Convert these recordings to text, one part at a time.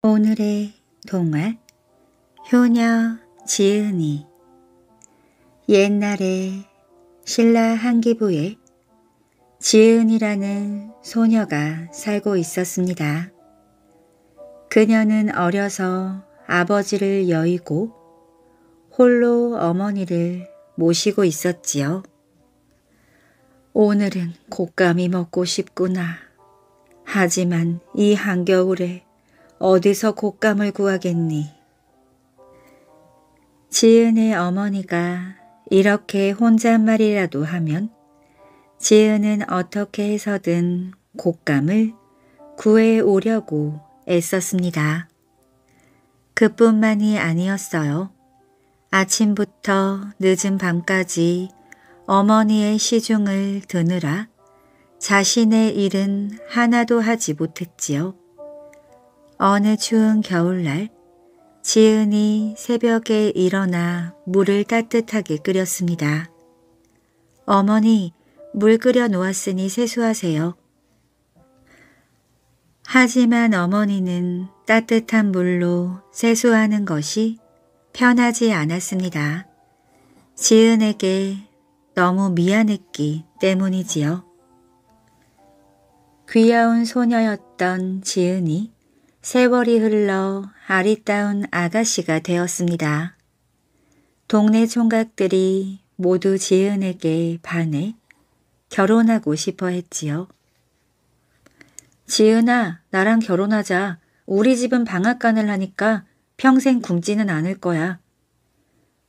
오늘의 동화 효녀 지은이 옛날에 신라 한기부에 지은이라는 소녀가 살고 있었습니다. 그녀는 어려서 아버지를 여의고 홀로 어머니를 모시고 있었지요. 오늘은 곶감이 먹고 싶구나. 하지만 이 한겨울에 어디서 곶감을 구하겠니? 지은의 어머니가 이렇게 혼잣말이라도 하면 지은은 어떻게 해서든 곶감을 구해오려고 애썼습니다. 그뿐만이 아니었어요. 아침부터 늦은 밤까지 어머니의 시중을 드느라 자신의 일은 하나도 하지 못했지요. 어느 추운 겨울날 지은이 새벽에 일어나 물을 따뜻하게 끓였습니다. 어머니, 물 끓여 놓았으니 세수하세요. 하지만 어머니는 따뜻한 물로 세수하는 것이 편하지 않았습니다. 지은에게 너무 미안했기 때문이지요. 귀여운 소녀였던 지은이 세월이 흘러 아리따운 아가씨가 되었습니다. 동네 총각들이 모두 지은에게 반해 결혼하고 싶어 했지요. 지은아, 나랑 결혼하자. 우리 집은 방앗간을 하니까 평생 굶지는 않을 거야.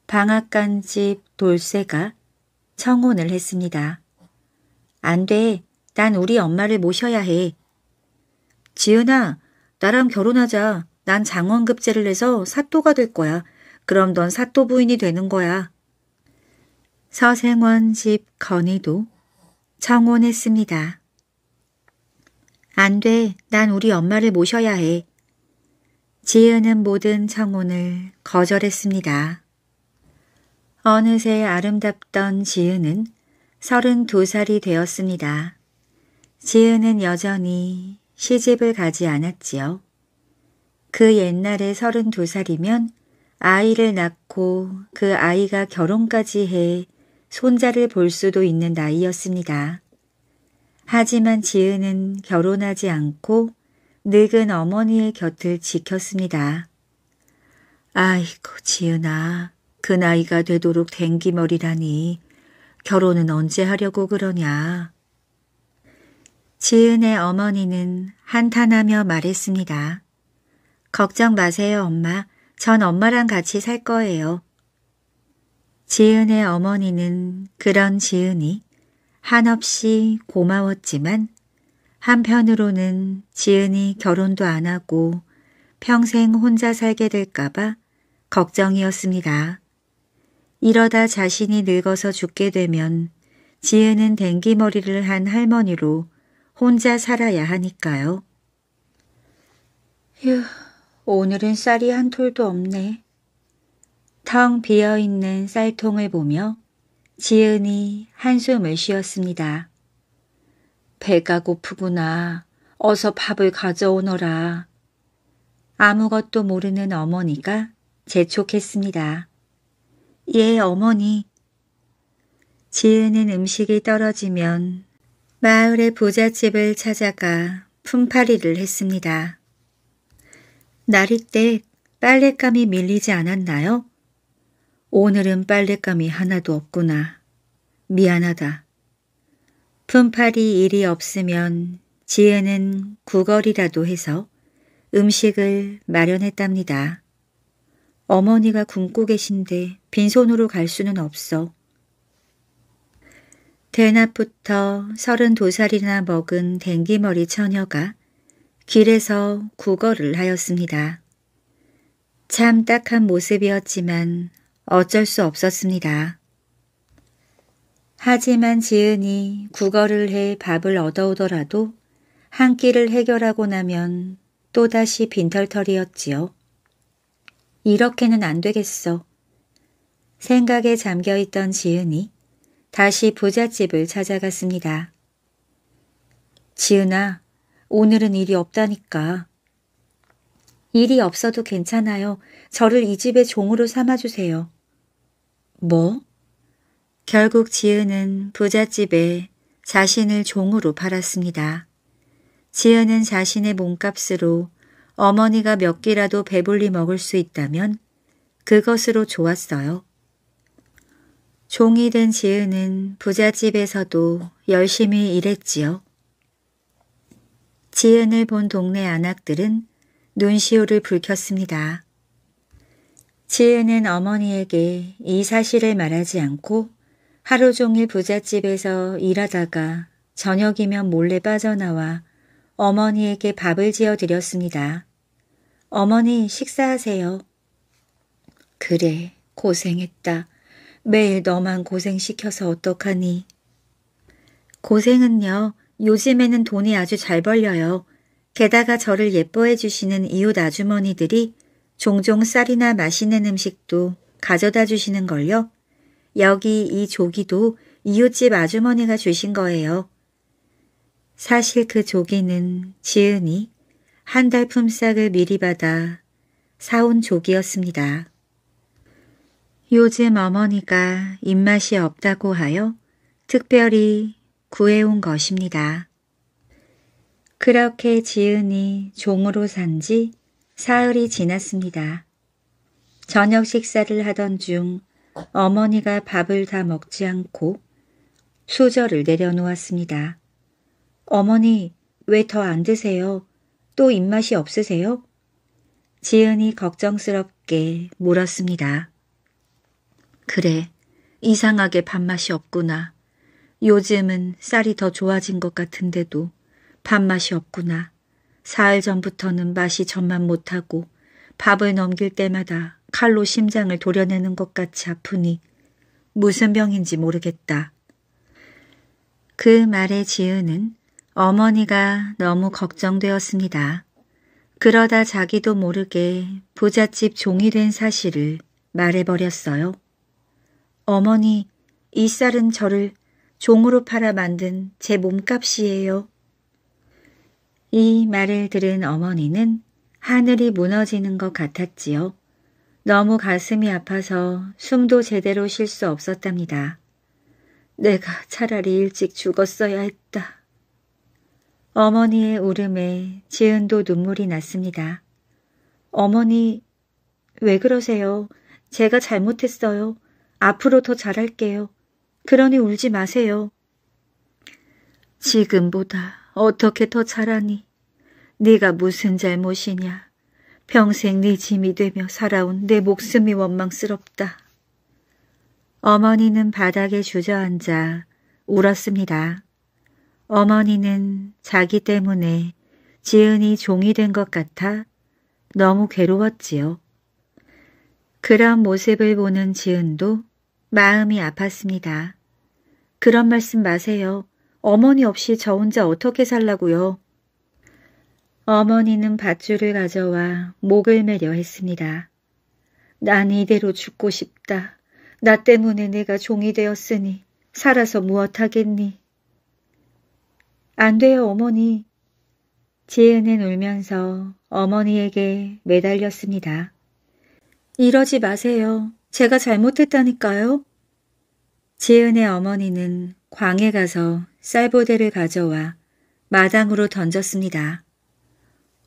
방앗간 집 돌쇠가 청혼을 했습니다. 안 돼. 난 우리 엄마를 모셔야 해. 지은아, 나랑 결혼하자. 난 장원급제를 해서 사또가 될 거야. 그럼 넌 사또 부인이 되는 거야. 서생원 집 건희도 청혼했습니다. 안 돼. 난 우리 엄마를 모셔야 해. 지은은 모든 청혼을 거절했습니다. 어느새 아름답던 지은은 32살이 되었습니다. 지은은 여전히 시집을 가지 않았지요. 그 옛날에 32살이면 아이를 낳고 그 아이가 결혼까지 해 손자를 볼 수도 있는 나이였습니다. 하지만 지은은 결혼하지 않고 늙은 어머니의 곁을 지켰습니다. 아이고 지은아 그 나이가 되도록 댕기머리라니 결혼은 언제 하려고 그러냐. 지은의 어머니는 한탄하며 말했습니다. 걱정 마세요, 엄마. 전 엄마랑 같이 살 거예요. 지은의 어머니는 그런 지은이 한없이 고마웠지만 한편으로는 지은이 결혼도 안 하고 평생 혼자 살게 될까봐 걱정이었습니다. 이러다 자신이 늙어서 죽게 되면 지은은 댕기머리를 한 할머니로 혼자 살아야 하니까요. 휴, 오늘은 쌀이 한 톨도 없네. 텅 비어있는 쌀통을 보며 지은이 한숨을 쉬었습니다. 배가 고프구나. 어서 밥을 가져오너라. 아무것도 모르는 어머니가 재촉했습니다. 예, 어머니. 지은은 음식이 떨어지면 마을의 보잣집을 찾아가 품팔이를 했습니다. 나리댁 빨랫감이 밀리지 않았나요? 오늘은 빨랫감이 하나도 없구나. 미안하다. 품팔이 일이 없으면 지혜는 구걸이라도 해서 음식을 마련했답니다. 어머니가 굶고 계신데 빈손으로 갈 수는 없어. 대낮부터 서른두 살이나 먹은 댕기머리 처녀가 길에서 구걸을 하였습니다. 참 딱한 모습이었지만 어쩔 수 없었습니다. 하지만 지은이 구걸을 해 밥을 얻어오더라도 한 끼를 해결하고 나면 또다시 빈털털이었지요. 이렇게는 안 되겠어. 생각에 잠겨있던 지은이 다시 부잣집을 찾아갔습니다. 지은아, 오늘은 일이 없다니까. 일이 없어도 괜찮아요. 저를 이 집의 종으로 삼아주세요. 뭐? 결국 지은은 부잣집에 자신을 종으로 팔았습니다. 지은은 자신의 몸값으로 어머니가 몇 끼라도 배불리 먹을 수 있다면 그것으로 좋았어요. 종이 된 지은은 부잣집에서도 열심히 일했지요. 지은을 본 동네 안악들은 눈시울을 붉혔습니다. 지은은 어머니에게 이 사실을 말하지 않고 하루 종일 부잣집에서 일하다가 저녁이면 몰래 빠져나와 어머니에게 밥을 지어 드렸습니다. 어머니 식사하세요. 그래 고생했다. 매일 너만 고생시켜서 어떡하니. 고생은요, 요즘에는 돈이 아주 잘 벌려요. 게다가 저를 예뻐해 주시는 이웃 아주머니들이 종종 쌀이나 맛있는 음식도 가져다 주시는 걸요. 여기 이 조기도 이웃집 아주머니가 주신 거예요. 사실 그 조기는 지은이 한 달 품삯을 미리 받아 사온 조기였습니다. 요즘 어머니가 입맛이 없다고 하여 특별히 구해온 것입니다. 그렇게 지은이 종으로 산지 사흘이 지났습니다. 저녁 식사를 하던 중 어머니가 밥을 다 먹지 않고 수저를 내려놓았습니다. 어머니, 왜 더 안 드세요? 또 입맛이 없으세요? 지은이 걱정스럽게 물었습니다. 그래, 이상하게 밥맛이 없구나. 요즘은 쌀이 더 좋아진 것 같은데도 밥맛이 없구나. 사흘 전부터는 맛이 전만 못하고 밥을 넘길 때마다 칼로 심장을 도려내는 것 같이 아프니 무슨 병인지 모르겠다. 그말의 지은은 어머니가 너무 걱정되었습니다. 그러다 자기도 모르게 부잣집 종이 된 사실을 말해버렸어요. 어머니, 이 쌀은 저를 종으로 팔아 만든 제 몸값이에요. 이 말을 들은 어머니는 하늘이 무너지는 것 같았지요. 너무 가슴이 아파서 숨도 제대로 쉴 수 없었답니다. 내가 차라리 일찍 죽었어야 했다. 어머니의 울음에 지은도 눈물이 났습니다. 어머니, 왜 그러세요? 제가 잘못했어요. 앞으로 더 잘할게요. 그러니 울지 마세요. 지금보다 어떻게 더 잘하니? 네가 무슨 잘못이냐? 평생 네 짐이 되며 살아온 내 목숨이 원망스럽다. 어머니는 바닥에 주저앉아 울었습니다. 어머니는 자기 때문에 지은이 종이 된 것 같아 너무 괴로웠지요. 그런 모습을 보는 지은도 마음이 아팠습니다. 그런 말씀 마세요. 어머니 없이 저 혼자 어떻게 살라고요. 어머니는 밧줄을 가져와 목을 매려 했습니다. 난 이대로 죽고 싶다. 나 때문에 내가 종이 되었으니 살아서 무엇하겠니? 안 돼요 어머니. 지은은 울면서 어머니에게 매달렸습니다. 이러지 마세요. 제가 잘못했다니까요. 지은의 어머니는 광에 가서 쌀보대를 가져와 마당으로 던졌습니다.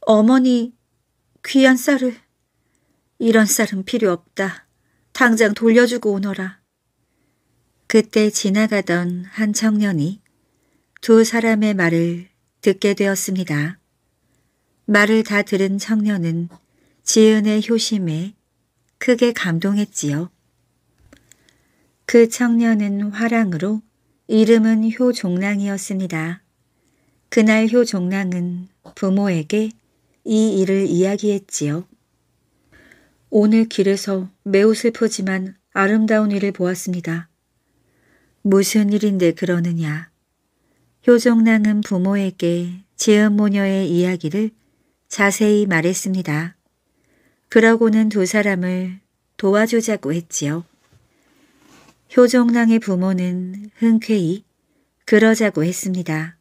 어머니, 귀한 쌀을. 이런 쌀은 필요 없다. 당장 돌려주고 오너라. 그때 지나가던 한 청년이 두 사람의 말을 듣게 되었습니다. 말을 다 들은 청년은 지은의 효심에 크게 감동했지요. 그 청년은 화랑으로 이름은 효종랑이었습니다. 그날 효종랑은 부모에게 이 일을 이야기했지요. 오늘 길에서 매우 슬프지만 아름다운 일을 보았습니다. 무슨 일인데 그러느냐. 효종랑은 부모에게 지은모녀의 이야기를 자세히 말했습니다. 그러고는 두 사람을 도와주자고 했지요. 효종랑의 부모는 흔쾌히 그러자고 했습니다.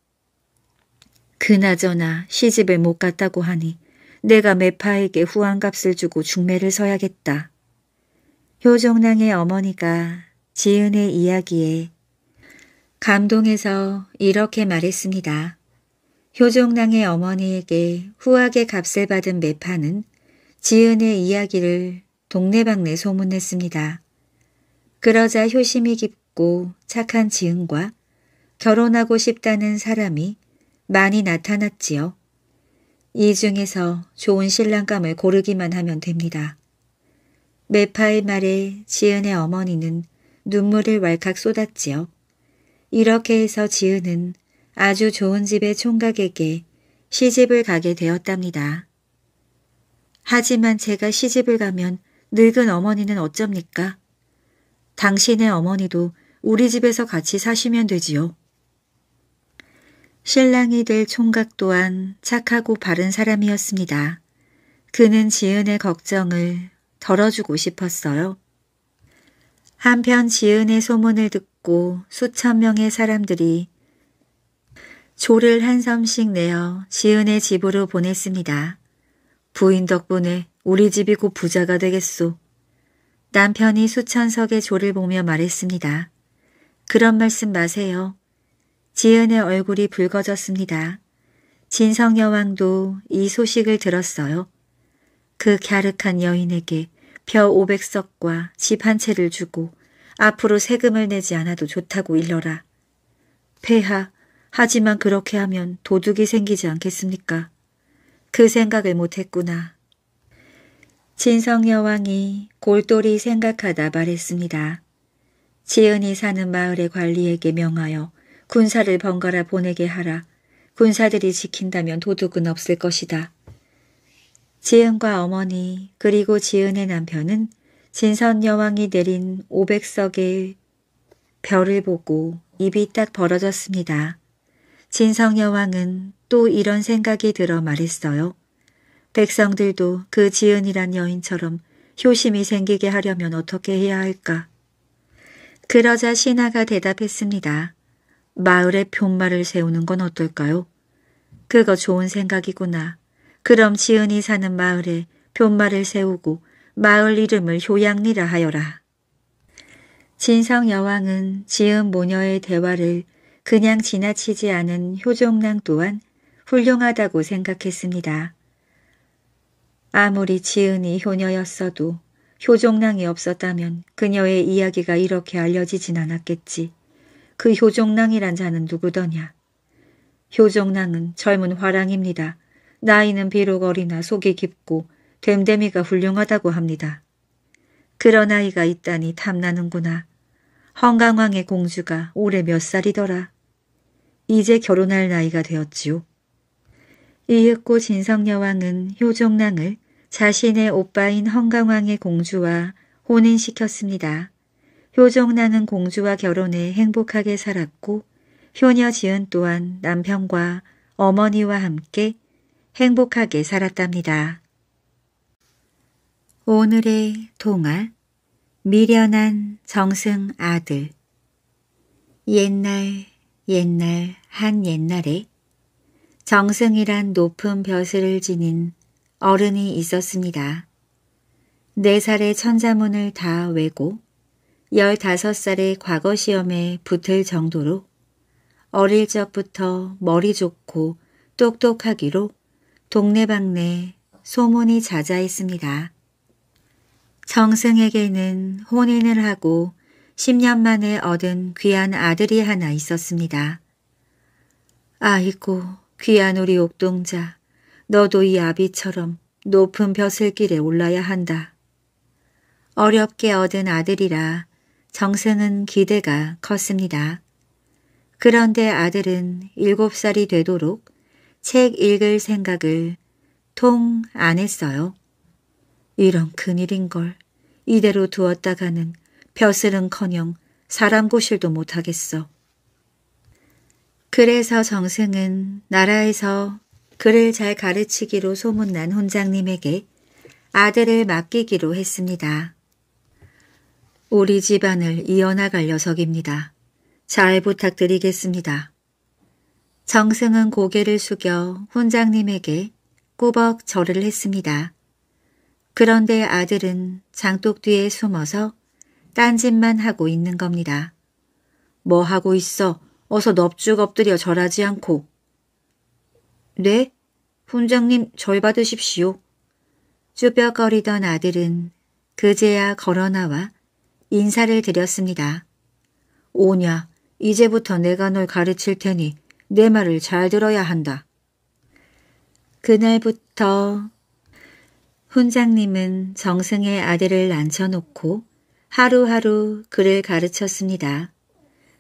그나저나 시집을 못 갔다고 하니 내가 매파에게 후한값을 주고 중매를 서야겠다. 효종랑의 어머니가 지은의 이야기에 감동해서 이렇게 말했습니다. 효종랑의 어머니에게 후하게 값을 받은 매파는 지은의 이야기를 동네방네 소문냈습니다. 그러자 효심이 깊고 착한 지은과 결혼하고 싶다는 사람이 많이 나타났지요. 이 중에서 좋은 신랑감을 고르기만 하면 됩니다. 매파의 말에 지은의 어머니는 눈물을 왈칵 쏟았지요. 이렇게 해서 지은은 아주 좋은 집의 총각에게 시집을 가게 되었답니다. 하지만 제가 시집을 가면 늙은 어머니는 어쩝니까? 당신의 어머니도 우리 집에서 같이 사시면 되지요. 신랑이 될 총각 또한 착하고 바른 사람이었습니다. 그는 지은의 걱정을 덜어주고 싶었어요. 한편 지은의 소문을 듣고 수천 명의 사람들이 조를 한 섬씩 내어 지은의 집으로 보냈습니다. 부인 덕분에 우리 집이 곧 부자가 되겠소. 남편이 수천석의 조를 보며 말했습니다. 그런 말씀 마세요. 지은의 얼굴이 붉어졌습니다. 진성 여왕도 이 소식을 들었어요. 그 갸륵한 여인에게 벼 500석과 집 한 채를 주고 앞으로 세금을 내지 않아도 좋다고 일러라. 폐하, 하지만 그렇게 하면 도둑이 생기지 않겠습니까? 그 생각을 못했구나. 진성 여왕이 골똘히 생각하다 말했습니다. 지은이 사는 마을의 관리에게 명하여 군사를 번갈아 보내게 하라. 군사들이 지킨다면 도둑은 없을 것이다. 지은과 어머니 그리고 지은의 남편은 진선 여왕이 내린 500석의 별을 보고 입이 딱 벌어졌습니다. 진성 여왕은 또 이런 생각이 들어 말했어요. 백성들도 그 지은이란 여인처럼 효심이 생기게 하려면 어떻게 해야 할까? 그러자 신하가 대답했습니다. 마을에 푯마를 세우는 건 어떨까요? 그거 좋은 생각이구나. 그럼 지은이 사는 마을에 푯마를 세우고 마을 이름을 효양리라 하여라. 진성 여왕은 지은 모녀의 대화를 그냥 지나치지 않은 효종랑 또한 훌륭하다고 생각했습니다. 아무리 지은이 효녀였어도 효종랑이 없었다면 그녀의 이야기가 이렇게 알려지진 않았겠지. 그 효종랑이란 자는 누구더냐. 효종랑은 젊은 화랑입니다. 나이는 비록 어리나 속이 깊고 됨됨이가 훌륭하다고 합니다. 그런 아이가 있다니 탐나는구나. 헝강왕의 공주가 올해 몇 살이더라. 이제 결혼할 나이가 되었지요. 이윽고 진성여왕은 효종랑을 자신의 오빠인 헝강왕의 공주와 혼인시켰습니다. 효정란은 공주와 결혼해 행복하게 살았고 효녀 지은 또한 남편과 어머니와 함께 행복하게 살았답니다. 오늘의 동화 미련한 정승 아들 옛날 옛날 한 옛날에 정승이란 높은 벼슬을 지닌 어른이 있었습니다. 네 살의 천자문을 다 외고 열다섯 살의 과거 시험에 붙을 정도로 어릴 적부터 머리 좋고 똑똑하기로 동네방네 소문이 자자했습니다. 정승에게는 혼인을 하고 10년 만에 얻은 귀한 아들이 하나 있었습니다. 아이고 귀한 우리 옥동자 너도 이 아비처럼 높은 벼슬길에 올라야 한다. 어렵게 얻은 아들이라 정승은 기대가 컸습니다. 그런데 아들은 일곱 살이 되도록 책 읽을 생각을 통 안 했어요. 이런 큰일인걸 이대로 두었다가는 벼슬은커녕 사람 고실도 못하겠어. 그래서 정승은 나라에서 그를 잘 가르치기로 소문난 혼장님에게 아들을 맡기기로 했습니다. 우리 집안을 이어나갈 녀석입니다. 잘 부탁드리겠습니다. 정승은 고개를 숙여 혼장님에게 꾸벅 절을 했습니다. 그런데 아들은 장독 뒤에 숨어서 딴짓만 하고 있는 겁니다. 뭐 하고 있어? 어서 넙죽 엎드려 절하지 않고 네, 훈장님 절 받으십시오. 쭈뼛거리던 아들은 그제야 걸어나와 인사를 드렸습니다. 오냐, 이제부터 내가 널 가르칠 테니 내 말을 잘 들어야 한다. 그날부터 훈장님은 정승의 아들을 앉혀놓고 하루하루 그를 가르쳤습니다.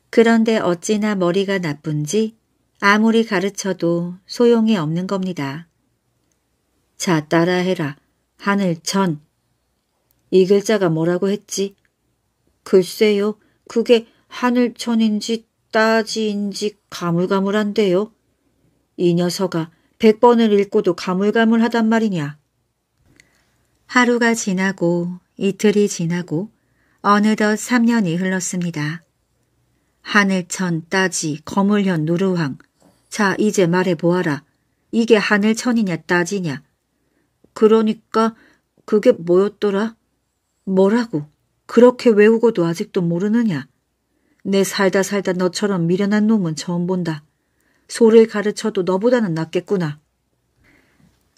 그런데 어찌나 머리가 나쁜지 아무리 가르쳐도 소용이 없는 겁니다. 자, 따라해라. 하늘 천. 이 글자가 뭐라고 했지? 글쎄요. 그게 하늘 천인지 따지인지 가물가물한데요. 이 녀석아, 백 번을 읽고도 가물가물하단 말이냐. 하루가 지나고 이틀이 지나고 어느덧 3년이 흘렀습니다. 하늘천, 따지, 거물현, 누르황, 자, 이제 말해보아라. 이게 하늘천이냐 따지냐. 그러니까 그게 뭐였더라? 뭐라고? 그렇게 외우고도 아직도 모르느냐? 내 살다 살다 너처럼 미련한 놈은 처음 본다. 소를 가르쳐도 너보다는 낫겠구나.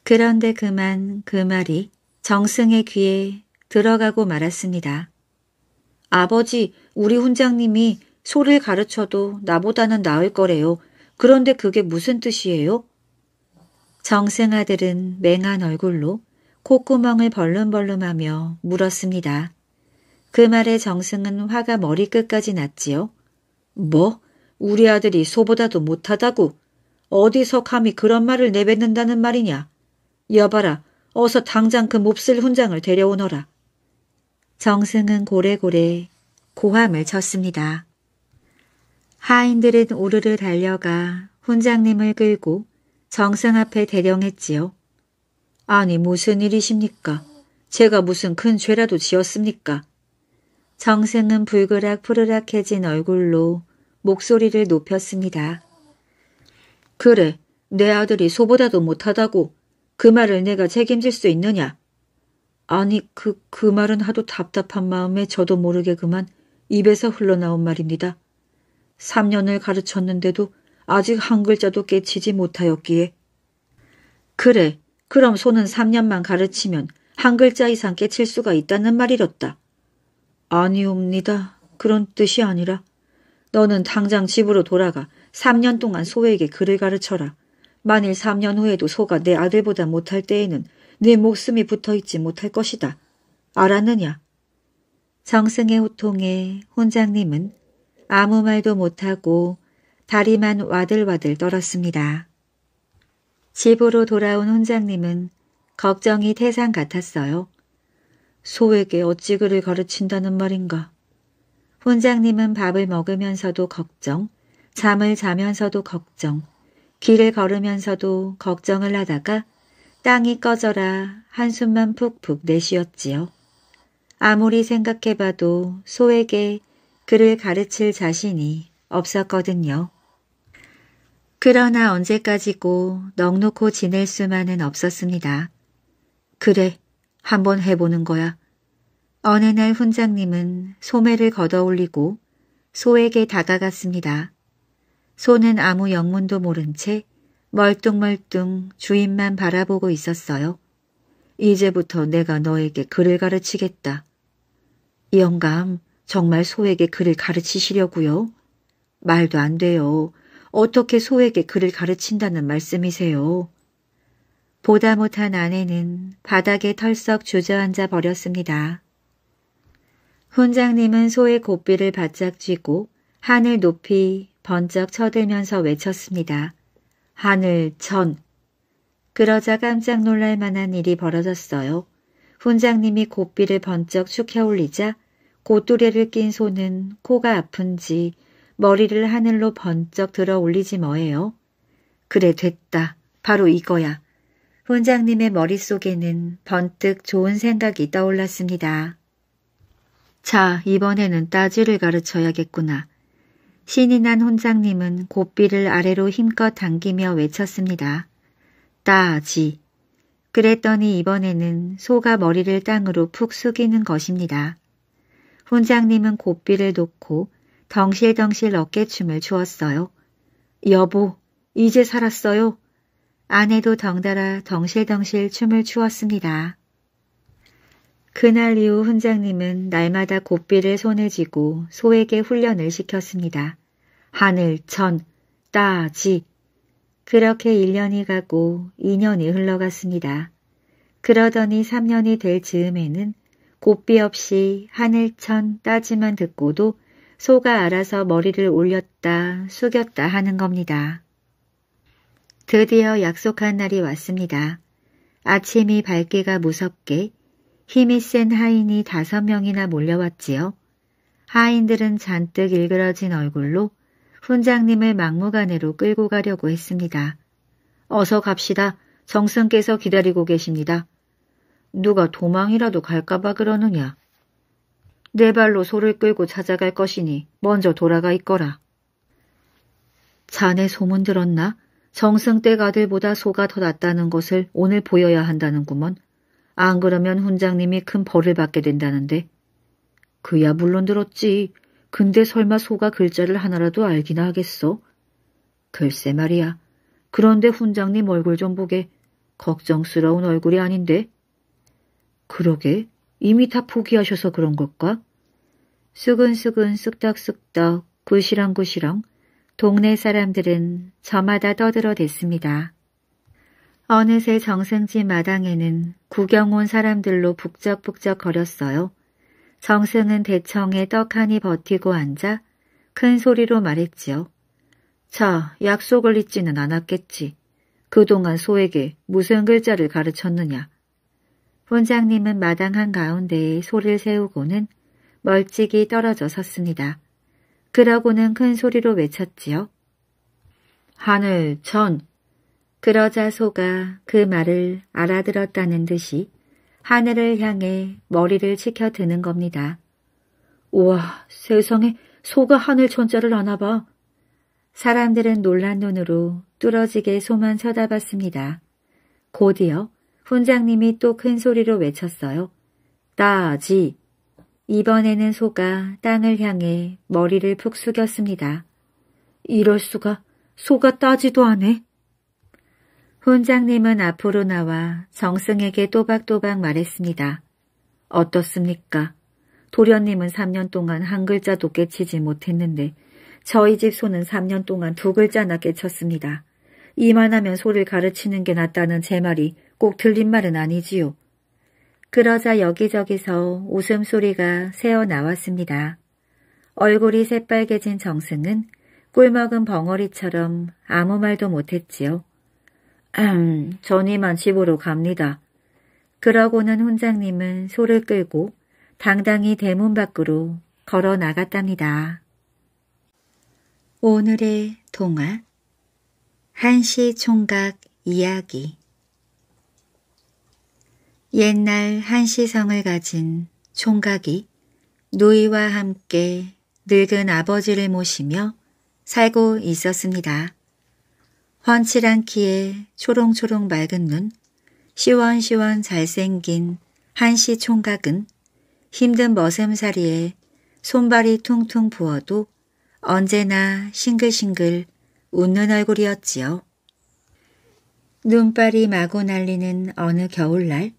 그런데 그만 그 말이 정승의 귀에 들어가고 말았습니다. 아버지, 우리 훈장님이 소를 가르쳐도 나보다는 나을 거래요. 그런데 그게 무슨 뜻이에요? 정승아들은 맹한 얼굴로 콧구멍을 벌름벌름하며 물었습니다. 그 말에 정승은 화가 머리끝까지 났지요. 뭐? 우리 아들이 소보다도 못하다고? 어디서 감히 그런 말을 내뱉는다는 말이냐? 여봐라, 어서 당장 그 몹쓸 훈장을 데려오너라. 정승은 고래고래 고함을 쳤습니다. 하인들은 우르르 달려가 훈장님을 끌고 정상 앞에 대령했지요. 아니 무슨 일이십니까? 제가 무슨 큰 죄라도 지었습니까? 정승은 불그락 푸르락해진 얼굴로 목소리를 높였습니다. 그래, 내 아들이 소보다도 못하다고 그 말을 내가 책임질 수 있느냐? 아니, 그, 그 말은 하도 답답한 마음에 저도 모르게 그만 입에서 흘러나온 말입니다. 3년을 가르쳤는데도 아직 한 글자도 깨치지 못하였기에 그래 그럼 소는 3년만 가르치면 한 글자 이상 깨칠 수가 있다는 말이었다. 아니옵니다. 그런 뜻이 아니라 너는 당장 집으로 돌아가 3년 동안 소에게 글을 가르쳐라. 만일 3년 후에도 소가 내 아들보다 못할 때에는 내 네 목숨이 붙어있지 못할 것이다. 알았느냐? 정승의 호통에 혼장님은 아무 말도 못하고 다리만 와들와들 떨었습니다. 집으로 돌아온 혼장님은 걱정이 태산 같았어요. 소에게 어찌 그를 거르친다는 말인가. 혼장님은 밥을 먹으면서도 걱정, 잠을 자면서도 걱정, 길을 걸으면서도 걱정을 하다가 땅이 꺼져라 한숨만 푹푹 내쉬었지요. 아무리 생각해봐도 소에게 그를 가르칠 자신이 없었거든요. 그러나 언제까지고 넉놓고 지낼 수만은 없었습니다. 그래, 한번 해보는 거야. 어느 날 훈장님은 소매를 걷어올리고 소에게 다가갔습니다. 소는 아무 영문도 모른 채 멀뚱멀뚱 주인만 바라보고 있었어요. 이제부터 내가 너에게 글을 가르치겠다. 영감, 정말 소에게 글을 가르치시려고요? 말도 안 돼요. 어떻게 소에게 글을 가르친다는 말씀이세요? 보다 못한 아내는 바닥에 털썩 주저앉아 버렸습니다. 훈장님은 소의 고삐를 바짝 쥐고 하늘 높이 번쩍 쳐들면서 외쳤습니다. 하늘 천! 그러자 깜짝 놀랄 만한 일이 벌어졌어요. 훈장님이 고삐를 번쩍 축혀 올리자 고뚜레를 낀 손은 코가 아픈지 머리를 하늘로 번쩍 들어 올리지 뭐예요. 그래 됐다. 바로 이거야. 훈장님의 머릿속에는 번뜩 좋은 생각이 떠올랐습니다. 자, 이번에는 따지를 가르쳐야겠구나. 신이 난 훈장님은 고삐를 아래로 힘껏 당기며 외쳤습니다. 따지. 그랬더니 이번에는 소가 머리를 땅으로 푹 숙이는 것입니다. 훈장님은 고삐를 놓고 덩실덩실 어깨춤을 추었어요. 여보, 이제 살았어요. 아내도 덩달아 덩실덩실 춤을 추었습니다. 그날 이후 훈장님은 날마다 고삐를 손에 쥐고 소에게 훈련을 시켰습니다. 하늘, 천, 따, 지. 그렇게 1년이 가고 2년이 흘러갔습니다. 그러더니 3년이 될 즈음에는 고삐 없이 하늘천 따지만 듣고도 소가 알아서 머리를 올렸다 숙였다 하는 겁니다. 드디어 약속한 날이 왔습니다. 아침이 밝기가 무섭게 힘이 센 하인이 다섯 명이나 몰려왔지요. 하인들은 잔뜩 일그러진 얼굴로 훈장님을 막무가내로 끌고 가려고 했습니다. 어서 갑시다. 정승께서 기다리고 계십니다. 누가 도망이라도 갈까봐 그러느냐. 내 네 발로 소를 끌고 찾아갈 것이니 먼저 돌아가 있거라. 자네 소문 들었나? 정승때가들보다 소가 더 낫다는 것을 오늘 보여야 한다는구먼. 안 그러면 훈장님이 큰 벌을 받게 된다는데. 그야 물론 들었지. 근데 설마 소가 글자를 하나라도 알기나 하겠어? 글쎄 말이야. 그런데 훈장님 얼굴 좀 보게. 걱정스러운 얼굴이 아닌데. 그러게 이미 다 포기하셔서 그런 걸까? 쑥근쑥근 쑥덕쑥덕 구시렁구시렁 동네 사람들은 저마다 떠들어댔습니다. 어느새 정승지 마당에는 구경 온 사람들로 북적북적 거렸어요. 정승은 대청에 떡하니 버티고 앉아 큰 소리로 말했지요. 자, 약속을 잊지는 않았겠지. 그동안 소에게 무슨 글자를 가르쳤느냐. 본장님은 마당 한가운데에 소를 세우고는 멀찍이 떨어져 섰습니다. 그러고는 큰 소리로 외쳤지요. 하늘 천! 그러자 소가 그 말을 알아들었다는 듯이 하늘을 향해 머리를 치켜드는 겁니다. 우와 세상에 소가 하늘 천자를 아나봐. 사람들은 놀란 눈으로 뚫어지게 소만 쳐다봤습니다. 곧이어 훈장님이 또 큰 소리로 외쳤어요. 따지! 이번에는 소가 땅을 향해 머리를 푹 숙였습니다. 이럴 수가 소가 따지도 않 해? 훈장님은 앞으로 나와 정승에게 또박또박 말했습니다. 어떻습니까? 도련님은 3년 동안 한 글자도 깨치지 못했는데 저희 집 소는 3년 동안 두 글자나 깨쳤습니다. 이만하면 소를 가르치는 게 낫다는 제 말이 꼭들린 말은 아니지요. 그러자 여기저기서 웃음소리가 새어나왔습니다. 얼굴이 새빨개진 정승은 꿀먹은 벙어리처럼 아무 말도 못했지요. 음, 전 이만 집으로 갑니다. 그러고는 훈장님은 소를 끌고 당당히 대문 밖으로 걸어 나갔답니다. 오늘의 동화 한시 총각 이야기 옛날 한시성을 가진 총각이 노이와 함께 늙은 아버지를 모시며 살고 있었습니다. 훤칠한 키에 초롱초롱 맑은 눈, 시원시원 잘생긴 한시 총각은 힘든 머슴살이에 손발이 퉁퉁 부어도 언제나 싱글싱글 웃는 얼굴이었지요. 눈발이 마구 날리는 어느 겨울날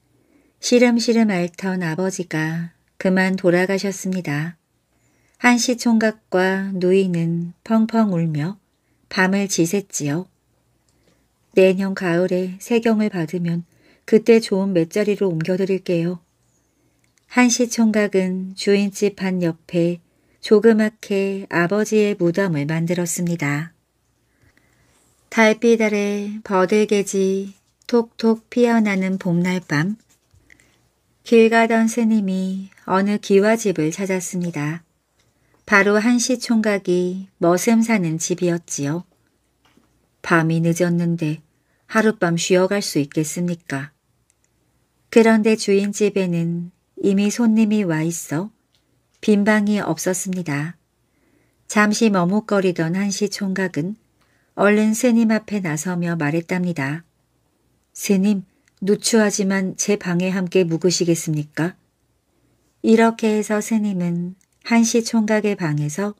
시름시름 앓던 아버지가 그만 돌아가셨습니다. 한시 총각과 누이는 펑펑 울며 밤을 지샜지요. 내년 가을에 세경을 받으면 그때 좋은 맷자리로 옮겨드릴게요. 한시 총각은 주인집 한 옆에 조그맣게 아버지의 무덤을 만들었습니다. 달빛 아래 버들개지 톡톡 피어나는 봄날 밤길 가던 스님이 어느 기와집을 찾았습니다. 바로 한시 총각이 머슴 사는 집이었지요. 밤이 늦었는데 하룻밤 쉬어갈 수 있겠습니까? 그런데 주인집에는 이미 손님이 와 있어 빈방이 없었습니다. 잠시 머뭇거리던 한시 총각은 얼른 스님 앞에 나서며 말했답니다. 스님, 누추하지만 제 방에 함께 묵으시겠습니까? 이렇게 해서 스님은 한시 총각의 방에서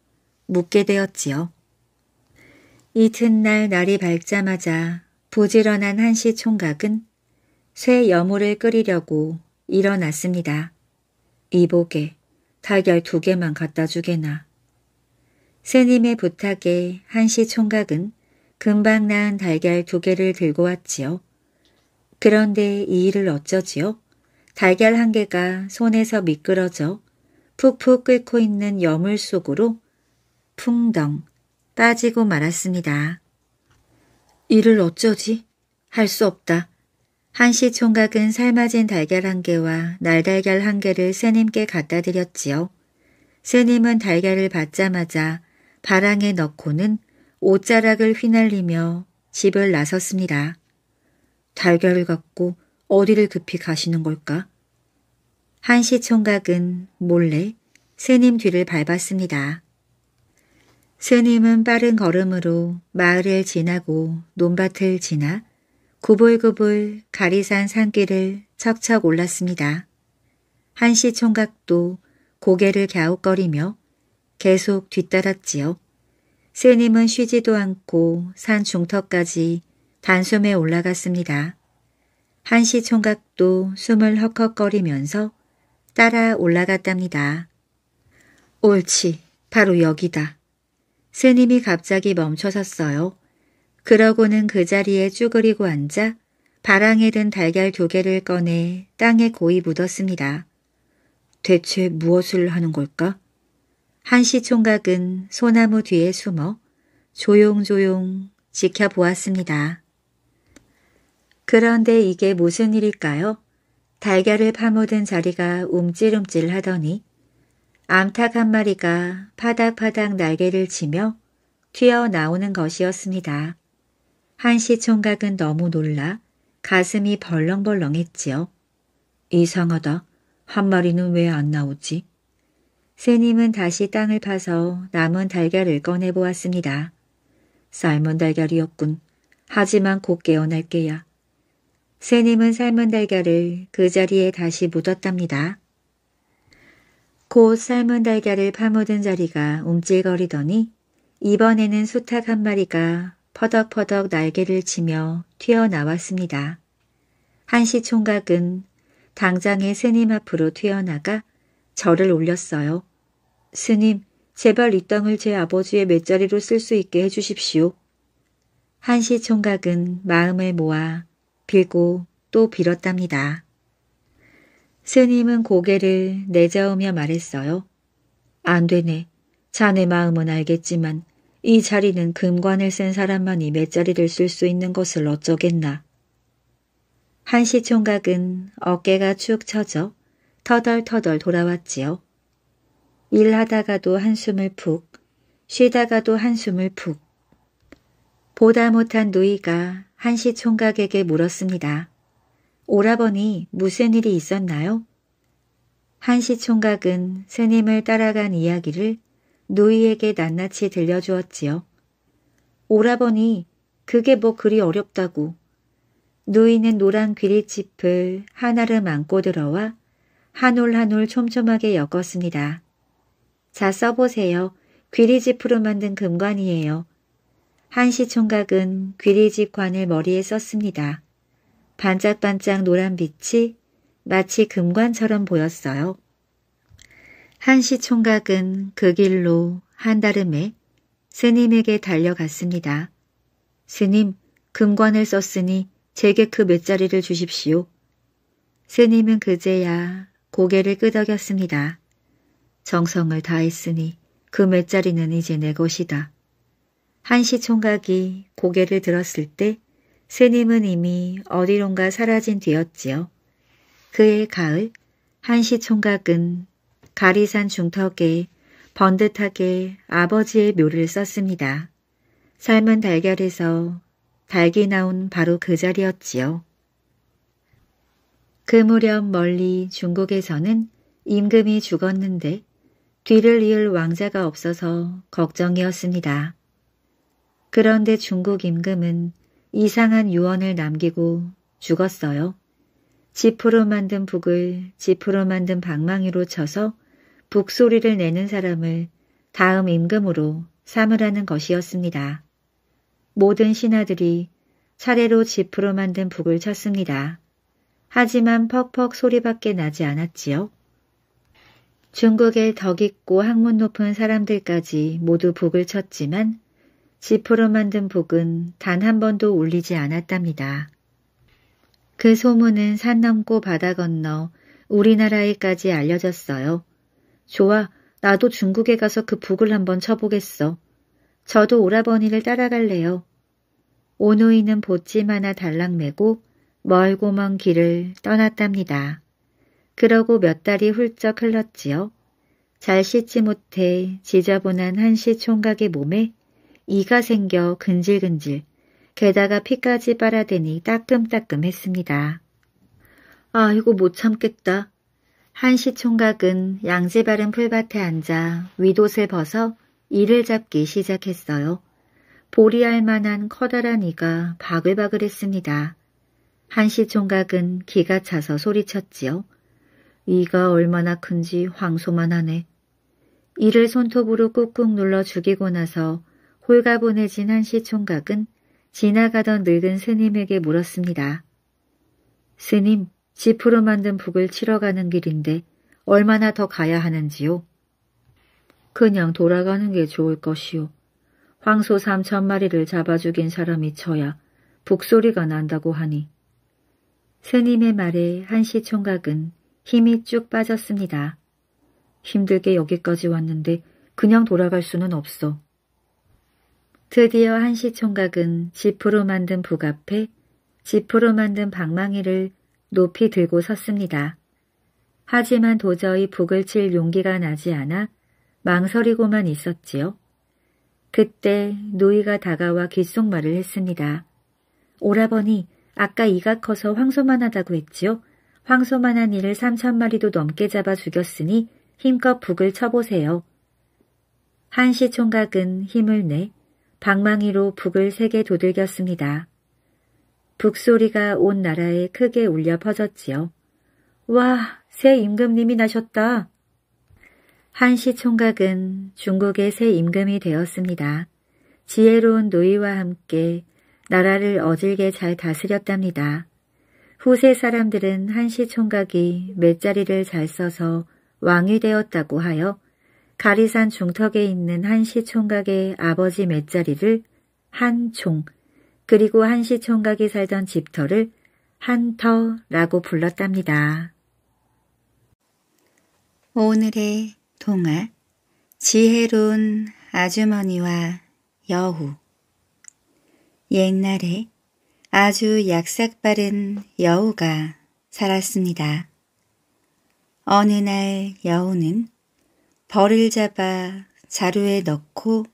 묵게 되었지요. 이튿날 날이 밝자마자 부지런한 한시 총각은 쇠 여물을 끓이려고 일어났습니다. 이복에 달걀 두 개만 갖다 주게나. 스님의 부탁에 한시 총각은 금방 난 달걀 두 개를 들고 왔지요. 그런데 이 일을 어쩌지요? 달걀 한 개가 손에서 미끄러져 푹푹 끓고 있는 여물 속으로 풍덩 빠지고 말았습니다. 이를 어쩌지? 할 수 없다. 한시 총각은 삶아진 달걀 한 개와 날달걀 한 개를 스님께 갖다 드렸지요. 스님은 달걀을 받자마자 바랑에 넣고는 옷자락을 휘날리며 집을 나섰습니다. 달걀을 갖고 어디를 급히 가시는 걸까? 한시 총각은 몰래 스님 뒤를 밟았습니다. 스님은 빠른 걸음으로 마을을 지나고 논밭을 지나 구불구불 가리산 산길을 척척 올랐습니다. 한시 총각도 고개를 갸웃거리며 계속 뒤따랐지요. 스님은 쉬지도 않고 산 중턱까지 단숨에 올라갔습니다. 한시 총각도 숨을 헉헉거리면서 따라 올라갔답니다. 옳지, 바로 여기다. 스님이 갑자기 멈춰섰어요. 그러고는 그 자리에 쭈그리고 앉아 바랑에 든 달걀 두개를 꺼내 땅에 고이 묻었습니다. 대체 무엇을 하는 걸까? 한시 총각은 소나무 뒤에 숨어 조용조용 지켜보았습니다. 그런데 이게 무슨 일일까요? 달걀을 파묻은 자리가 움찔움찔 하더니 암탉 한 마리가 파닥파닥 날개를 치며 튀어나오는 것이었습니다. 한시 총각은 너무 놀라 가슴이 벌렁벌렁했지요. 이상하다. 한 마리는 왜 안 나오지? 새님은 다시 땅을 파서 남은 달걀을 꺼내보았습니다. 삶은 달걀이었군. 하지만 곧 깨어날 게야. 새님은 삶은 달걀을 그 자리에 다시 묻었답니다. 곧 삶은 달걀을 파묻은 자리가 움찔거리더니 이번에는 수탉 한 마리가 퍼덕퍼덕 날개를 치며 튀어나왔습니다. 한시 총각은 당장에 스님 앞으로 튀어나가 절을 올렸어요. 스님, 제발 이 땅을 제 아버지의 맷자리로 쓸 수 있게 해주십시오. 한시 총각은 마음을 모아 빌고 또 빌었답니다. 스님은 고개를 내저으며 말했어요. 안 되네. 자네 마음은 알겠지만 이 자리는 금관을 쓴 사람만이 몇자리를 쓸 수 있는 것을 어쩌겠나. 한시 총각은 어깨가 축 처져 터덜터덜 돌아왔지요. 일하다가도 한숨을 푹, 쉬다가도 한숨을 푹. 보다 못한 누이가 한시 총각에게 물었습니다. 오라버니 무슨 일이 있었나요? 한시 총각은 스님을 따라간 이야기를 누이에게 낱낱이 들려주었지요. 오라버니 그게 뭐 그리 어렵다고. 누이는 노란 귀리집을 하나를 안고 들어와 한올 한올 촘촘하게 엮었습니다. 자 써보세요. 귀리지프로 만든 금관이에요. 한시 총각은 귀리집 관을 머리에 썼습니다. 반짝반짝 노란 빛이 마치 금관처럼 보였어요. 한시 총각은 그 길로 한달음에 스님에게 달려갔습니다. 스님, 금관을 썼으니 제게 그몇 자리를 주십시오. 스님은 그제야 고개를 끄덕였습니다. 정성을 다했으니 그몇 자리는 이제 내 것이다. 한시 총각이 고개를 들었을 때 스님은 이미 어디론가 사라진 뒤였지요. 그해 가을 한시 총각은 가리산 중턱에 번듯하게 아버지의 묘를 썼습니다. 삶은 달걀에서 달기 나온 바로 그 자리였지요. 그 무렵 멀리 중국에서는 임금이 죽었는데 뒤를 이을 왕자가 없어서 걱정이었습니다. 그런데 중국 임금은 이상한 유언을 남기고 죽었어요. 지푸로 만든 북을 지푸로 만든 방망이로 쳐서 북소리를 내는 사람을 다음 임금으로 삼으라는 것이었습니다. 모든 신하들이 차례로 지푸로 만든 북을 쳤습니다. 하지만 퍽퍽 소리밖에 나지 않았지요. 중국의 덕있고 학문 높은 사람들까지 모두 북을 쳤지만 지프로 만든 북은 단 한 번도 울리지 않았답니다. 그 소문은 산 넘고 바다 건너 우리나라에까지 알려졌어요. 좋아, 나도 중국에 가서 그 북을 한번 쳐보겠어. 저도 오라버니를 따라갈래요. 오누이는 보찜 하나 달랑 메고 멀고 먼 길을 떠났답니다. 그러고 몇 달이 훌쩍 흘렀지요. 잘 씻지 못해 지저분한 한시 총각의 몸에 이가 생겨 근질근질 게다가 피까지 빨아대니 따끔따끔했습니다. 아 이거 못 참겠다. 한시 총각은 양지 바른 풀밭에 앉아 윗옷을 벗어 이를 잡기 시작했어요. 보리할 만한 커다란 이가 바글바글했습니다. 한시 총각은 기가 차서 소리쳤지요. 이가 얼마나 큰지 황소만 하네. 이를 손톱으로 꾹꾹 눌러 죽이고 나서 홀가분해진 한시 총각은 지나가던 늙은 스님에게 물었습니다. 스님, 지프로 만든 북을 치러 가는 길인데 얼마나 더 가야 하는지요? 그냥 돌아가는 게 좋을 것이요. 황소 삼천 마리를 잡아 죽인 사람이 쳐야 북소리가 난다고 하니. 스님의 말에 한시 총각은 힘이 쭉 빠졌습니다. 힘들게 여기까지 왔는데 그냥 돌아갈 수는 없어. 드디어 한시 총각은 지프로 만든 북 앞에 지프로 만든 방망이를 높이 들고 섰습니다. 하지만 도저히 북을 칠 용기가 나지 않아 망설이고만 있었지요. 그때 노이가 다가와 귓속말을 했습니다. 오라버니, 아까 이가 커서 황소만하다고 했지요. 황소만한 이를 3천 마리도 넘게 잡아 죽였으니 힘껏 북을 쳐보세요. 한시 총각은 힘을 내 방망이로 북을 세게 도들겼습니다. 북소리가 온 나라에 크게 울려 퍼졌지요. 와, 새 임금님이 나셨다. 한시 총각은 중국의 새 임금이 되었습니다. 지혜로운 노이와 함께 나라를 어질게 잘 다스렸답니다. 후세 사람들은 한시 총각이 몇 자리를 잘 써서 왕이 되었다고 하여 가리산 중턱에 있는 한시 총각의 아버지 맷자리를 한 총 그리고 한시 총각이 살던 집터를 한터라고 불렀답니다. 오늘의 동화 지혜로운 아주머니와 여우 옛날에 아주 약삭빠른 여우가 살았습니다. 어느 날 여우는 벌을 잡아 자루에 넣고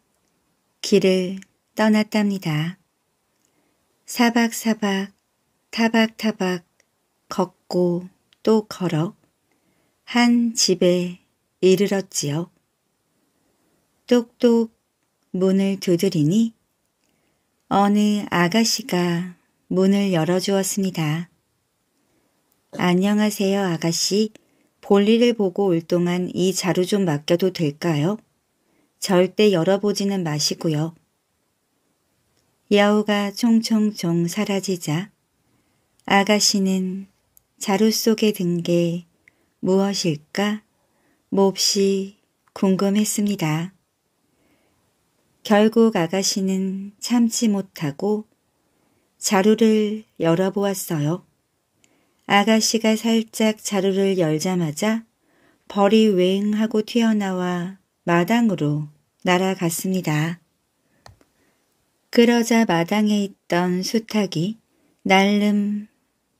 길을 떠났답니다. 사박사박 타박타박 걷고 또 걸어 한 집에 이르렀지요. 똑똑 문을 두드리니 어느 아가씨가 문을 열어주었습니다. 안녕하세요 아가씨. 볼일을 보고 올 동안 이 자루 좀 맡겨도 될까요? 절대 열어보지는 마시고요. 야호가 총총총 사라지자 아가씨는 자루 속에 든 게 무엇일까 몹시 궁금했습니다. 결국 아가씨는 참지 못하고 자루를 열어보았어요. 아가씨가 살짝 자루를 열자마자 벌이 웽 하고 튀어나와 마당으로 날아갔습니다. 그러자 마당에 있던 수탉이 날름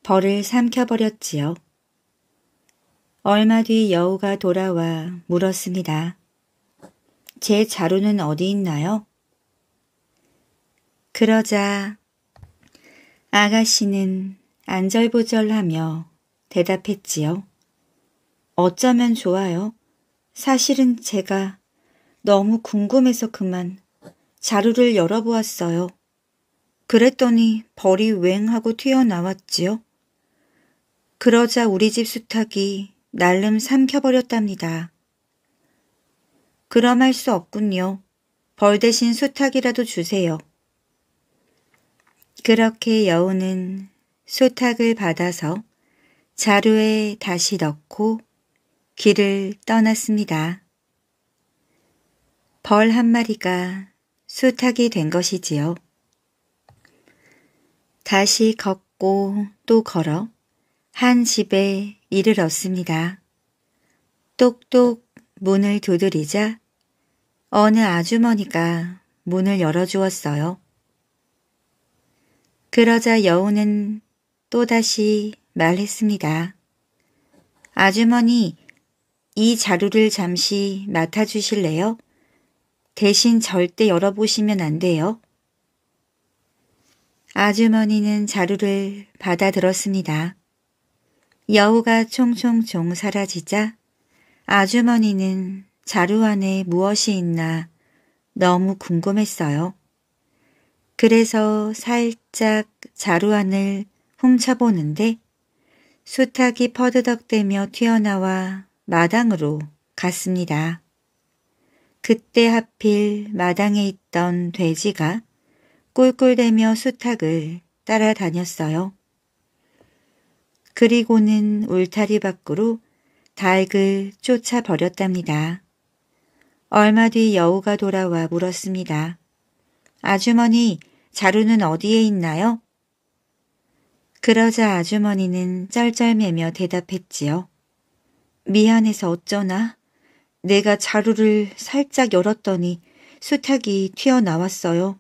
벌을 삼켜버렸지요. 얼마 뒤 여우가 돌아와 물었습니다. 제 자루는 어디 있나요? 그러자 아가씨는 안절부절하며 대답했지요. 어쩌면 좋아요. 사실은 제가 너무 궁금해서 그만 자루를 열어보았어요. 그랬더니 벌이 웽 하고 튀어나왔지요. 그러자 우리 집 수탉이 날름 삼켜버렸답니다. 그럼 할 수 없군요. 벌 대신 수탉이라도 주세요. 그렇게 여우는 소탁을 받아서 자루에 다시 넣고 길을 떠났습니다. 벌 한 마리가 수탉이 된 것이지요. 다시 걷고 또 걸어 한 집에 이르렀습니다. 똑똑 문을 두드리자 어느 아주머니가 문을 열어주었어요. 그러자 여우는 또다시 말했습니다. 아주머니, 이 자루를 잠시 맡아주실래요? 대신 절대 열어보시면 안 돼요. 아주머니는 자루를 받아들었습니다. 여우가 총총총 사라지자 아주머니는 자루 안에 무엇이 있나 너무 궁금했어요. 그래서 살짝 자루 안을 훔쳐보는데 수탉이 퍼드덕대며 튀어나와 마당으로 갔습니다. 그때 하필 마당에 있던 돼지가 꿀꿀대며 수탉을 따라다녔어요. 그리고는 울타리 밖으로 닭을 쫓아버렸답니다. 얼마 뒤 여우가 돌아와 물었습니다. 아주머니, 자루는 어디에 있나요? 그러자 아주머니는 짤짤매며 대답했지요. 미안해서 어쩌나? 내가 자루를 살짝 열었더니 수탉이 튀어나왔어요.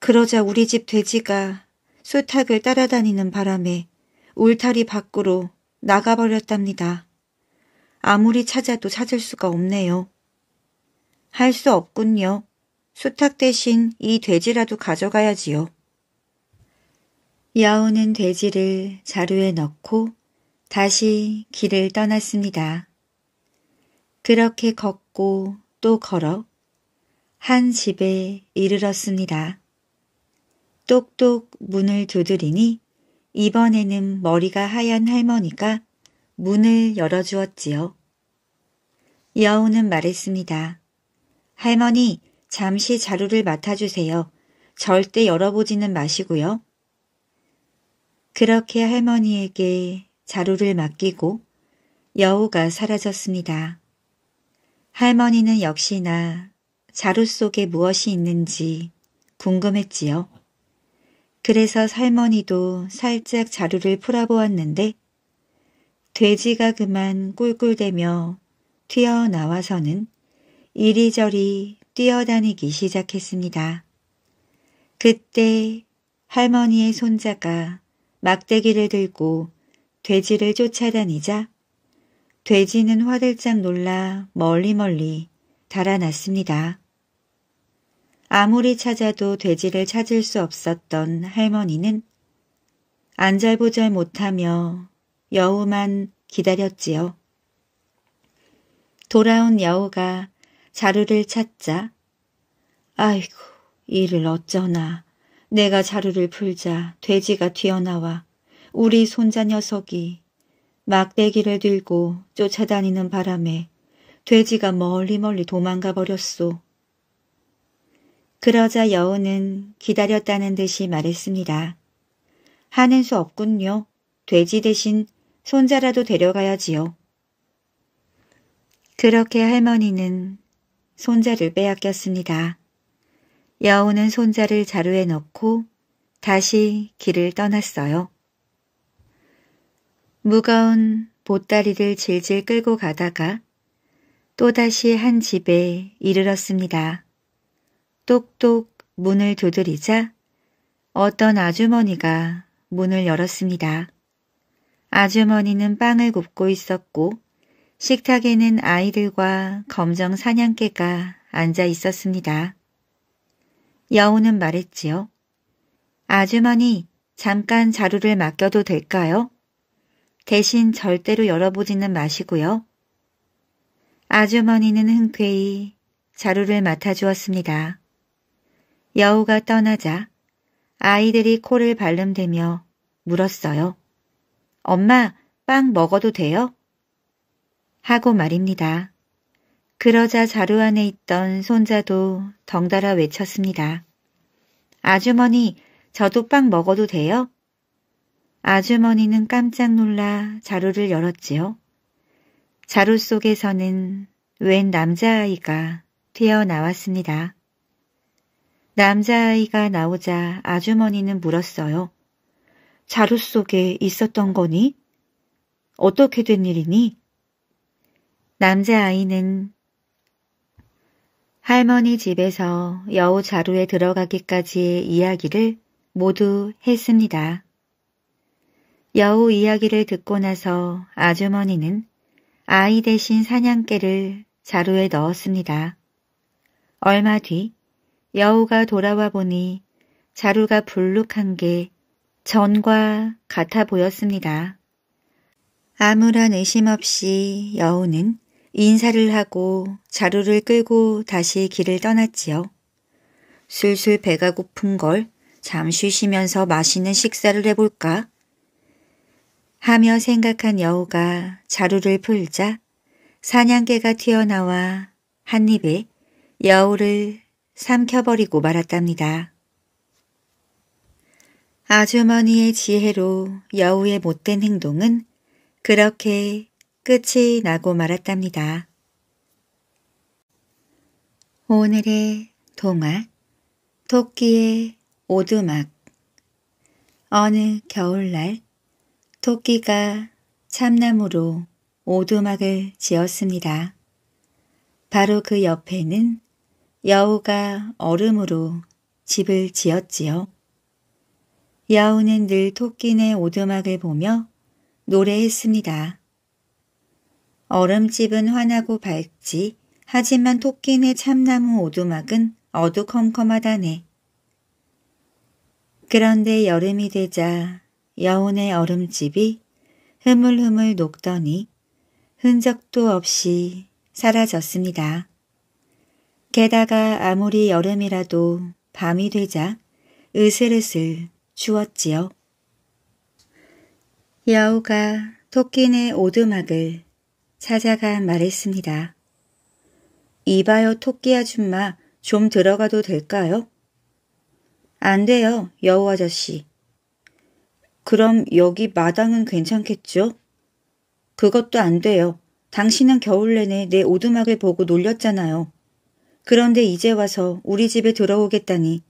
그러자 우리 집 돼지가 수탉을 따라다니는 바람에 울타리 밖으로 나가버렸답니다. 아무리 찾아도 찾을 수가 없네요. 할 수 없군요. 수탉 대신 이 돼지라도 가져가야지요. 야우는 돼지를 자루에 넣고 다시 길을 떠났습니다. 그렇게 걷고 또 걸어 한 집에 이르렀습니다. 똑똑 문을 두드리니 이번에는 머리가 하얀 할머니가 문을 열어주었지요. 여우는 말했습니다. 할머니, 잠시 자루를 맡아주세요. 절대 열어보지는 마시고요. 그렇게 할머니에게 자루를 맡기고 여우가 사라졌습니다. 할머니는 역시나 자루 속에 무엇이 있는지 궁금했지요. 그래서 할머니도 살짝 자루를 풀어보았는데 돼지가 그만 꿀꿀대며 튀어나와서는 이리저리 뛰어다니기 시작했습니다. 그때 할머니의 손자가 막대기를 들고 돼지를 쫓아다니자 돼지는 화들짝 놀라 멀리 멀리 달아났습니다. 아무리 찾아도 돼지를 찾을 수 없었던 할머니는 안절부절 못하며 여우만 기다렸지요. 돌아온 여우가 자루를 찾자 아이고 이를 어쩌나 내가 자루를 풀자 돼지가 튀어나와 우리 손자 녀석이 막대기를 들고 쫓아다니는 바람에 돼지가 멀리 멀리 도망가 버렸소. 그러자 여우는 기다렸다는 듯이 말했습니다. 하는 수 없군요. 돼지 대신 손자라도 데려가야지요. 그렇게 할머니는 손자를 빼앗겼습니다. 여우는 손자를 자루에 넣고 다시 길을 떠났어요. 무거운 보따리를 질질 끌고 가다가 또다시 한 집에 이르렀습니다. 똑똑 문을 두드리자 어떤 아주머니가 문을 열었습니다. 아주머니는 빵을 굽고 있었고 식탁에는 아이들과 검정 사냥개가 앉아 있었습니다. 여우는 말했지요. 아주머니, 잠깐 자루를 맡겨도 될까요? 대신 절대로 열어보지는 마시고요. 아주머니는 흔쾌히 자루를 맡아주었습니다. 여우가 떠나자 아이들이 코를 발름대며 물었어요. 엄마, 빵 먹어도 돼요? 하고 말입니다. 그러자 자루 안에 있던 손자도 덩달아 외쳤습니다. 아주머니, 저도 빵 먹어도 돼요? 아주머니는 깜짝 놀라 자루를 열었지요. 자루 속에서는 웬 남자아이가 튀어나왔습니다. 남자아이가 나오자 아주머니는 물었어요. 자루 속에 있었던 거니? 어떻게 된 일이니? 남자아이는 할머니 집에서 여우 자루에 들어가기까지의 이야기를 모두 했습니다. 여우 이야기를 듣고 나서 아주머니는 아이 대신 사냥개를 자루에 넣었습니다. 얼마 뒤 여우가 돌아와 보니 자루가 불룩한 게 전과 같아 보였습니다. 아무런 의심 없이 여우는 인사를 하고 자루를 끌고 다시 길을 떠났지요. 술술 배가 고픈 걸 잠시 쉬면서 맛있는 식사를 해볼까? 하며 생각한 여우가 자루를 풀자 사냥개가 튀어나와 한 입에 여우를 삼켜버리고 말았답니다. 아주머니의 지혜로 여우의 못된 행동은 그렇게 끝이 나고 말았답니다. 오늘의 동화 토끼의 오두막 어느 겨울날 토끼가 참나무로 오두막을 지었습니다. 바로 그 옆에는 여우가 얼음으로 집을 지었지요. 여우는 늘 토끼네 오두막을 보며 노래했습니다. 얼음집은 환하고 밝지 하지만 토끼네 참나무 오두막은 어두컴컴하다네. 그런데 여름이 되자 여운의 얼음집이 흐물흐물 녹더니 흔적도 없이 사라졌습니다. 게다가 아무리 여름이라도 밤이 되자 으슬으슬 추웠지요. 여우가 토끼네 오두막을 찾아가 말했습니다. 이봐요, 토끼 아줌마. 좀 들어가도 될까요? 안 돼요, 여우 아저씨. 그럼 여기 마당은 괜찮겠죠? 그것도 안 돼요. 당신은 겨울 내내 내 오두막을 보고 놀렸잖아요. 그런데 이제 와서 우리 집에 들어오겠다니.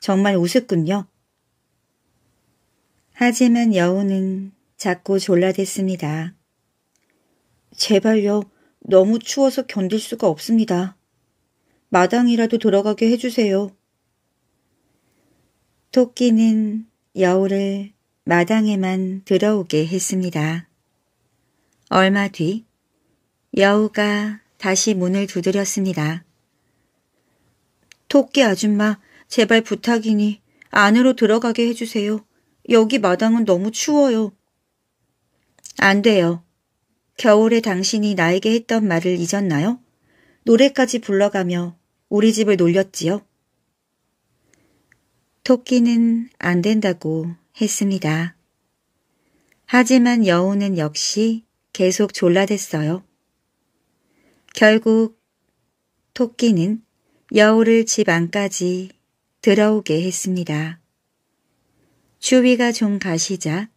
정말 우습군요. 하지만 여우는 자꾸 졸라댔습니다. 제발요. 너무 추워서 견딜 수가 없습니다. 마당이라도 들어가게 해주세요. 토끼는 여우를 마당에만 들어오게 했습니다. 얼마 뒤 여우가 다시 문을 두드렸습니다. 토끼 아줌마, 제발 부탁이니 안으로 들어가게 해주세요. 여기 마당은 너무 추워요. 안 돼요. 겨울에 당신이 나에게 했던 말을 잊었나요? 노래까지 불러가며 우리 집을 놀렸지요. 토끼는 안 된다고 했습니다. 하지만 여우는 역시 계속 졸라댔어요. 결국 토끼는 여우를 집 안까지 들어오게 했습니다. 추위가 좀 가시자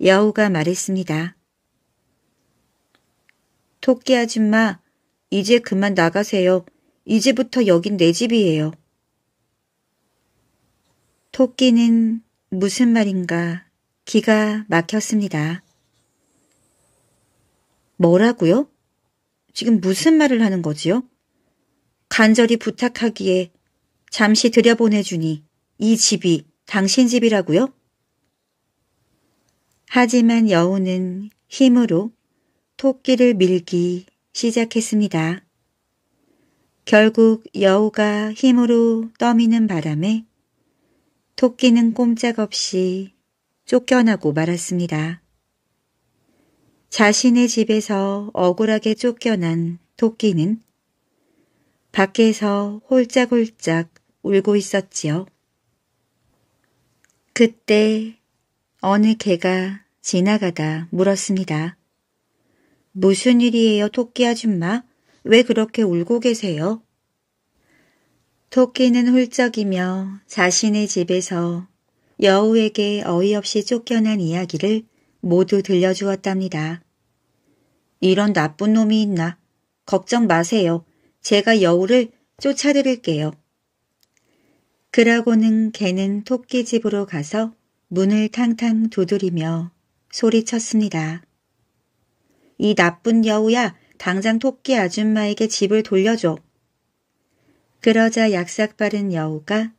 여우가 말했습니다. 토끼 아줌마, 이제 그만 나가세요. 이제부터 여긴 내 집이에요. 토끼는 무슨 말인가 기가 막혔습니다. 뭐라고요? 지금 무슨 말을 하는 거지요? 간절히 부탁하기에 잠시 들여보내주니 이 집이 당신 집이라고요? 하지만 여우는 힘으로 토끼를 밀기 시작했습니다. 결국 여우가 힘으로 떠미는 바람에 토끼는 꼼짝없이 쫓겨나고 말았습니다. 자신의 집에서 억울하게 쫓겨난 토끼는 밖에서 홀짝홀짝 울고 있었지요. 그때 어느 개가 지나가다 물었습니다. 무슨 일이에요, 토끼 아줌마? 왜 그렇게 울고 계세요? 토끼는 훌쩍이며 자신의 집에서 여우에게 어이없이 쫓겨난 이야기를 모두 들려주었답니다. 이런 나쁜 놈이 있나? 걱정 마세요. 제가 여우를 쫓아들을게요. 그러고는 개는 토끼 집으로 가서 문을 탕탕 두드리며 소리쳤습니다. 이 나쁜 여우야, 당장 토끼 아줌마에게 집을 돌려줘. 그러자 약삭빠른 여우가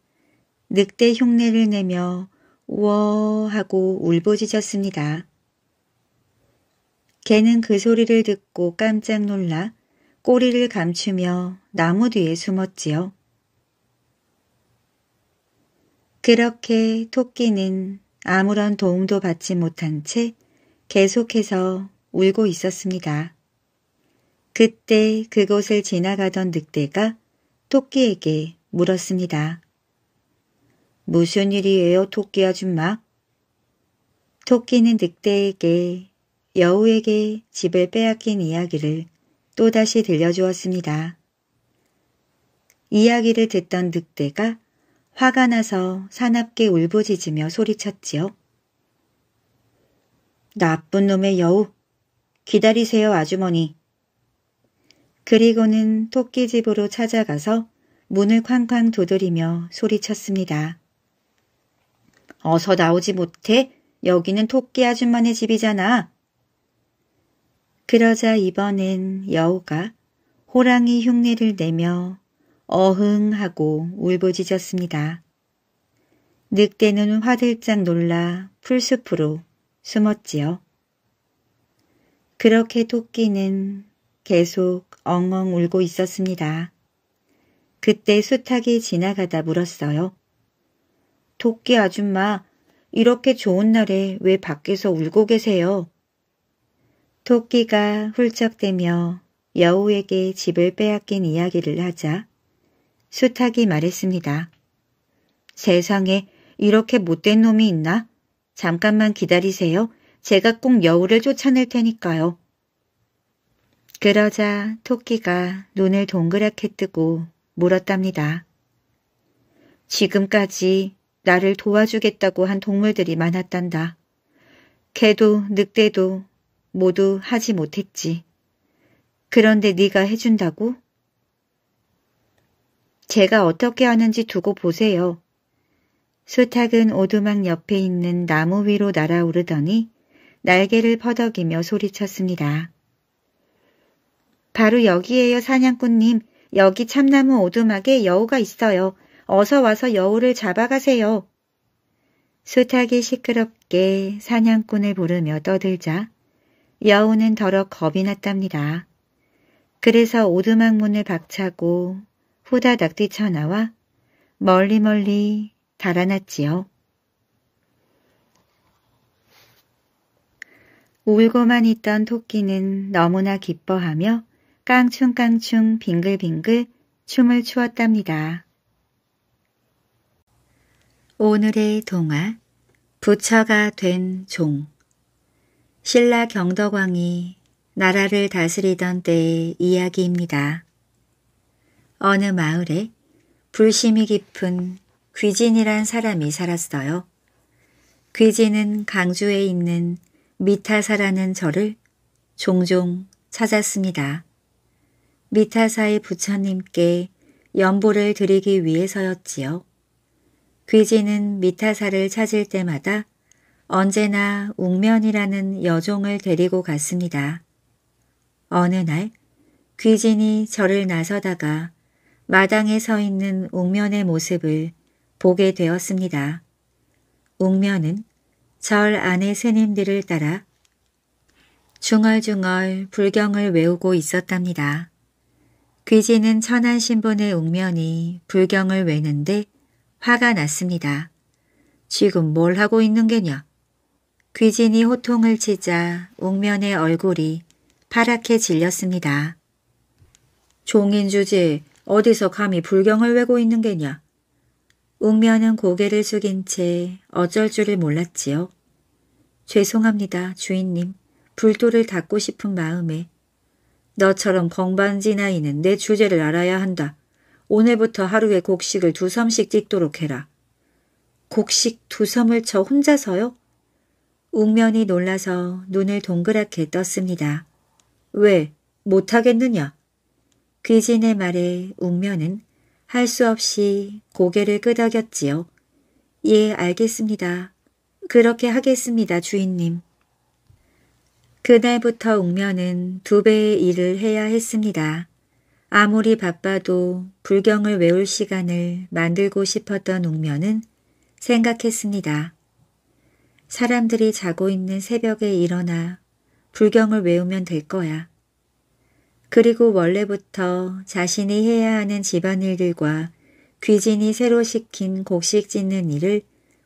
늑대 흉내를 내며 우어 하고 울부짖었습니다. 개는 그 소리를 듣고 깜짝 놀라 꼬리를 감추며 나무 뒤에 숨었지요. 그렇게 토끼는 아무런 도움도 받지 못한 채 계속해서 울고 있었습니다. 그때 그곳을 지나가던 늑대가 토끼에게 물었습니다. 무슨 일이에요, 토끼 아줌마? 토끼는 늑대에게 여우에게 집을 빼앗긴 이야기를 또다시 들려주었습니다. 이야기를 듣던 늑대가 화가 나서 사납게 울부짖으며 소리쳤지요. 나쁜 놈의 여우, 기다리세요, 아주머니. 그리고는 토끼집으로 찾아가서 문을 쾅쾅 두드리며 소리쳤습니다. 어서 나오지 못해? 여기는 토끼 아줌마네 집이잖아. 그러자 이번엔 여우가 호랑이 흉내를 내며 어흥 하고 울부짖었습니다. 늑대는 화들짝 놀라 풀숲으로 숨었지요. 그렇게 토끼는 계속 엉엉 울고 있었습니다. 그때 수탉이 지나가다 물었어요. 토끼 아줌마, 이렇게 좋은 날에 왜 밖에서 울고 계세요? 토끼가 훌쩍대며 여우에게 집을 빼앗긴 이야기를 하자 수탉이 말했습니다. 세상에 이렇게 못된 놈이 있나? 잠깐만 기다리세요. 제가 꼭 여우를 쫓아낼 테니까요. 그러자 토끼가 눈을 동그랗게 뜨고 물었답니다. 지금까지 나를 도와주겠다고 한 동물들이 많았단다. 개도 늑대도 모두 하지 못했지. 그런데 네가 해준다고? 제가 어떻게 하는지 두고 보세요. 수탉은 오두막 옆에 있는 나무 위로 날아오르더니 날개를 퍼덕이며 소리쳤습니다. 바로 여기에요 사냥꾼님. 여기 참나무 오두막에 여우가 있어요. 어서 와서 여우를 잡아가세요. 수탉이 시끄럽게 사냥꾼을 부르며 떠들자 여우는 더러 겁이 났답니다. 그래서 오두막 문을 박차고 후다닥 뛰쳐나와 멀리멀리 달아났지요. 울고만 있던 토끼는 너무나 기뻐하며 깡충깡충 빙글빙글 춤을 추었답니다. 오늘의 동화 부처가 된 종 신라 경덕왕이 나라를 다스리던 때의 이야기입니다. 어느 마을에 불심이 깊은 귀진이란 사람이 살았어요. 귀진은 강주에 있는 미타사라는 절을 종종 찾았습니다. 미타사의 부처님께 연보를 드리기 위해서였지요. 귀지는 미타사를 찾을 때마다 언제나 웅면이라는 여종을 데리고 갔습니다. 어느 날 귀진이 절을 나서다가 마당에 서 있는 웅면의 모습을 보게 되었습니다. 웅면은 절 안의 스님들을 따라 중얼중얼 불경을 외우고 있었답니다. 귀지는 천한 신분의 웅면이 불경을 외는데 화가 났습니다. 지금 뭘 하고 있는 게냐? 귀진이 호통을 치자 옥면의 얼굴이 파랗게 질렸습니다. 종인주지 어디서 감히 불경을 외고 있는 게냐? 옥면은 고개를 숙인 채 어쩔 줄을 몰랐지요. 죄송합니다, 주인님. 불도를 닫고 싶은 마음에. 너처럼 건반지 나이는 내 주제를 알아야 한다. 오늘부터 하루에 곡식을 두 섬씩 찍도록 해라. 곡식 두 섬을 저 혼자서요? 웅면이 놀라서 눈을 동그랗게 떴습니다. 왜? 못하겠느냐? 귀진의 말에 웅면은 할 수 없이 고개를 끄덕였지요. 예, 알겠습니다. 그렇게 하겠습니다, 주인님. 그날부터 옥면은 두 배의 일을 해야 했습니다. 아무리 바빠도 불경을 외울 시간을 만들고 싶었던 옥면은 생각했습니다. 사람들이 자고 있는 새벽에 일어나 불경을 외우면 될 거야. 그리고 원래부터 자신이 해야 하는 집안일들과 귀진이 새로 시킨 곡식 짓는 일을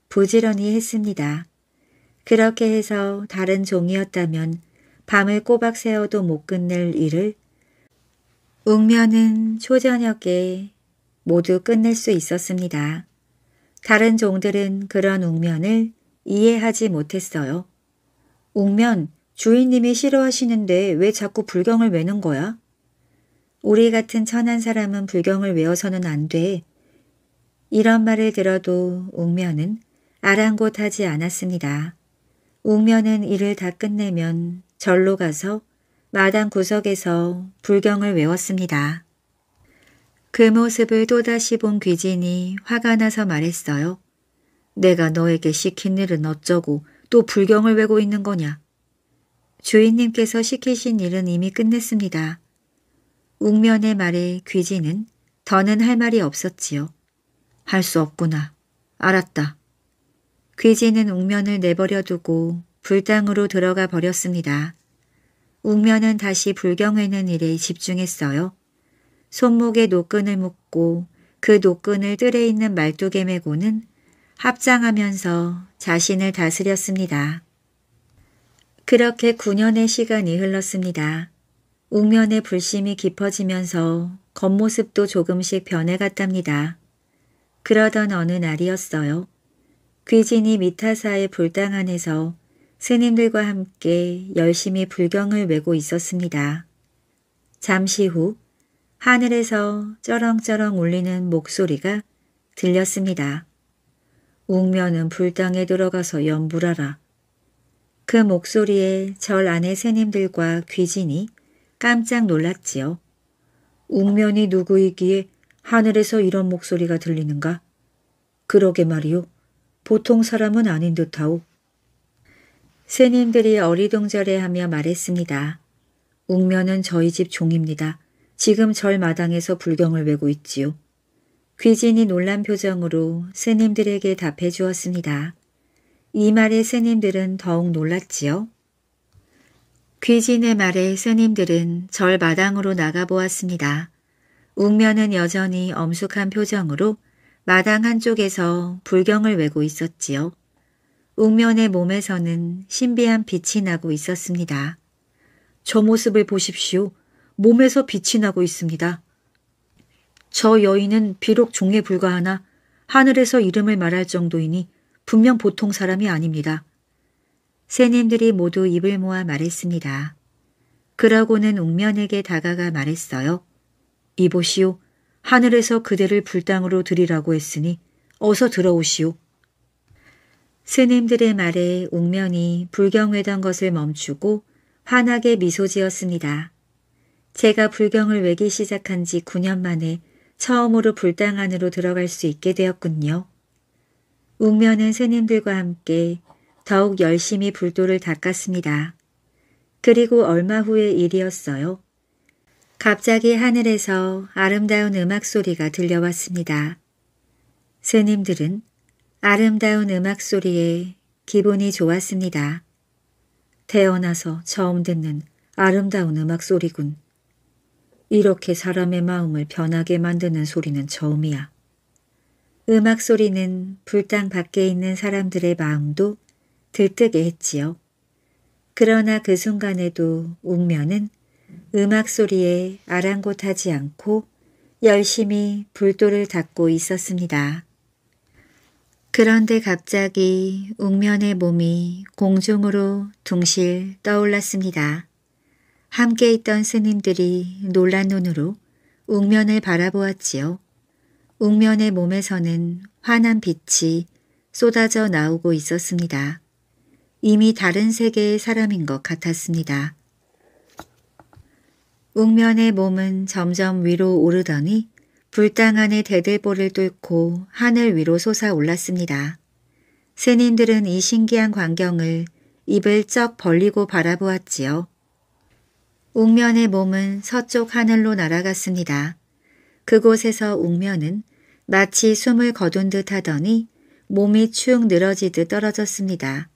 부지런히 했습니다. 그렇게 해서 다른 종이었다면 밤을 꼬박 새워도 못 끝낼 일을 웅면은 초저녁에 모두 끝낼 수 있었습니다. 다른 종들은 그런 웅면을 이해하지 못했어요. 웅면 주인님이 싫어하시는데 왜 자꾸 불경을 외는 거야? 우리 같은 천한 사람은 불경을 외워서는 안 돼. 이런 말을 들어도 웅면은 아랑곳하지 않았습니다. 옥면은 일을 다 끝내면 절로 가서 마당 구석에서 불경을 외웠습니다. 그 모습을 또다시 본 귀진이 화가 나서 말했어요. 내가 너에게 시킨 일은 어쩌고 또 불경을 외고 있는 거냐. 주인님께서 시키신 일은 이미 끝냈습니다. 웅면의 말에 귀진은 더는 할 말이 없었지요. 할 수 없구나. 알았다. 귀지는 웅면을 내버려 두고 불당으로 들어가 버렸습니다. 웅면은 다시 불경회는 일에 집중했어요. 손목에 노끈을 묶고 그 노끈을 뜰에 있는 말뚝에 메고는 합장하면서 자신을 다스렸습니다. 그렇게 9년의 시간이 흘렀습니다. 웅면의 불심이 깊어지면서 겉모습도 조금씩 변해갔답니다. 그러던 어느 날이었어요. 귀진이 미타사의 불당 안에서 스님들과 함께 열심히 불경을 외고 있었습니다. 잠시 후 하늘에서 쩌렁쩌렁 울리는 목소리가 들렸습니다. 웅면은 불당에 들어가서 연불하라. 그 목소리에 절 안의 스님들과 귀진이 깜짝 놀랐지요. 웅면이 누구이기에 하늘에서 이런 목소리가 들리는가? 그러게 말이오 보통 사람은 아닌 듯하오. 스님들이 어리둥절해하며 말했습니다. 웅면은 저희 집 종입니다. 지금 절 마당에서 불경을 외고 있지요. 귀진이 놀란 표정으로 스님들에게 답해 주었습니다. 이 말에 스님들은 더욱 놀랐지요. 귀진의 말에 스님들은 절 마당으로 나가보았습니다. 웅면은 여전히 엄숙한 표정으로 마당 한쪽에서 불경을 외고 있었지요. 웅면의 몸에서는 신비한 빛이 나고 있었습니다. 저 모습을 보십시오. 몸에서 빛이 나고 있습니다. 저 여인은 비록 종에 불과하나 하늘에서 이름을 말할 정도이니 분명 보통 사람이 아닙니다. 새님들이 모두 입을 모아 말했습니다. 그러고는 웅면에게 다가가 말했어요. 이보시오. 하늘에서 그대를 불당으로 드리라고 했으니 어서 들어오시오. 스님들의 말에 웅면이 불경외던 것을 멈추고 환하게 미소 지었습니다. 제가 불경을 외기 시작한 지 9년 만에 처음으로 불당 안으로 들어갈 수 있게 되었군요. 웅면은 스님들과 함께 더욱 열심히 불도를 닦았습니다. 그리고 얼마 후의 일이었어요. 갑자기 하늘에서 아름다운 음악 소리가 들려왔습니다. 스님들은 아름다운 음악 소리에 기분이 좋았습니다. 태어나서 처음 듣는 아름다운 음악 소리군. 이렇게 사람의 마음을 변하게 만드는 소리는 처음이야. 음악 소리는 불당 밖에 있는 사람들의 마음도 들뜨게 했지요. 그러나 그 순간에도 운면은 음악 소리에 아랑곳하지 않고 열심히 불도를 닦고 있었습니다. 그런데 갑자기 웅면의 몸이 공중으로 둥실 떠올랐습니다. 함께 있던 스님들이 놀란 눈으로 웅면을 바라보았지요. 웅면의 몸에서는 환한 빛이 쏟아져 나오고 있었습니다. 이미 다른 세계의 사람인 것 같았습니다. 웅면의 몸은 점점 위로 오르더니 불당 안의 대들보를 뚫고 하늘 위로 솟아올랐습니다. 스님들은 이 신기한 광경을 입을 쩍 벌리고 바라보았지요. 웅면의 몸은 서쪽 하늘로 날아갔습니다. 그곳에서 웅면은 마치 숨을 거둔 듯 하더니 몸이 축 늘어지듯 떨어졌습니다.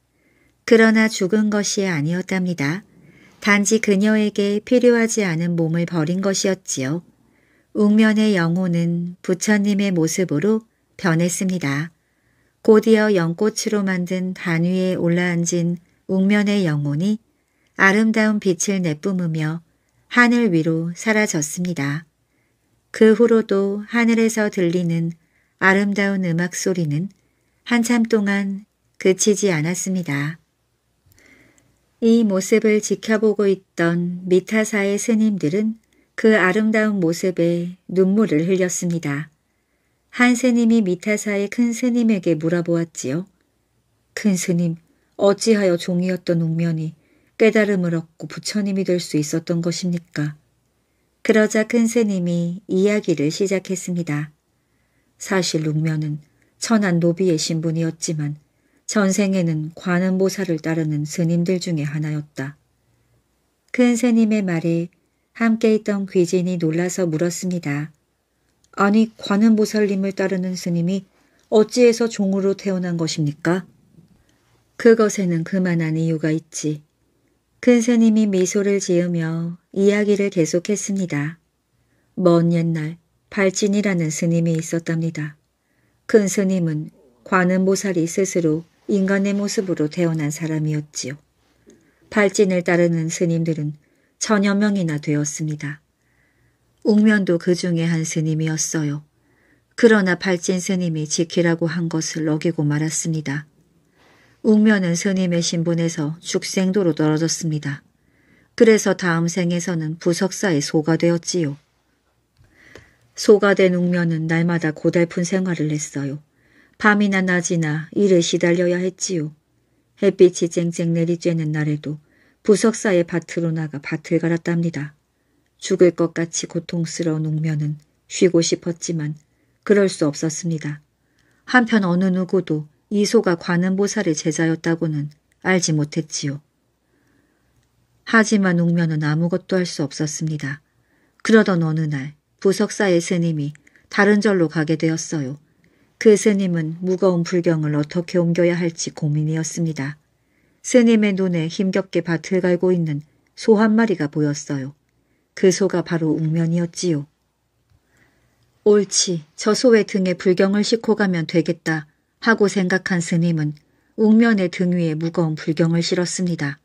그러나 죽은 것이 아니었답니다. 단지 그녀에게 필요하지 않은 몸을 버린 것이었지요. 웅면의 영혼은 부처님의 모습으로 변했습니다. 곧이어 연꽃으로 만든 단 위에 올라앉은 웅면의 영혼이 아름다운 빛을 내뿜으며 하늘 위로 사라졌습니다. 그 후로도 하늘에서 들리는 아름다운 음악 소리는 한참 동안 그치지 않았습니다. 이 모습을 지켜보고 있던 미타사의 스님들은 그 아름다운 모습에 눈물을 흘렸습니다. 한 스님이 미타사의 큰 스님에게 물어보았지요. 큰 스님, 어찌하여 종이었던 옥면이 깨달음을 얻고 부처님이 될 수 있었던 것입니까? 그러자 큰 스님이 이야기를 시작했습니다. 사실 옥면은 천한 노비의 신분이었지만 전생에는 관음보살을 따르는 스님들 중에 하나였다. 큰 스님의 말에 함께 있던 귀진이 놀라서 물었습니다. 아니 관음보살님을 따르는 스님이 어찌해서 종으로 태어난 것입니까? 그것에는 그만한 이유가 있지. 큰 스님이 미소를 지으며 이야기를 계속했습니다. 먼 옛날 발진이라는 스님이 있었답니다. 큰 스님은 관음보살이 스스로 인간의 모습으로 태어난 사람이었지요. 발진을 따르는 스님들은 천여 명이나 되었습니다. 웅면도그 중에 한 스님이었어요. 그러나 발진 스님이 지키라고 한 것을 어기고 말았습니다. 웅면은 스님의 신분에서 죽생도로 떨어졌습니다. 그래서 다음 생에서는 부석사의 소가 되었지요. 소가 된웅면은 날마다 고달픈 생활을 했어요. 밤이나 낮이나 일을 시달려야 했지요. 햇빛이 쨍쨍 내리쬐는 날에도 부석사의 밭으로 나가 밭을 갈았답니다. 죽을 것 같이 고통스러운 옥면은 쉬고 싶었지만 그럴 수 없었습니다. 한편 어느 누구도 이소가 관음보살의 제자였다고는 알지 못했지요. 하지만 옥면은 아무것도 할 수 없었습니다. 그러던 어느 날 부석사의 스님이 다른 절로 가게 되었어요. 그 스님은 무거운 불경을 어떻게 옮겨야 할지 고민이었습니다. 스님의 눈에 힘겹게 밭을 갈고 있는 소 한 마리가 보였어요. 그 소가 바로 웅면이었지요. 옳지, 저 소의 등에 불경을 싣고 가면 되겠다 하고 생각한 스님은 웅면의 등 위에 무거운 불경을 실었습니다.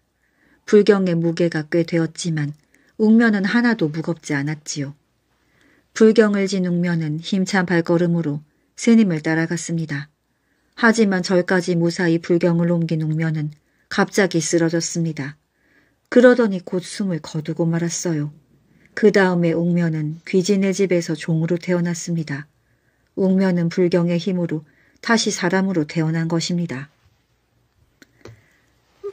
불경의 무게가 꽤 되었지만 웅면은 하나도 무겁지 않았지요. 불경을 진 웅면은 힘찬 발걸음으로 스님을 따라갔습니다. 하지만 절까지 무사히 불경을 옮긴 옥면은 갑자기 쓰러졌습니다. 그러더니 곧 숨을 거두고 말았어요. 그 다음에 옥면은 귀진의 집에서 종으로 태어났습니다. 옥면은 불경의 힘으로 다시 사람으로 태어난 것입니다.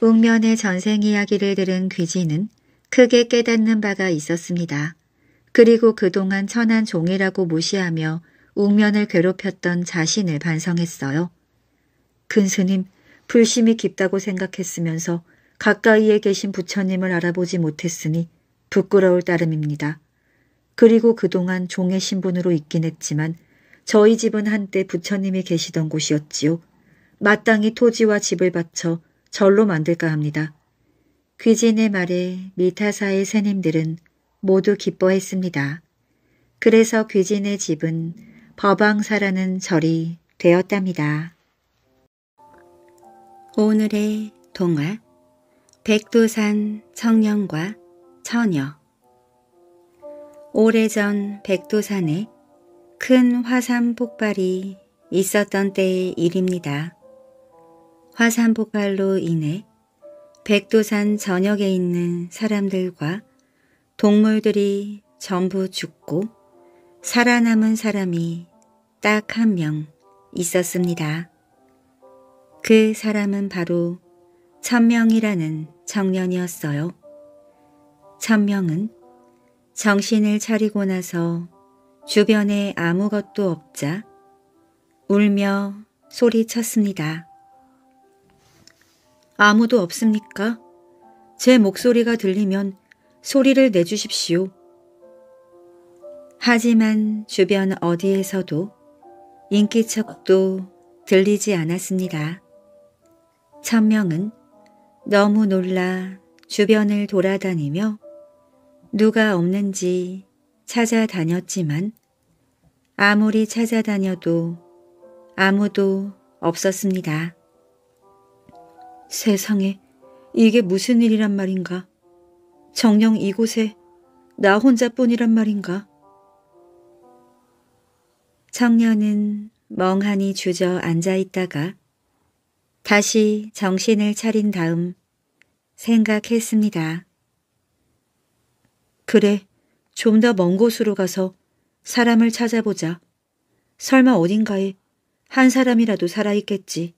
옥면의 전생 이야기를 들은 귀진은 크게 깨닫는 바가 있었습니다. 그리고 그동안 천한 종이라고 무시하며 웅면을 괴롭혔던 자신을 반성했어요. 큰 스님 불심이 깊다고 생각했으면서 가까이에 계신 부처님을 알아보지 못했으니 부끄러울 따름입니다. 그리고 그동안 종의 신분으로 있긴 했지만 저희 집은 한때 부처님이 계시던 곳이었지요. 마땅히 토지와 집을 바쳐 절로 만들까 합니다. 귀진의 말에 미타사의 새님들은 모두 기뻐했습니다. 그래서 귀진의 집은 법왕사라는 절이 되었답니다. 오늘의 동화 백두산 청년과 처녀 오래전 백두산에 큰 화산 폭발이 있었던 때의 일입니다. 화산 폭발로 인해 백두산 전역에 있는 사람들과 동물들이 전부 죽고 살아남은 사람이 딱 한 명 있었습니다. 그 사람은 바로 천명이라는 청년이었어요. 천명은 정신을 차리고 나서 주변에 아무것도 없자 울며 소리쳤습니다. 아무도 없습니까? 제 목소리가 들리면 소리를 내주십시오. 하지만 주변 어디에서도 인기척도 들리지 않았습니다. 천명은 너무 놀라 주변을 돌아다니며 누가 없는지 찾아다녔지만 아무리 찾아다녀도 아무도 없었습니다. 세상에 이게 무슨 일이란 말인가? 정령 이곳에 나 혼자뿐이란 말인가? 청년은 멍하니 주저앉아 있다가 다시 정신을 차린 다음 생각했습니다. 그래, 좀 더 먼 곳으로 가서 사람을 찾아보자. 설마 어딘가에 한 사람이라도 살아있겠지.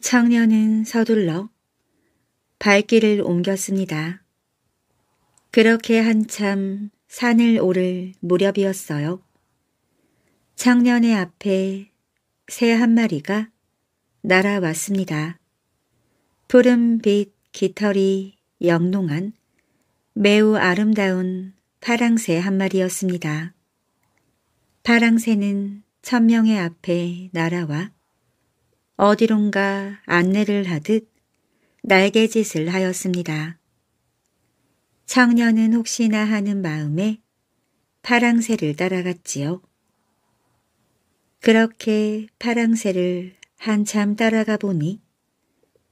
청년은 서둘러 발길을 옮겼습니다. 그렇게 한참 산을 오를 무렵이었어요. 창년의 앞에 새 한 마리가 날아왔습니다. 푸른빛 깃털이 영롱한 매우 아름다운 파랑새 한 마리였습니다. 파랑새는 천명의 앞에 날아와 어디론가 안내를 하듯 날개짓을 하였습니다. 청년은 혹시나 하는 마음에 파랑새를 따라갔지요. 그렇게 파랑새를 한참 따라가 보니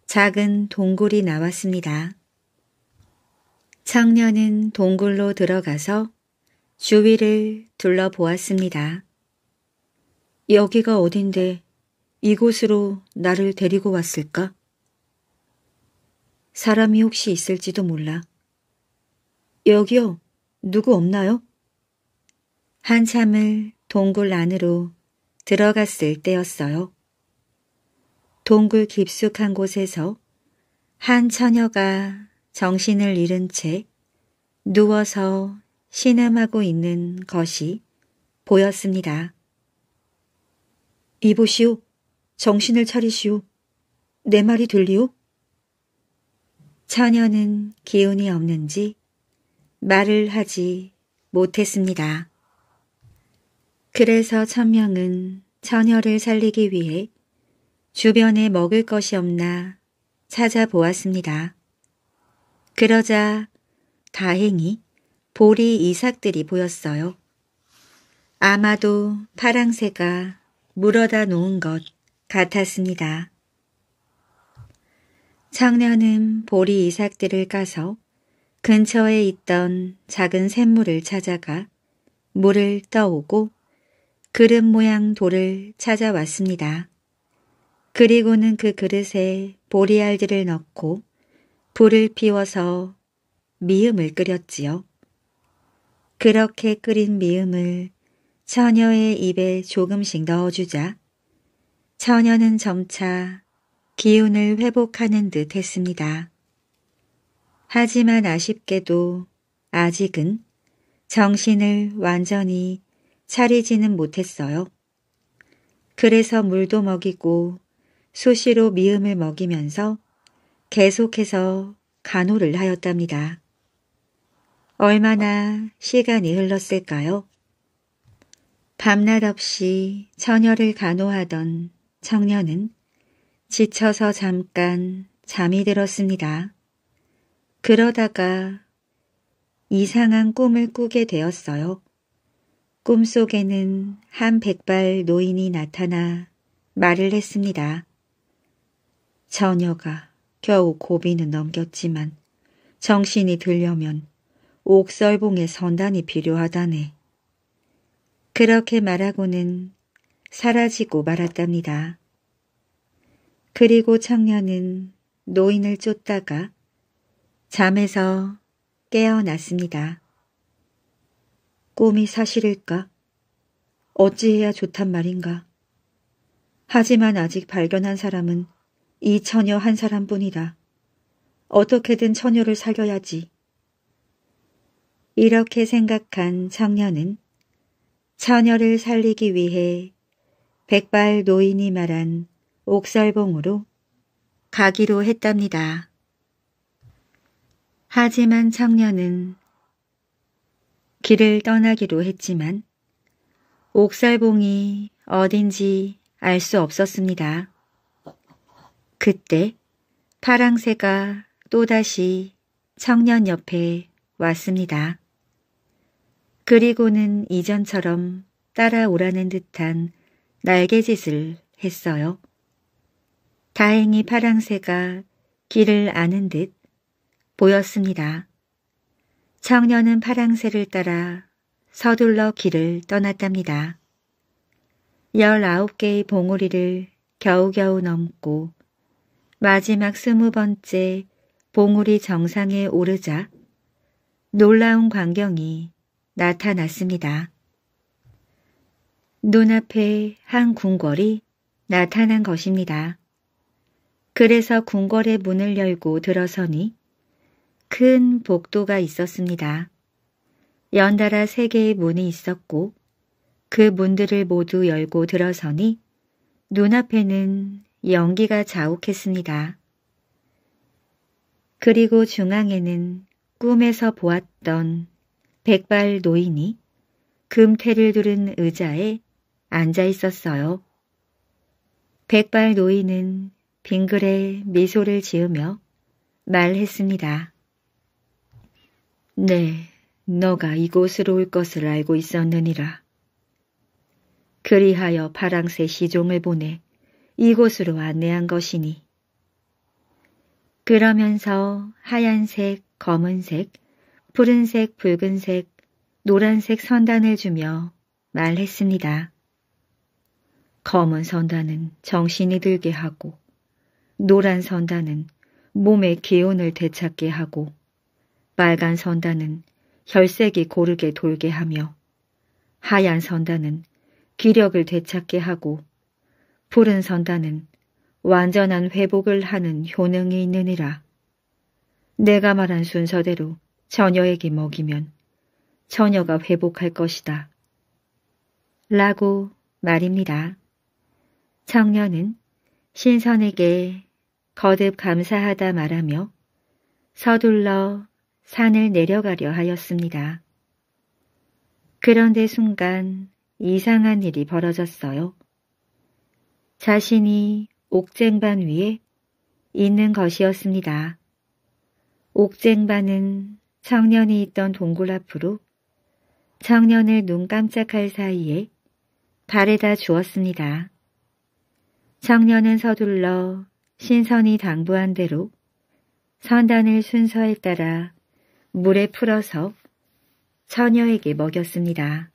작은 동굴이 나왔습니다. 청년은 동굴로 들어가서 주위를 둘러보았습니다. 여기가 어딘데 이곳으로 나를 데리고 왔을까? 사람이 혹시 있을지도 몰라. 여기요. 누구 없나요? 한참을 동굴 안으로 들어갔을 때였어요. 동굴 깊숙한 곳에서 한 처녀가 정신을 잃은 채 누워서 신음하고 있는 것이 보였습니다. 이보시오. 정신을 차리시오. 내 말이 들리오? 처녀는 기운이 없는지 말을 하지 못했습니다. 그래서 천명은 처녀를 살리기 위해 주변에 먹을 것이 없나 찾아보았습니다. 그러자 다행히 보리 이삭들이 보였어요. 아마도 파랑새가 물어다 놓은 것 같았습니다. 청년은 보리 이삭들을 까서 근처에 있던 작은 샘물을 찾아가 물을 떠오고 그릇 모양 돌을 찾아왔습니다. 그리고는 그 그릇에 보리알들을 넣고 불을 피워서 미음을 끓였지요. 그렇게 끓인 미음을 처녀의 입에 조금씩 넣어주자 처녀는 점차 기운을 회복하는 듯 했습니다. 하지만 아쉽게도 아직은 정신을 완전히 차리지는 못했어요. 그래서 물도 먹이고 수시로 미음을 먹이면서 계속해서 간호를 하였답니다. 얼마나 시간이 흘렀을까요? 밤낮 없이 처녀를 간호하던 청년은 지쳐서 잠깐 잠이 들었습니다. 그러다가 이상한 꿈을 꾸게 되었어요. 꿈속에는 한 백발 노인이 나타나 말을 했습니다. 처녀가 겨우 고비는 넘겼지만 정신이 들려면 옥설봉의 선단이 필요하다네. 그렇게 말하고는 사라지고 말았답니다. 그리고 청년은 노인을 쫓다가 잠에서 깨어났습니다. 꿈이 사실일까? 어찌해야 좋단 말인가? 하지만 아직 발견한 사람은 이 처녀 한 사람뿐이다. 어떻게든 처녀를 사겨야지. 이렇게 생각한 청년은 처녀를 살리기 위해 백발 노인이 말한 옥살봉으로 가기로 했답니다. 하지만 청년은 길을 떠나기로 했지만 옥살봉이 어딘지 알 수 없었습니다. 그때 파랑새가 또다시 청년 옆에 왔습니다. 그리고는 이전처럼 따라오라는 듯한 날개짓을 했어요. 다행히 파랑새가 길을 아는 듯 보였습니다. 청년은 파랑새를 따라 서둘러 길을 떠났답니다. 19개의 봉우리를 겨우겨우 넘고 마지막 스무 번째 봉우리 정상에 오르자 놀라운 광경이 나타났습니다. 눈앞에 한 궁궐이 나타난 것입니다. 그래서 궁궐의 문을 열고 들어서니 큰 복도가 있었습니다. 연달아 세 개의 문이 있었고 그 문들을 모두 열고 들어서니 눈앞에는 연기가 자욱했습니다. 그리고 중앙에는 꿈에서 보았던 백발 노인이 금태를 두른 의자에 앉아 있었어요. 백발 노인은 빙그레 미소를 지으며 말했습니다. 네, 너가 이곳으로 올 것을 알고 있었느니라. 그리하여 파랑새 시종을 보내 이곳으로 안내한 것이니. 그러면서 하얀색, 검은색, 푸른색, 붉은색, 노란색 선단을 주며 말했습니다. 검은 선단은 정신이 들게 하고 노란 선단은 몸의 기운을 되찾게 하고 빨간 선단은 혈색이 고르게 돌게 하며 하얀 선단은 기력을 되찾게 하고 푸른 선단은 완전한 회복을 하는 효능이 있느니라. 내가 말한 순서대로 처녀에게 먹이면 처녀가 회복할 것이다. 라고 말입니다. 청년은 신선에게 거듭 감사하다 말하며 서둘러 산을 내려가려 하였습니다. 그런데 순간 이상한 일이 벌어졌어요. 자신이 옥쟁반 위에 있는 것이었습니다. 옥쟁반은 청년이 있던 동굴 앞으로 청년을 눈 깜짝할 사이에 발에다 주었습니다. 청년은 서둘러 신선이 당부한 대로 선단을 순서에 따라 물에 풀어서 처녀에게 먹였습니다.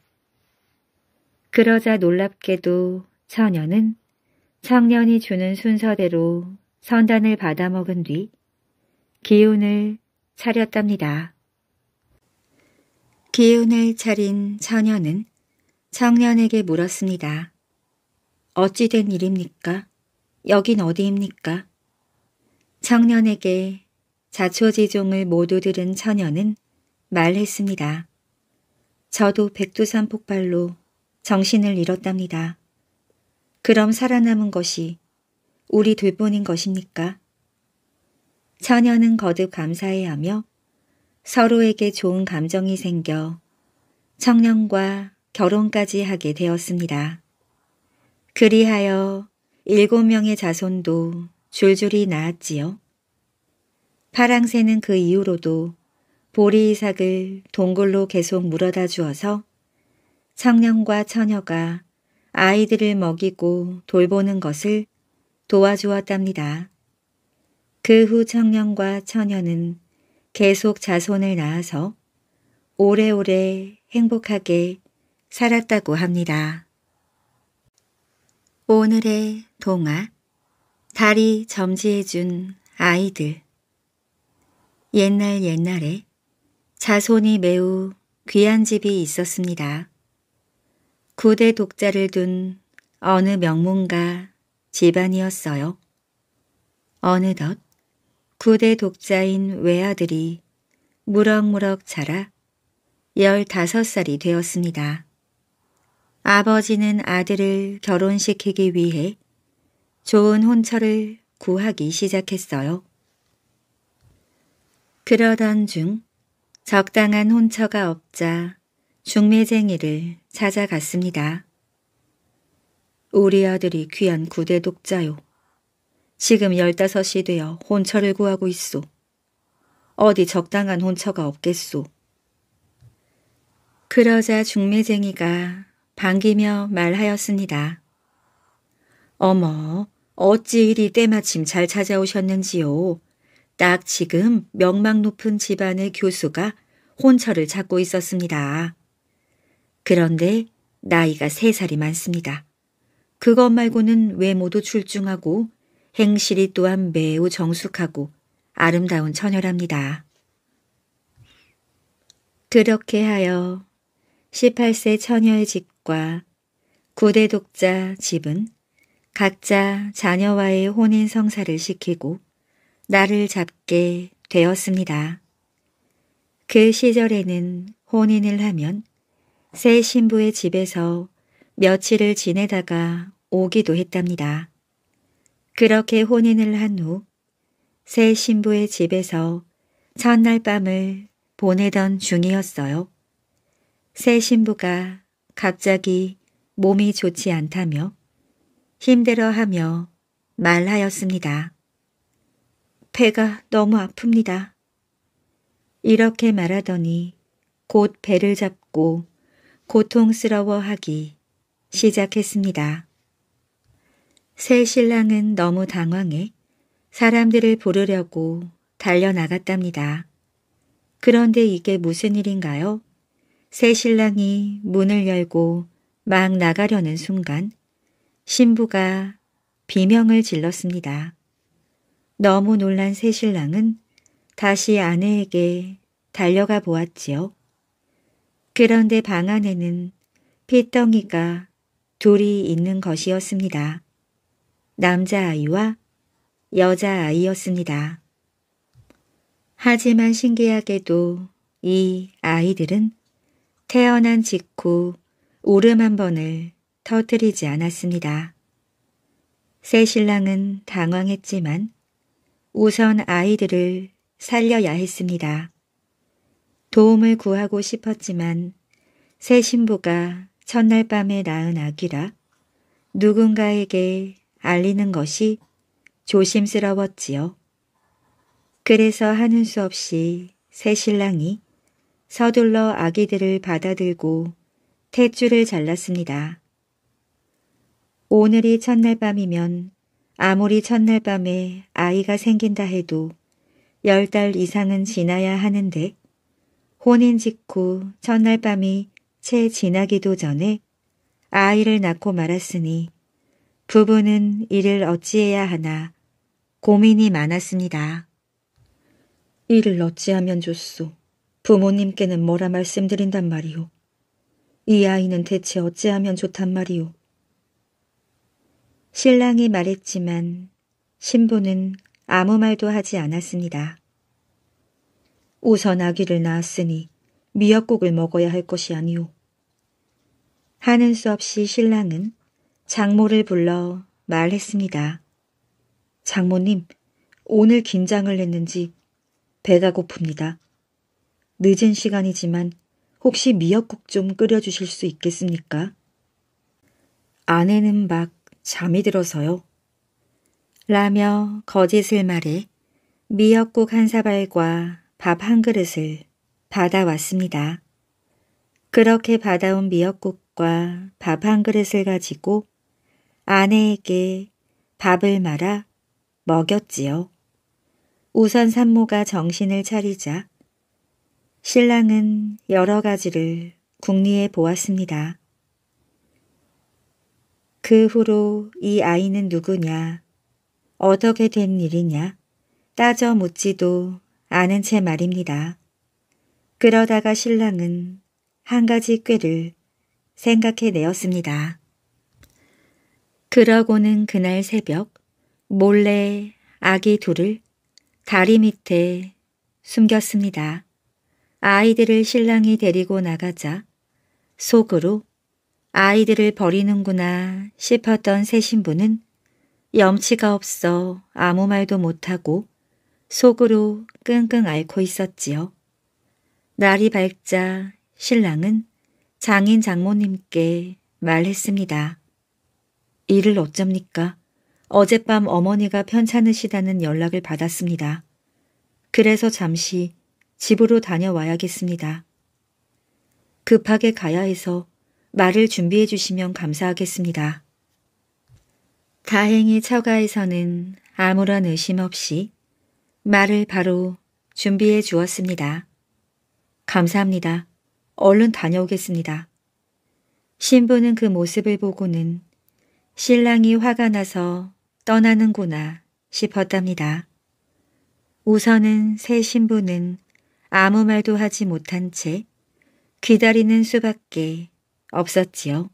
그러자 놀랍게도 처녀는 청년이 주는 순서대로 선단을 받아 먹은 뒤 기운을 차렸답니다. 기운을 차린 처녀는 청년에게 물었습니다. 어찌 된 일입니까? 여긴 어디입니까? 청년에게 자초지종을 모두 들은 처녀는 말했습니다. 저도 백두산 폭발로 정신을 잃었답니다. 그럼 살아남은 것이 우리 둘뿐인 것입니까? 처녀는 거듭 감사해하며 서로에게 좋은 감정이 생겨 청년과 결혼까지 하게 되었습니다. 그리하여 일곱 명의 자손도 줄줄이 낳았지요. 파랑새는 그 이후로도 보리 이삭을 동굴로 계속 물어다 주어서 청년과 처녀가 아이들을 먹이고 돌보는 것을 도와주었답니다. 그 후 청년과 처녀는 계속 자손을 낳아서 오래오래 행복하게 살았다고 합니다. 오늘의 동화 달이 점지해준 아이들 옛날 옛날에 자손이 매우 귀한 집이 있었습니다. 구대 독자를 둔 어느 명문가 집안이었어요. 어느덧 구대 독자인 외아들이 무럭무럭 자라 15살이 되었습니다. 아버지는 아들을 결혼시키기 위해 좋은 혼처를 구하기 시작했어요. 그러던 중 적당한 혼처가 없자 중매쟁이를 찾아갔습니다. 우리 아들이 귀한 구대독자요. 지금 열다섯이 되어 혼처를 구하고 있소. 어디 적당한 혼처가 없겠소. 그러자 중매쟁이가 반기며 말하였습니다. 어머, 어찌 이리 때마침 잘 찾아오셨는지요. 딱 지금 명망 높은 집안의 교수가 혼처를 찾고 있었습니다. 그런데 나이가 세살이 많습니다. 그것 말고는 외모도 출중하고 행실이 또한 매우 정숙하고 아름다운 처녀랍니다. 그렇게 하여 18세 처녀의 집과 9대 독자 집은 각자 자녀와의 혼인 성사를 시키고 나를 잡게 되었습니다. 그 시절에는 혼인을 하면 새 신부의 집에서 며칠을 지내다가 오기도 했답니다. 그렇게 혼인을 한 후 새 신부의 집에서 첫날 밤을 보내던 중이었어요. 새 신부가 갑자기 몸이 좋지 않다며 힘들어하며 말하였습니다. 배가 너무 아픕니다. 이렇게 말하더니 곧 배를 잡고 고통스러워하기 시작했습니다. 새 신랑은 너무 당황해 사람들을 부르려고 달려나갔답니다. 그런데 이게 무슨 일인가요? 새 신랑이 문을 열고 막 나가려는 순간 신부가 비명을 질렀습니다. 너무 놀란 새신랑은 다시 아내에게 달려가 보았지요. 그런데 방 안에는 피덩이가 둘이 있는 것이었습니다. 남자아이와 여자아이였습니다. 하지만 신기하게도 이 아이들은 태어난 직후 울음 한 번을 터뜨리지 않았습니다. 새신랑은 당황했지만 우선 아이들을 살려야 했습니다. 도움을 구하고 싶었지만 새 신부가 첫날 밤에 낳은 아기라 누군가에게 알리는 것이 조심스러웠지요. 그래서 하는 수 없이 새 신랑이 서둘러 아기들을 받아들고 탯줄을 잘랐습니다. 오늘이 첫날 밤이면 아무리 첫날 밤에 아이가 생긴다 해도 열 달 이상은 지나야 하는데 혼인 직후 첫날 밤이 채 지나기도 전에 아이를 낳고 말았으니 부부는 이를 어찌해야 하나 고민이 많았습니다. 이를 어찌하면 좋소. 부모님께는 뭐라 말씀드린단 말이오. 이 아이는 대체 어찌하면 좋단 말이오. 신랑이 말했지만 신부는 아무 말도 하지 않았습니다. 우선 아기를 낳았으니 미역국을 먹어야 할 것이 아니오. 하는 수 없이 신랑은 장모를 불러 말했습니다. 장모님, 오늘 긴장을 했는지 배가 고픕니다. 늦은 시간이지만 혹시 미역국 좀 끓여주실 수 있겠습니까? 아내는 막 잠이 들어서요. 라며 거짓을 말해 미역국 한 사발과 밥 한 그릇을 받아왔습니다. 그렇게 받아온 미역국과 밥 한 그릇을 가지고 아내에게 밥을 말아 먹였지요. 우선 산모가 정신을 차리자 신랑은 여러 가지를 궁리해 보았습니다. 그 후로 이 아이는 누구냐, 어떻게 된 일이냐 따져 묻지도 않은 채 말입니다. 그러다가 신랑은 한 가지 꾀를 생각해내었습니다. 그러고는 그날 새벽 몰래 아기 둘을 다리 밑에 숨겼습니다. 아이들을 신랑이 데리고 나가자 속으로 아이들을 버리는구나 싶었던 새 신부는 염치가 없어 아무 말도 못하고 속으로 끙끙 앓고 있었지요. 날이 밝자 신랑은 장인 장모님께 말했습니다. 일을 어쩝니까? 어젯밤 어머니가 편찮으시다는 연락을 받았습니다. 그래서 잠시 집으로 다녀와야겠습니다. 급하게 가야 해서 말을 준비해 주시면 감사하겠습니다. 다행히 처가에서는 아무런 의심 없이 말을 바로 준비해 주었습니다. 감사합니다. 얼른 다녀오겠습니다. 신부는 그 모습을 보고는 신랑이 화가 나서 떠나는구나 싶었답니다. 우선은 새 신부는 아무 말도 하지 못한 채 기다리는 수밖에 없었지요.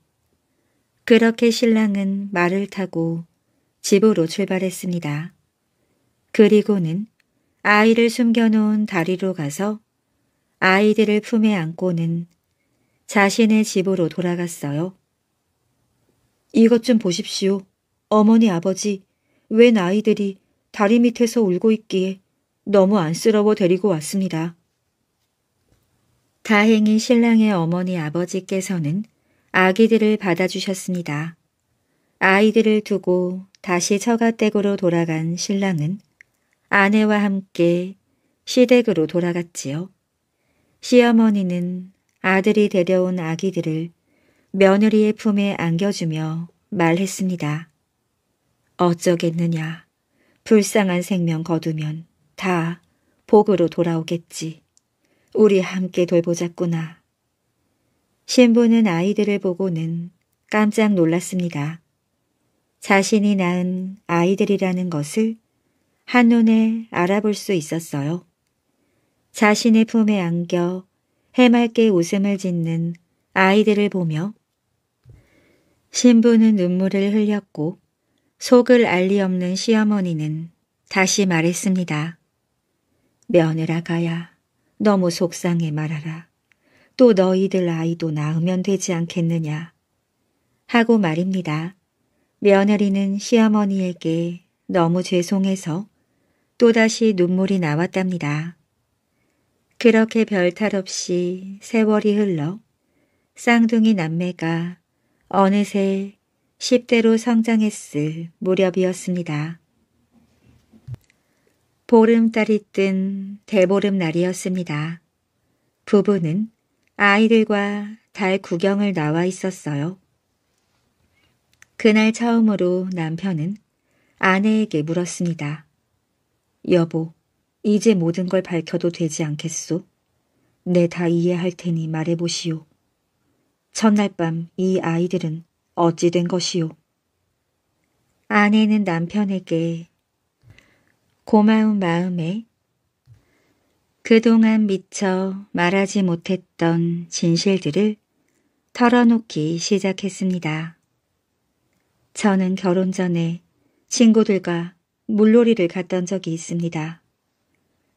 그렇게 신랑은 말을 타고 집으로 출발했습니다. 그리고는 아이를 숨겨놓은 다리로 가서 아이들을 품에 안고는 자신의 집으로 돌아갔어요. 이것 좀 보십시오. 어머니 아버지, 웬 아이들이 다리 밑에서 울고 있기에 너무 안쓰러워 데리고 왔습니다. 다행히 신랑의 어머니 아버지께서는 아기들을 받아주셨습니다. 아이들을 두고 다시 처가댁으로 돌아간 신랑은 아내와 함께 시댁으로 돌아갔지요. 시어머니는 아들이 데려온 아기들을 며느리의 품에 안겨주며 말했습니다. 어쩌겠느냐. 불쌍한 생명 거두면 다 복으로 돌아오겠지. 우리 함께 돌보자꾸나. 신부는 아이들을 보고는 깜짝 놀랐습니다. 자신이 낳은 아이들이라는 것을 한눈에 알아볼 수 있었어요. 자신의 품에 안겨 해맑게 웃음을 짓는 아이들을 보며 신부는 눈물을 흘렸고 속을 알리 없는 시어머니는 다시 말했습니다. 며느라가야. 너무 속상해 말하라. 또 너희들 아이도 낳으면 되지 않겠느냐. 하고 말입니다. 며느리는 시어머니에게 너무 죄송해서 또다시 눈물이 나왔답니다. 그렇게 별탈 없이 세월이 흘러 쌍둥이 남매가 어느새 10대로 성장했을 무렵이었습니다. 보름달이 뜬 대보름날이었습니다. 부부는 아이들과 달 구경을 나와 있었어요. 그날 처음으로 남편은 아내에게 물었습니다. 여보, 이제 모든 걸 밝혀도 되지 않겠소? 내다 네, 이해할 테니 말해보시오. 첫날 밤 이 아이들은 어찌 된 것이오? 아내는 남편에게 고마운 마음에 그동안 미처 말하지 못했던 진실들을 털어놓기 시작했습니다. 저는 결혼 전에 친구들과 물놀이를 갔던 적이 있습니다.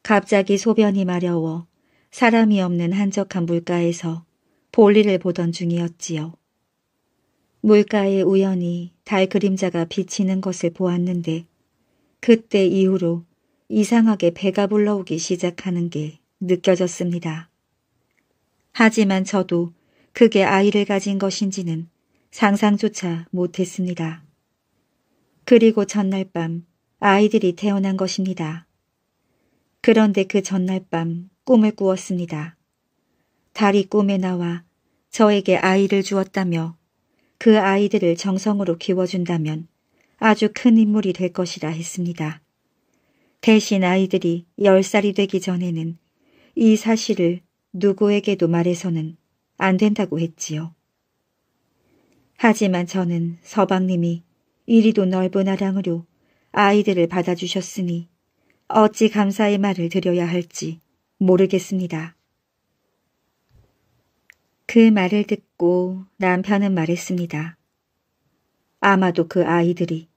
갑자기 소변이 마려워 사람이 없는 한적한 물가에서 볼일을 보던 중이었지요. 물가에 우연히 달 그림자가 비치는 것을 보았는데 그때 이후로 이상하게 배가 불러오기 시작하는 게 느껴졌습니다. 하지만 저도 그게 아이를 가진 것인지는 상상조차 못했습니다. 그리고 전날 밤 아이들이 태어난 것입니다. 그런데 그 전날 밤 꿈을 꾸었습니다. 달이 꿈에 나와 저에게 아이를 주었다며 그 아이들을 정성으로 키워준다면 아주 큰 인물이 될 것이라 했습니다. 대신 아이들이 10살이 되기 전에는 이 사실을 누구에게도 말해서는 안 된다고 했지요. 하지만 저는 서방님이 이리도 넓은 아량으로 아이들을 받아주셨으니 어찌 감사의 말을 드려야 할지 모르겠습니다. 그 말을 듣고 남편은 말했습니다. 아마도 그 아이들이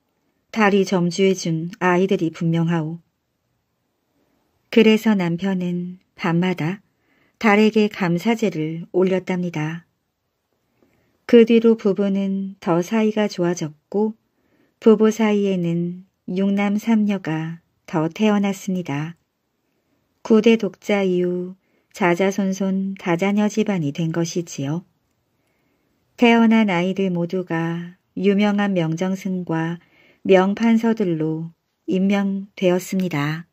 다리 점주해준 아이들이 분명하오. 그래서 남편은 밤마다 달에게 감사제를 올렸답니다. 그 뒤로 부부는 더 사이가 좋아졌고 부부 사이에는 육남 삼녀가더 태어났습니다. 구대 독자 이후 자자손손 다자녀 집안이 된 것이지요. 태어난 아이들 모두가 유명한 명정승과 명판서들로 임명되었습니다.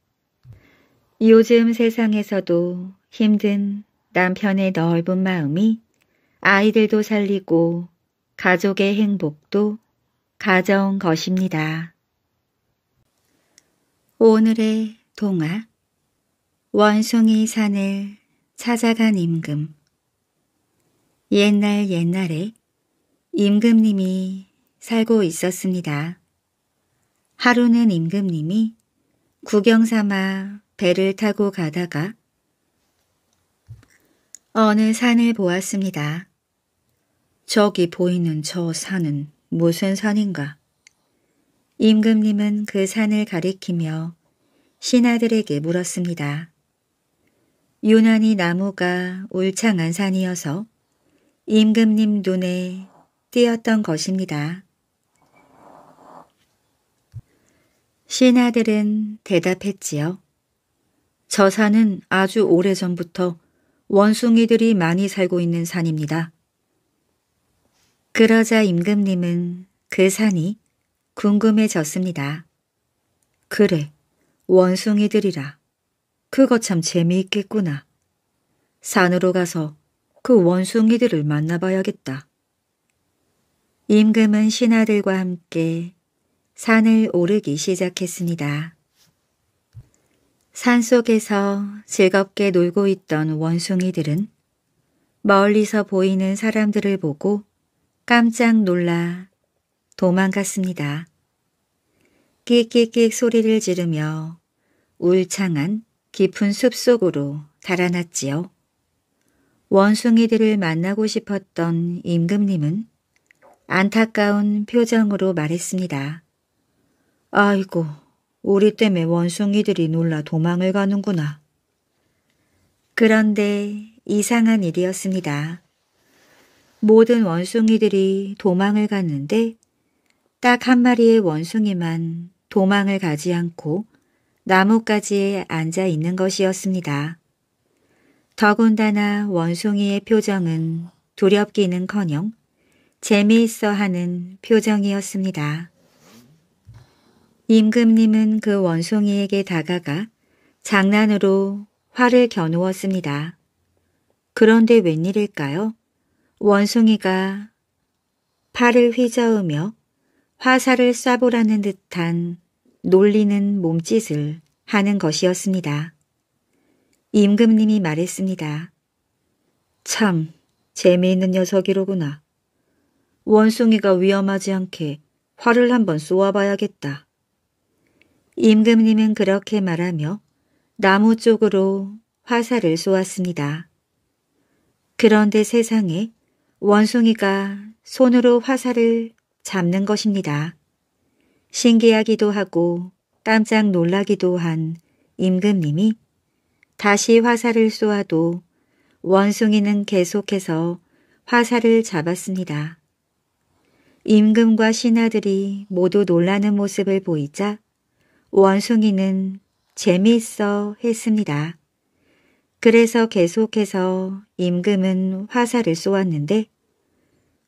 요즘 세상에서도 힘든 남편의 넓은 마음이 아이들도 살리고 가족의 행복도 가져온 것입니다. 오늘의 동화 원숭이 산을 찾아간 임금 옛날 옛날에 임금님이 살고 있었습니다. 하루는 임금님이 구경 삼아 배를 타고 가다가 어느 산을 보았습니다. 저기 보이는 저 산은 무슨 산인가? 임금님은 그 산을 가리키며 신하들에게 물었습니다. 유난히 나무가 울창한 산이어서 임금님 눈에 띄었던 것입니다. 신하들은 대답했지요. 저 산은 아주 오래전부터 원숭이들이 많이 살고 있는 산입니다. 그러자 임금님은 그 산이 궁금해졌습니다. 그래, 원숭이들이라. 그거 참 재미있겠구나. 산으로 가서 그 원숭이들을 만나봐야겠다. 임금은 신하들과 함께 산을 오르기 시작했습니다. 산 속에서 즐겁게 놀고 있던 원숭이들은 멀리서 보이는 사람들을 보고 깜짝 놀라 도망갔습니다. 끽끽끽 소리를 지르며 울창한 깊은 숲속으로 달아났지요. 원숭이들을 만나고 싶었던 임금님은 안타까운 표정으로 말했습니다. 아이고, 우리 땜에 원숭이들이 놀라 도망을 가는구나. 그런데 이상한 일이었습니다. 모든 원숭이들이 도망을 갔는데 딱 한 마리의 원숭이만 도망을 가지 않고 나뭇가지에 앉아 있는 것이었습니다. 더군다나 원숭이의 표정은 두렵기는커녕 재미있어 하는 표정이었습니다. 임금님은 그 원숭이에게 다가가 장난으로 화를 겨누었습니다. 그런데 웬일일까요? 원숭이가 팔을 휘저으며 화살을 쏴보라는 듯한 놀리는 몸짓을 하는 것이었습니다. 임금님이 말했습니다. 참 재미있는 녀석이로구나. 원숭이가 위험하지 않게 화를 한번 쏘아봐야겠다. 임금님은 그렇게 말하며 나무 쪽으로 화살을 쏘았습니다. 그런데 세상에 원숭이가 손으로 화살을 잡는 것입니다. 신기하기도 하고 깜짝 놀라기도 한 임금님이 다시 화살을 쏘아도 원숭이는 계속해서 화살을 잡았습니다. 임금과 신하들이 모두 놀라는 모습을 보이자 원숭이는 재미있어 했습니다. 그래서 계속해서 임금은 화살을 쏘았는데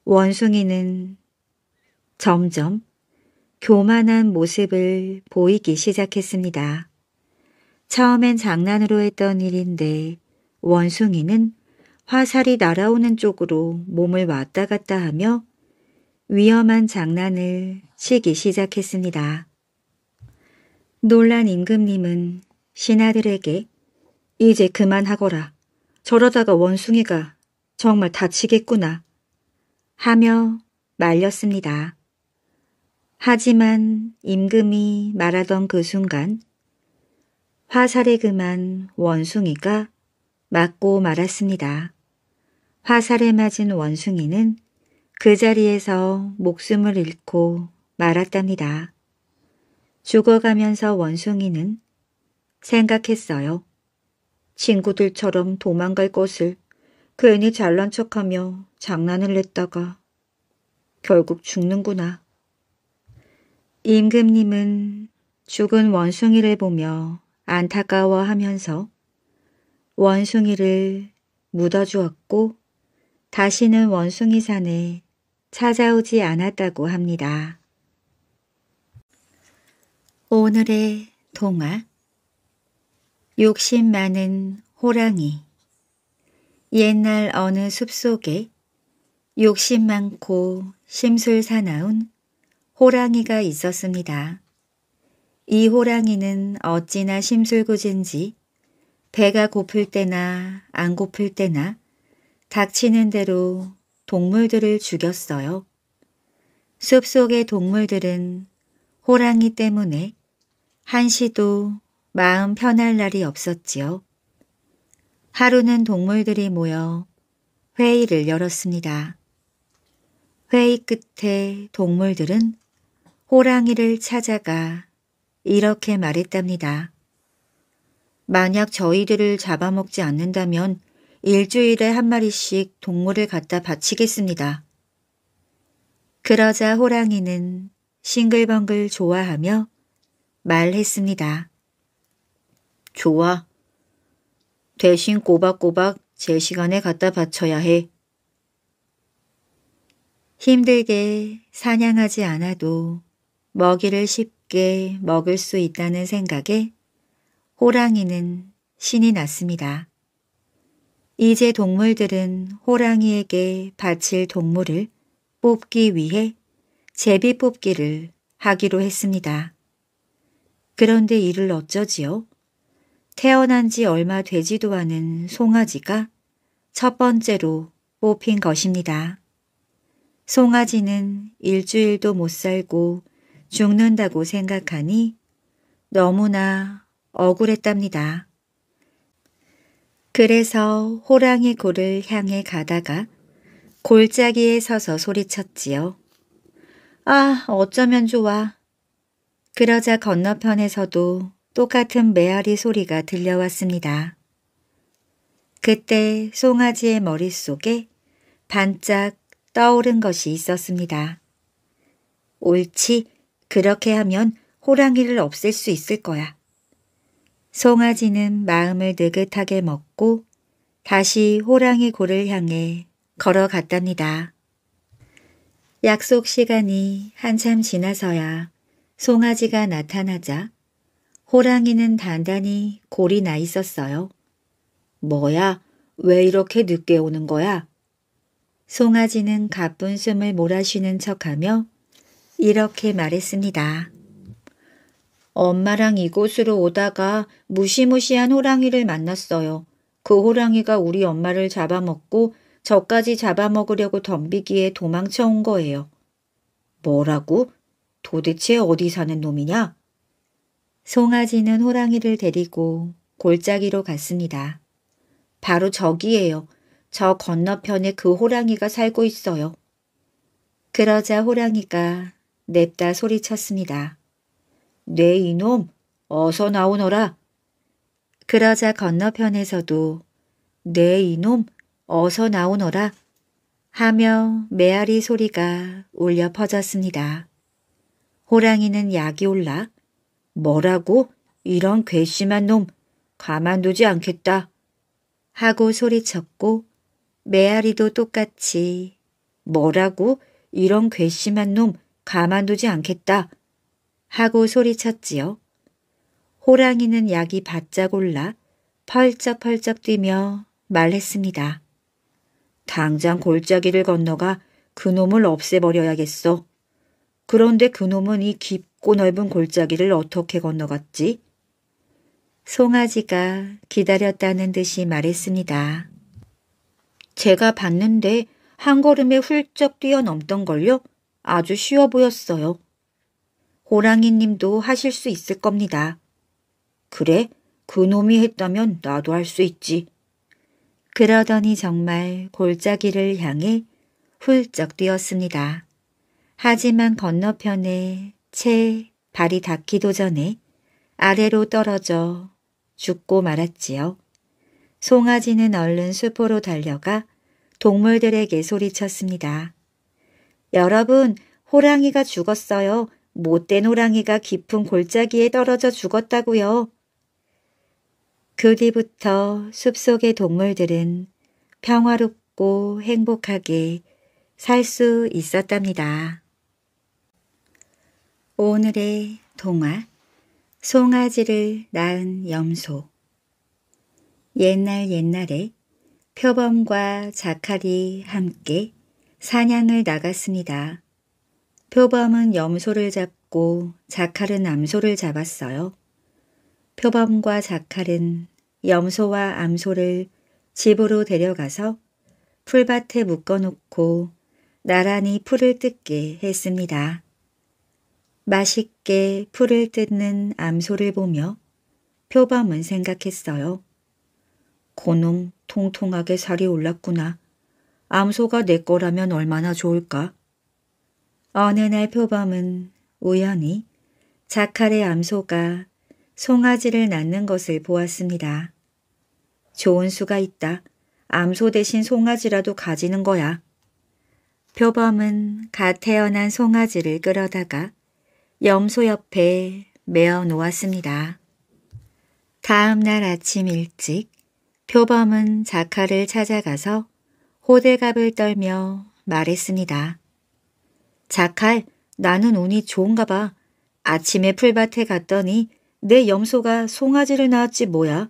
원숭이는 점점 교만한 모습을 보이기 시작했습니다. 처음엔 장난으로 했던 일인데 원숭이는 화살이 날아오는 쪽으로 몸을 왔다 갔다 하며 위험한 장난을 치기 시작했습니다. 놀란 임금님은 신하들에게 이제 그만하거라. 저러다가 원숭이가 정말 다치겠구나. 하며 말렸습니다. 하지만 임금이 말하던 그 순간 화살에 그만 원숭이가 맞고 말았습니다. 화살에 맞은 원숭이는 그 자리에서 목숨을 잃고 말았답니다. 죽어가면서 원숭이는 생각했어요. 친구들처럼 도망갈 것을 괜히 잘난 척하며 장난을 했다가 결국 죽는구나. 임금님은 죽은 원숭이를 보며 안타까워하면서 원숭이를 묻어주었고 다시는 원숭이 산에 찾아오지 않았다고 합니다. 오늘의 동화 욕심 많은 호랑이 옛날 어느 숲속에 욕심 많고 심술사나운 호랑이가 있었습니다. 이 호랑이는 어찌나 심술궂은지 배가 고플 때나 안 고플 때나 닥치는 대로 동물들을 죽였어요. 숲속의 동물들은 호랑이 때문에 한시도 마음 편할 날이 없었지요. 하루는 동물들이 모여 회의를 열었습니다. 회의 끝에 동물들은 호랑이를 찾아가 이렇게 말했답니다. 만약 저희들을 잡아먹지 않는다면 일주일에 한 마리씩 동물을 갖다 바치겠습니다. 그러자 호랑이는 싱글벙글 좋아하며 말했습니다. 좋아. 대신 꼬박꼬박 제 시간에 갖다 바쳐야 해. 힘들게 사냥하지 않아도 먹이를 쉽게 먹을 수 있다는 생각에 호랑이는 신이 났습니다. 이제 동물들은 호랑이에게 바칠 동물을 뽑기 위해 제비 뽑기를 하기로 했습니다. 그런데 이를 어쩌지요? 태어난 지 얼마 되지도 않은 송아지가 첫 번째로 뽑힌 것입니다. 송아지는 일주일도 못 살고 죽는다고 생각하니 너무나 억울했답니다. 그래서 호랑이 골을 향해 가다가 골짜기에 서서 소리쳤지요. 아 어쩌면 좋아. 그러자 건너편에서도 똑같은 메아리 소리가 들려왔습니다. 그때 송아지의 머릿속에 반짝 떠오른 것이 있었습니다. 옳지, 그렇게 하면 호랑이를 없앨 수 있을 거야. 송아지는 마음을 느긋하게 먹고 다시 호랑이 골을 향해 걸어갔답니다. 약속 시간이 한참 지나서야 송아지가 나타나자 호랑이는 단단히 골이 나 있었어요. 뭐야? 왜 이렇게 늦게 오는 거야? 송아지는 가쁜 숨을 몰아쉬는 척하며 이렇게 말했습니다. 엄마랑 이곳으로 오다가 무시무시한 호랑이를 만났어요. 그 호랑이가 우리 엄마를 잡아먹고 저까지 잡아먹으려고 덤비기에 도망쳐 온 거예요. 뭐라고? 도대체 어디 사는 놈이냐? 송아지는 호랑이를 데리고 골짜기로 갔습니다. 바로 저기예요. 저 건너편에 그 호랑이가 살고 있어요. 그러자 호랑이가 냅다 소리쳤습니다. 네 이놈 어서 나오너라. 그러자 건너편에서도 네 이놈 어서 나오너라 하며 메아리 소리가 울려 퍼졌습니다. 호랑이는 약이 올라 뭐라고 이런 괘씸한 놈 가만두지 않겠다 하고 소리쳤고 메아리도 똑같이 뭐라고 이런 괘씸한 놈 가만두지 않겠다 하고 소리쳤지요. 호랑이는 약이 바짝 올라 펄쩍펄쩍 뛰며 말했습니다. 당장 골짜기를 건너가 그놈을 없애버려야겠어 그런데 그놈은 이 깊고 넓은 골짜기를 어떻게 건너갔지? 송아지가 기다렸다는 듯이 말했습니다. 제가 봤는데 한 걸음에 훌쩍 뛰어넘던걸요. 아주 쉬워 보였어요. 호랑이님도 하실 수 있을 겁니다. 그래, 그놈이 했다면 나도 할 수 있지. 그러더니 정말 골짜기를 향해 훌쩍 뛰었습니다. 하지만 건너편에 채 발이 닿기도 전에 아래로 떨어져 죽고 말았지요. 송아지는 얼른 수포로 달려가 동물들에게 소리쳤습니다. 여러분, 호랑이가 죽었어요. 못된 호랑이가 깊은 골짜기에 떨어져 죽었다고요. 그 뒤부터 숲속의 동물들은 평화롭고 행복하게 살 수 있었답니다. 오늘의 동화 송아지를 낳은 염소 옛날 옛날에 표범과 자칼이 함께 사냥을 나갔습니다. 표범은 염소를 잡고 자칼은 암소를 잡았어요. 표범과 자칼은 염소와 암소를 집으로 데려가서 풀밭에 묶어놓고 나란히 풀을 뜯게 했습니다. 맛있게 풀을 뜯는 암소를 보며 표범은 생각했어요. 고놈 통통하게 살이 올랐구나. 암소가 내 거라면 얼마나 좋을까. 어느 날 표범은 우연히 자칼의 암소가 송아지를 낳는 것을 보았습니다. 좋은 수가 있다. 암소 대신 송아지라도 가지는 거야. 표범은 갓 태어난 송아지를 끌어다가 염소 옆에 메어 놓았습니다. 다음 날 아침 일찍 표범은 자카를 찾아가서 호들갑을 떨며 말했습니다. 자칼, 나는 운이 좋은가 봐. 아침에 풀밭에 갔더니 내 염소가 송아지를 낳았지 뭐야.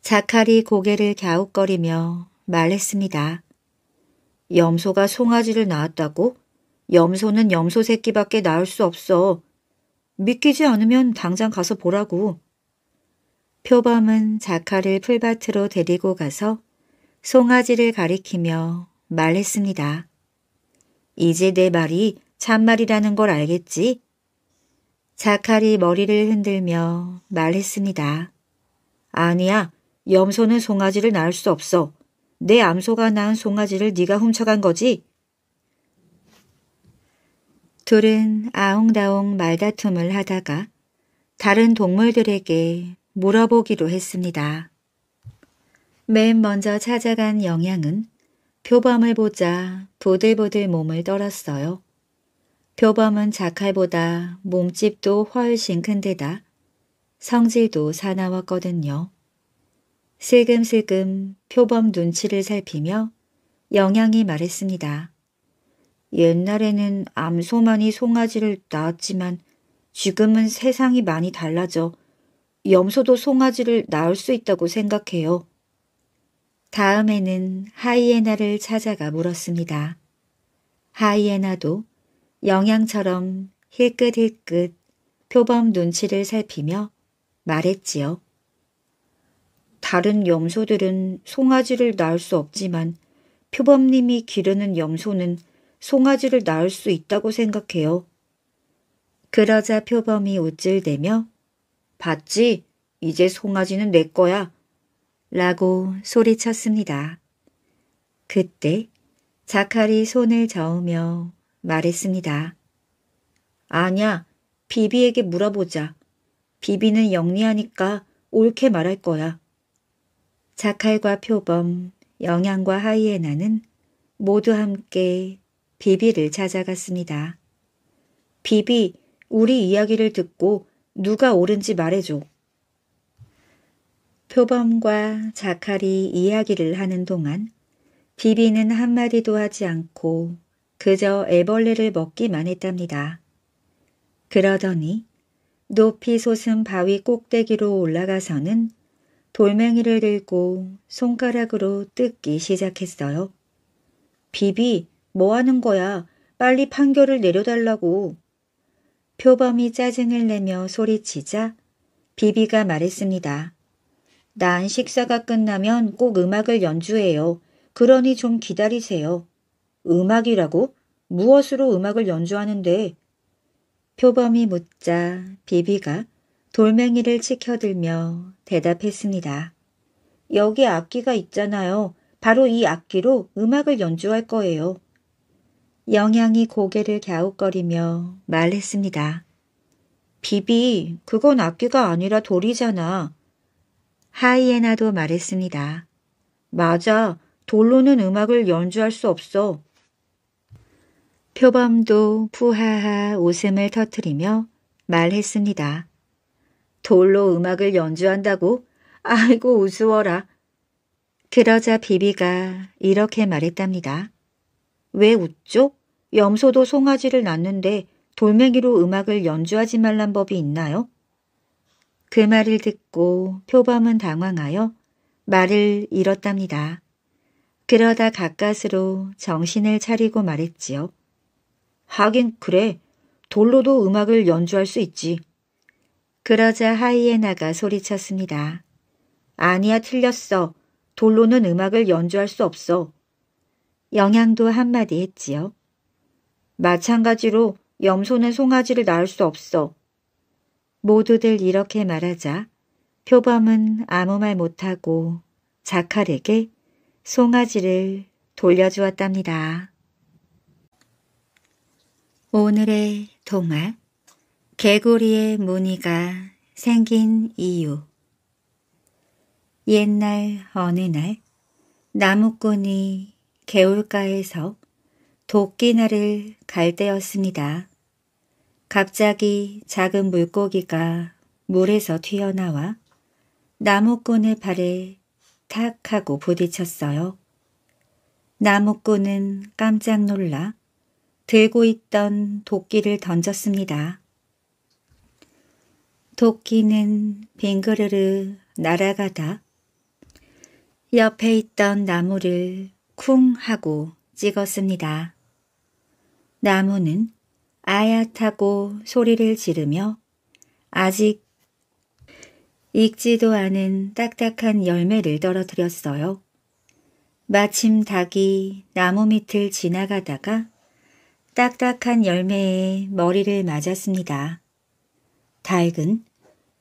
자칼이 고개를 갸웃거리며 말했습니다. 염소가 송아지를 낳았다고? 염소는 염소 새끼밖에 낳을 수 없어. 믿기지 않으면 당장 가서 보라고. 표범은 자카를 풀밭으로 데리고 가서 송아지를 가리키며 말했습니다. 이제 내 말이 참말이라는 걸 알겠지? 자칼이 머리를 흔들며 말했습니다. 아니야, 염소는 송아지를 낳을 수 없어. 내 암소가 낳은 송아지를 네가 훔쳐간 거지? 둘은 아웅다웅 말다툼을 하다가 다른 동물들에게 물어보기로 했습니다. 맨 먼저 찾아간 영양은 표범을 보자 보들보들 몸을 떨었어요. 표범은 자칼보다 몸집도 훨씬 큰데다 성질도 사나웠거든요. 슬금슬금 표범 눈치를 살피며 영양이 말했습니다. 옛날에는 암소만이 송아지를 낳았지만 지금은 세상이 많이 달라져 염소도 송아지를 낳을 수 있다고 생각해요. 다음에는 하이에나를 찾아가 물었습니다. 하이에나도 영양처럼 힐끗힐끗 표범 눈치를 살피며 말했지요. 다른 염소들은 송아지를 낳을 수 없지만 표범님이 기르는 염소는 송아지를 낳을 수 있다고 생각해요. 그러자 표범이 우쭐대며 봤지? 이제 송아지는 내 거야. 라고 소리쳤습니다. 그때 자칼이 손을 저으며 말했습니다. 아냐, 비비에게 물어보자. 비비는 영리하니까 옳게 말할 거야. 자칼과 표범, 영양과 하이에나는 모두 함께 비비를 찾아갔습니다. 비비, 우리 이야기를 듣고 누가 옳은지 말해줘. 표범과 자칼이 이야기를 하는 동안 비비는 한마디도 하지 않고 그저 애벌레를 먹기만 했답니다. 그러더니 높이 솟은 바위 꼭대기로 올라가서는 돌멩이를 들고 손가락으로 뜯기 시작했어요. 비비, 뭐 하는 거야? 빨리 판결을 내려달라고. 표범이 짜증을 내며 소리치자 비비가 말했습니다. 난 식사가 끝나면 꼭 음악을 연주해요. 그러니 좀 기다리세요. 음악이라고? 무엇으로 음악을 연주하는데? 표범이 묻자 비비가 돌멩이를 치켜들며 대답했습니다. 여기 악기가 있잖아요. 바로 이 악기로 음악을 연주할 거예요. 영양이 고개를 갸웃거리며 말했습니다. 비비, 그건 악기가 아니라 돌이잖아. 하이에나도 말했습니다. 맞아, 돌로는 음악을 연주할 수 없어. 표범도 푸하하 웃음을 터뜨리며 말했습니다. 돌로 음악을 연주한다고? 아이고 우스워라. 그러자 비비가 이렇게 말했답니다. 왜 웃죠? 염소도 송아지를 낳는데 돌멩이로 음악을 연주하지 말란 법이 있나요? 그 말을 듣고 표범은 당황하여 말을 잃었답니다. 그러다 가까스로 정신을 차리고 말했지요. 하긴 그래. 돌로도 음악을 연주할 수 있지. 그러자 하이에나가 소리쳤습니다. 아니야 틀렸어. 돌로는 음악을 연주할 수 없어. 영양도 한마디 했지요. 마찬가지로 염소는 송아지를 낳을 수 없어. 모두들 이렇게 말하자 표범은 아무 말 못하고 자칼에게 송아지를 돌려주었답니다. 오늘의 동화 개구리의 무늬가 생긴 이유 옛날 어느 날 나무꾼이 개울가에서 도끼날을 갈 때였습니다. 갑자기 작은 물고기가 물에서 튀어나와 나무꾼의 발에 탁 하고 부딪혔어요. 나무꾼은 깜짝 놀라 들고 있던 도끼를 던졌습니다. 도끼는 빙그르르 날아가다 옆에 있던 나무를 쿵 하고 찍었습니다. 나무는 아야타고 소리를 지르며 아직 익지도 않은 딱딱한 열매를 떨어뜨렸어요. 마침 닭이 나무 밑을 지나가다가 딱딱한 열매에 머리를 맞았습니다. 닭은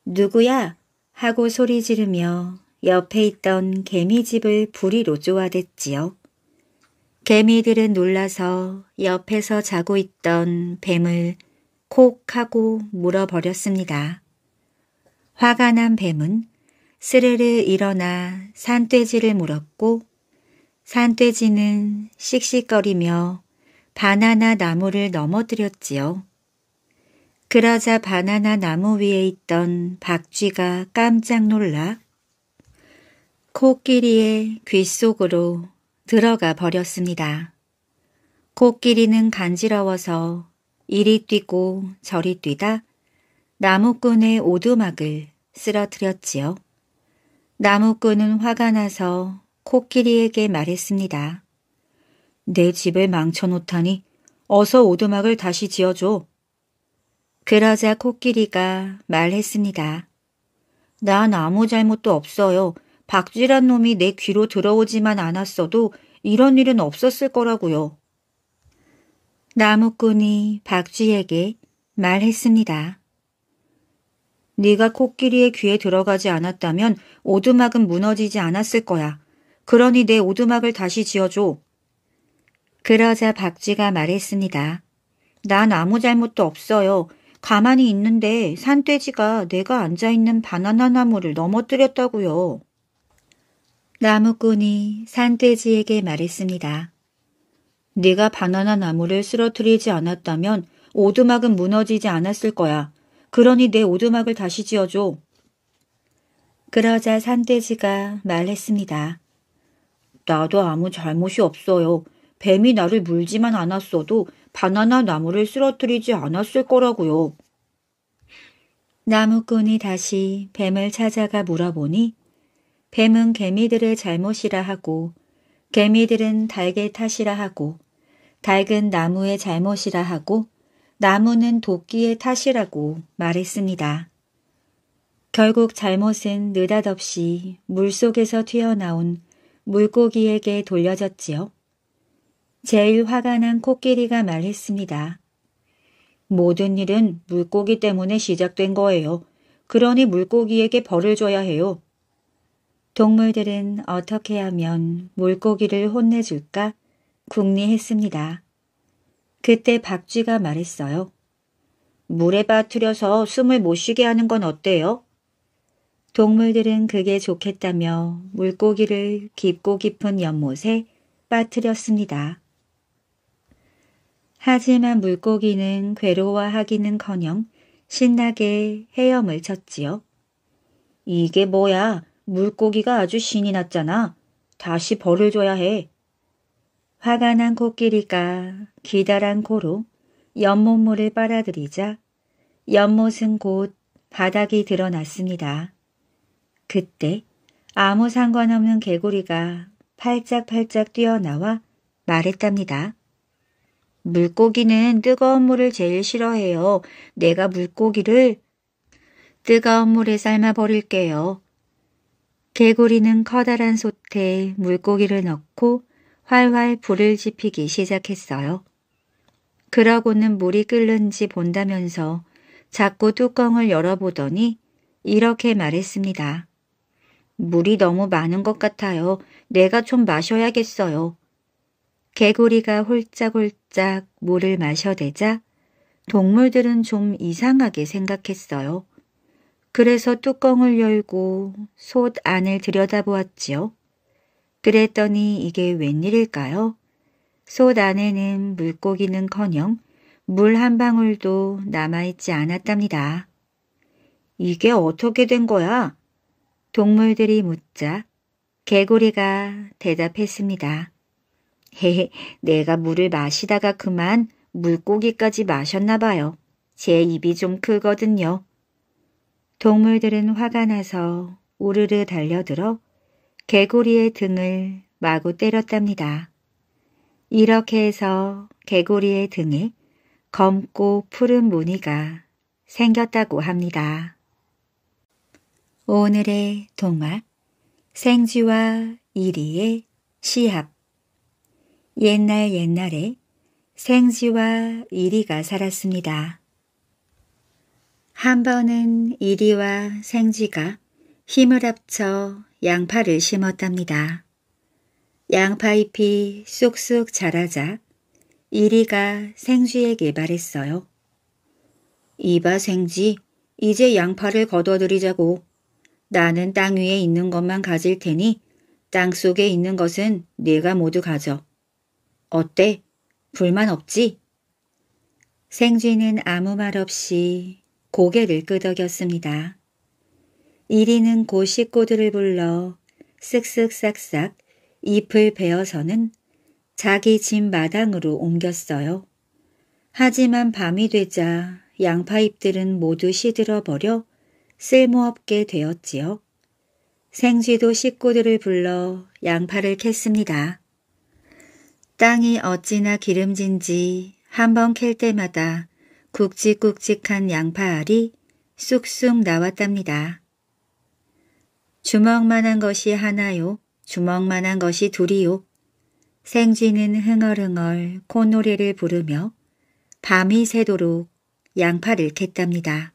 누구야? 하고 소리 지르며 옆에 있던 개미집을 부리로 쪼아댔지요. 개미들은 놀라서 옆에서 자고 있던 뱀을 콕 하고 물어버렸습니다. 화가 난 뱀은 스르르 일어나 산돼지를 물었고 산돼지는 씩씩거리며 바나나 나무를 넘어뜨렸지요. 그러자 바나나 나무 위에 있던 박쥐가 깜짝 놀라 코끼리의 귀 속으로 들어가 버렸습니다. 코끼리는 간지러워서 이리 뛰고 저리 뛰다 나무꾼의 오두막을 쓰러뜨렸지요. 나무꾼은 화가 나서 코끼리에게 말했습니다. 내 집을 망쳐놓다니 어서 오두막을 다시 지어줘. 그러자 코끼리가 말했습니다. 난 아무 잘못도 없어요. 박쥐란 놈이 내 귀로 들어오지만 않았어도 이런 일은 없었을 거라고요. 나무꾼이 박쥐에게 말했습니다. 네가 코끼리의 귀에 들어가지 않았다면 오두막은 무너지지 않았을 거야. 그러니 내 오두막을 다시 지어줘. 그러자 박쥐가 말했습니다. 난 아무 잘못도 없어요. 가만히 있는데 산돼지가 내가 앉아있는 바나나 나무를 넘어뜨렸다고요. 나무꾼이 산돼지에게 말했습니다. 네가 바나나 나무를 쓰러뜨리지 않았다면 오두막은 무너지지 않았을 거야. 그러니 내 오두막을 다시 지어줘. 그러자 산돼지가 말했습니다. 나도 아무 잘못이 없어요. 뱀이 나를 물지만 않았어도 바나나 나무를 쓰러뜨리지 않았을 거라고요. 나무꾼이 다시 뱀을 찾아가 물어보니 뱀은 개미들을 잘못이라 하고 개미들은 달의 탓이라 하고 달은 나무의 잘못이라 하고 나무는 도끼의 탓이라고 말했습니다. 결국 잘못은 느닷없이 물속에서 튀어나온 물고기에게 돌려졌지요. 제일 화가 난 코끼리가 말했습니다. 모든 일은 물고기 때문에 시작된 거예요. 그러니 물고기에게 벌을 줘야 해요. 동물들은 어떻게 하면 물고기를 혼내줄까 궁리했습니다. 그때 박쥐가 말했어요. 물에 빠뜨려서 숨을 못 쉬게 하는 건 어때요? 동물들은 그게 좋겠다며 물고기를 깊고 깊은 연못에 빠뜨렸습니다. 하지만 물고기는 괴로워하기는커녕 신나게 헤엄을 쳤지요. 이게 뭐야? 물고기가 아주 신이 났잖아. 다시 벌을 줘야 해. 화가 난 코끼리가 기다란 코로 연못물을 빨아들이자 연못은 곧 바닥이 드러났습니다. 그때 아무 상관없는 개구리가 팔짝팔짝 뛰어나와 말했답니다. 물고기는 뜨거운 물을 제일 싫어해요. 내가 물고기를 뜨거운 물에 삶아버릴게요. 개구리는 커다란 솥에 물고기를 넣고 활활 불을 지피기 시작했어요. 그러고는 물이 끓는지 본다면서 자꾸 뚜껑을 열어보더니 이렇게 말했습니다. 물이 너무 많은 것 같아요. 내가 좀 마셔야겠어요. 개구리가 홀짝홀짝 물을 마셔대자 동물들은 좀 이상하게 생각했어요. 그래서 뚜껑을 열고 솥 안을 들여다보았지요. 그랬더니 이게 웬일일까요? 솥 안에는 물고기는커녕 물 한 방울도 남아있지 않았답니다. 이게 어떻게 된 거야? 동물들이 묻자 개구리가 대답했습니다. 헤헤, 내가 물을 마시다가 그만 물고기까지 마셨나 봐요. 제 입이 좀 크거든요. 동물들은 화가 나서 우르르 달려들어 개구리의 등을 마구 때렸답니다. 이렇게 해서 개구리의 등에 검고 푸른 무늬가 생겼다고 합니다. 오늘의 동화 생쥐와 이리의 시합 옛날 옛날에 생쥐와 이리가 살았습니다. 한 번은 이리와 생지가 힘을 합쳐 양파를 심었답니다. 양파잎이 쑥쑥 자라자 이리가 생쥐에게 말했어요. 이봐 생쥐, 이제 양파를 거둬들이자고. 나는 땅 위에 있는 것만 가질 테니 땅 속에 있는 것은 네가 모두 가져. 어때? 불만 없지? 생쥐는 아무 말 없이 고개를 끄덕였습니다. 이리는 고 식구들을 불러 쓱쓱싹싹 잎을 베어서는 자기 집 마당으로 옮겼어요. 하지만 밤이 되자 양파 잎들은 모두 시들어 버려 쓸모없게 되었지요. 생쥐도 식구들을 불러 양파를 캤습니다. 땅이 어찌나 기름진지 한 번 캘 때마다 굵직굵직한 양파알이 쑥쑥 나왔답니다. 주먹만한 것이 하나요. 주먹만한 것이 둘이요. 생쥐는 흥얼흥얼 콧노래를 부르며 밤이 새도록 양파를 캤답니다.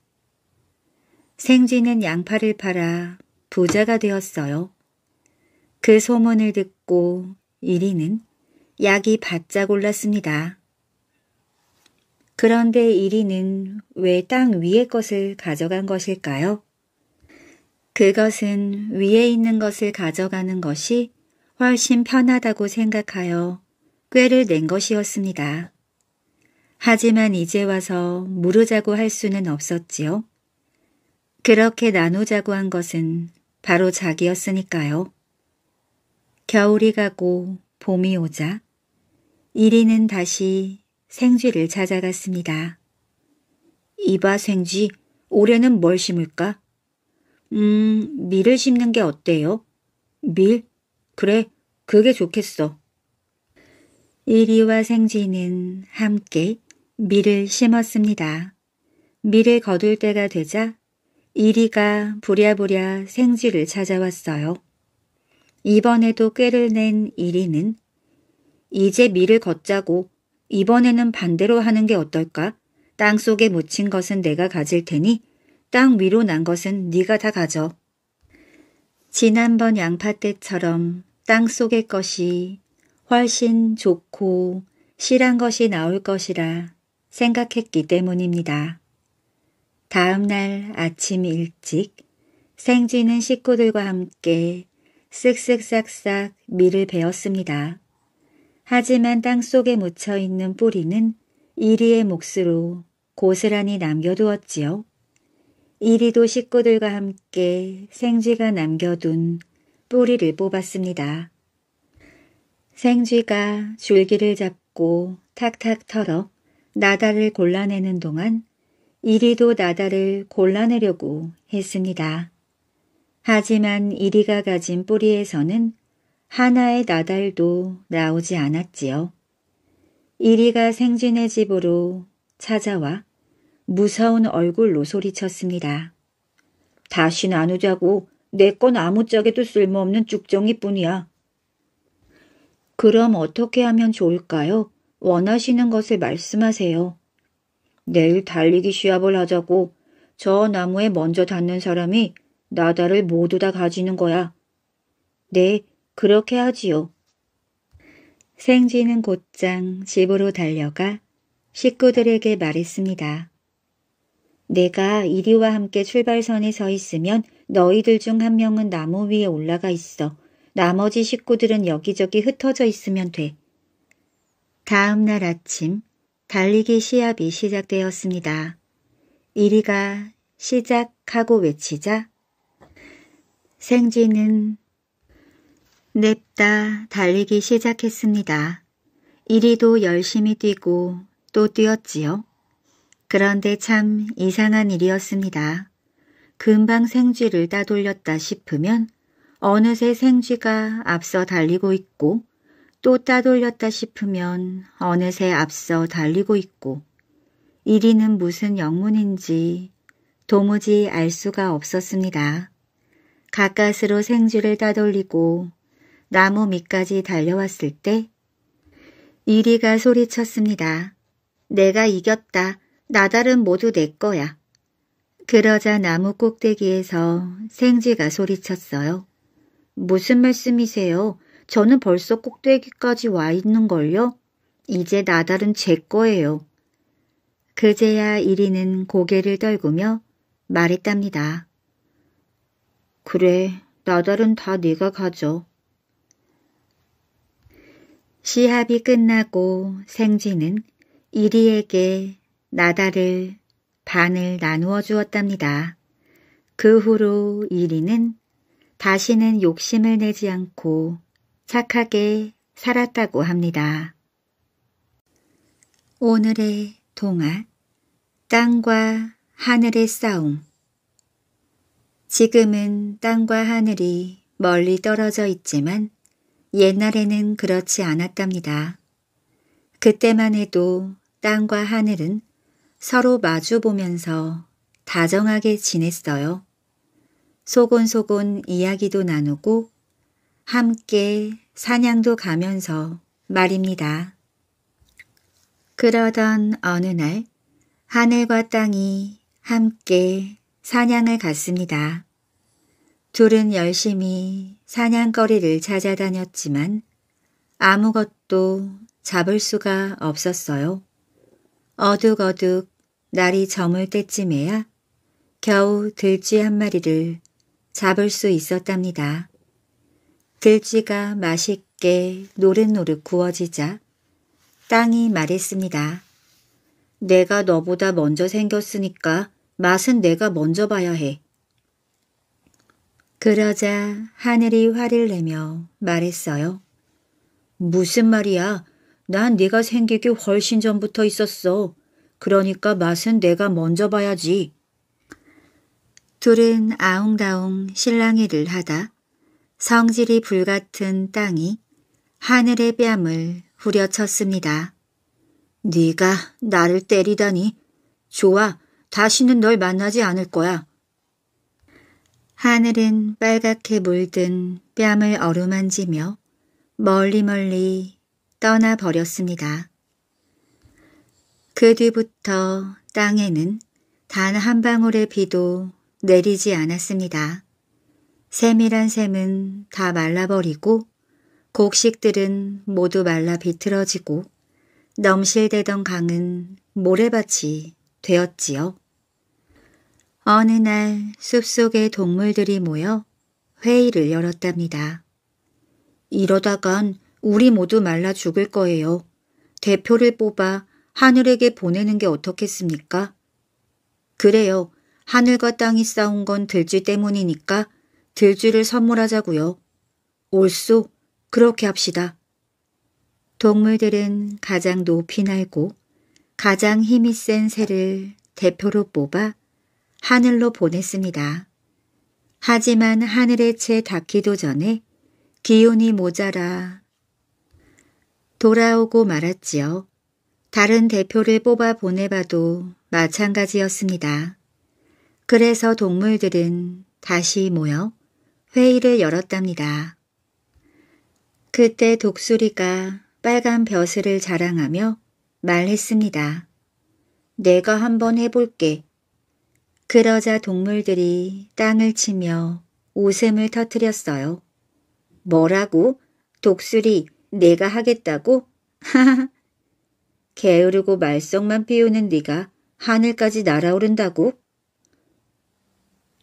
생쥐는 양파를 팔아 부자가 되었어요. 그 소문을 듣고 이리는 약이 바짝 올랐습니다. 그런데 이리는 왜 땅 위의 것을 가져간 것일까요? 그것은 위에 있는 것을 가져가는 것이 훨씬 편하다고 생각하여 꾀를 낸 것이었습니다. 하지만 이제 와서 무르자고 할 수는 없었지요. 그렇게 나누자고 한 것은 바로 자기였으니까요. 겨울이 가고 봄이 오자 이리는 다시 생쥐를 찾아갔습니다. 이봐 생쥐, 올해는 뭘 심을까? 음, 밀을 심는 게 어때요? 밀? 그래, 그게 좋겠어. 이리와 생쥐는 함께 밀을 심었습니다. 밀을 거둘 때가 되자 이리가 부랴부랴 생쥐를 찾아왔어요. 이번에도 꾀를 낸 이리는 이제 밀을 걷자고 이번에는 반대로 하는 게 어떨까? 땅 속에 묻힌 것은 내가 가질 테니 땅 위로 난 것은 네가 다 가져. 지난번 양파 때처럼 땅 속의 것이 훨씬 좋고 실한 것이 나올 것이라 생각했기 때문입니다. 다음 날 아침 일찍 생쥐는 식구들과 함께 쓱쓱싹싹 밀을 베었습니다. 하지만 땅 속에 묻혀 있는 뿌리는 이리의 몫으로 고스란히 남겨두었지요. 이리도 식구들과 함께 생쥐가 남겨둔 뿌리를 뽑았습니다. 생쥐가 줄기를 잡고 탁탁 털어 나다를 골라내는 동안 이리도 나다를 골라내려고 했습니다. 하지만 이리가 가진 뿌리에서는 하나의 나달도 나오지 않았지요. 이리가 생진의 집으로 찾아와 무서운 얼굴로 소리쳤습니다. 다신안오자고내 건 아무짝에도 쓸모없는 쭉정이뿐이야. 그럼 어떻게 하면 좋을까요? 원하시는 것을 말씀하세요. 내일 달리기 시합을 하자고 저 나무에 먼저 닿는 사람이 나달을 모두 다 가지는 거야. 네, 그렇게 하지요. 생쥐는 곧장 집으로 달려가 식구들에게 말했습니다. 내가 이리와 함께 출발선에 서 있으면 너희들 중 한 명은 나무 위에 올라가 있어. 나머지 식구들은 여기저기 흩어져 있으면 돼. 다음 날 아침 달리기 시합이 시작되었습니다. 이리가 시작하고 외치자 생쥐는 냅다 달리기 시작했습니다. 이리도 열심히 뛰고 또 뛰었지요. 그런데 참 이상한 일이었습니다. 금방 생쥐를 따돌렸다 싶으면 어느새 생쥐가 앞서 달리고 있고 또 따돌렸다 싶으면 어느새 앞서 달리고 있고 이리는 무슨 영문인지 도무지 알 수가 없었습니다. 가까스로 생쥐를 따돌리고 나무 밑까지 달려왔을 때 이리가 소리쳤습니다. 내가 이겼다. 나달은 모두 내 거야. 그러자 나무 꼭대기에서 생쥐가 소리쳤어요. 무슨 말씀이세요? 저는 벌써 꼭대기까지 와 있는걸요? 이제 나달은 제 거예요. 그제야 이리는 고개를 떨구며 말했답니다. 그래, 나달은 다 네가 가져. 시합이 끝나고 생쥐는 이리에게 나다를 반을 나누어 주었답니다. 그 후로 이리는 다시는 욕심을 내지 않고 착하게 살았다고 합니다. 오늘의 동화 땅과 하늘의 싸움 지금은 땅과 하늘이 멀리 떨어져 있지만 옛날에는 그렇지 않았답니다. 그때만 해도 땅과 하늘은 서로 마주 보면서 다정하게 지냈어요. 소곤소곤 이야기도 나누고 함께 사냥도 가면서 말입니다. 그러던 어느 날 하늘과 땅이 함께 사냥을 갔습니다. 둘은 열심히 사냥거리를 찾아다녔지만 아무것도 잡을 수가 없었어요. 어둑어둑 날이 저물 때쯤에야 겨우 들쥐 한 마리를 잡을 수 있었답니다. 들쥐가 맛있게 노릇노릇 구워지자 땅이 말했습니다. 내가 너보다 먼저 생겼으니까 맛은 내가 먼저 봐야 해. 그러자 하늘이 화를 내며 말했어요. 무슨 말이야? 난 네가 생기기 훨씬 전부터 있었어. 그러니까 맛은 내가 먼저 봐야지. 둘은 아웅다웅 실랑이를 하다 성질이 불같은 땅이 하늘의 뺨을 후려쳤습니다. 네가 나를 때리다니. 좋아, 다시는 널 만나지 않을 거야. 하늘은 빨갛게 물든 뺨을 어루만지며 멀리 멀리 떠나버렸습니다. 그 뒤부터 땅에는 단 한 방울의 비도 내리지 않았습니다. 세밀한 샘은 다 말라버리고 곡식들은 모두 말라 비틀어지고 넘실대던 강은 모래밭이 되었지요. 어느 날 숲속의 동물들이 모여 회의를 열었답니다. 이러다간 우리 모두 말라 죽을 거예요. 대표를 뽑아 하늘에게 보내는 게 어떻겠습니까? 그래요. 하늘과 땅이 싸운 건 들쥐 때문이니까 들쥐를 선물하자고요. 옳소. 그렇게 합시다. 동물들은 가장 높이 날고 가장 힘이 센 새를 대표로 뽑아 하늘로 보냈습니다. 하지만 하늘에 채 닿기도 전에 기운이 모자라 돌아오고 말았지요. 다른 대표를 뽑아 보내봐도 마찬가지였습니다. 그래서 동물들은 다시 모여 회의를 열었답니다. 그때 독수리가 빨간 벼슬을 자랑하며 말했습니다. 내가 한번 해볼게. 그러자 동물들이 땅을 치며 웃음을 터뜨렸어요. 뭐라고? 독수리, 내가 하겠다고? 하하. 게으르고 말썽만 피우는 네가 하늘까지 날아오른다고?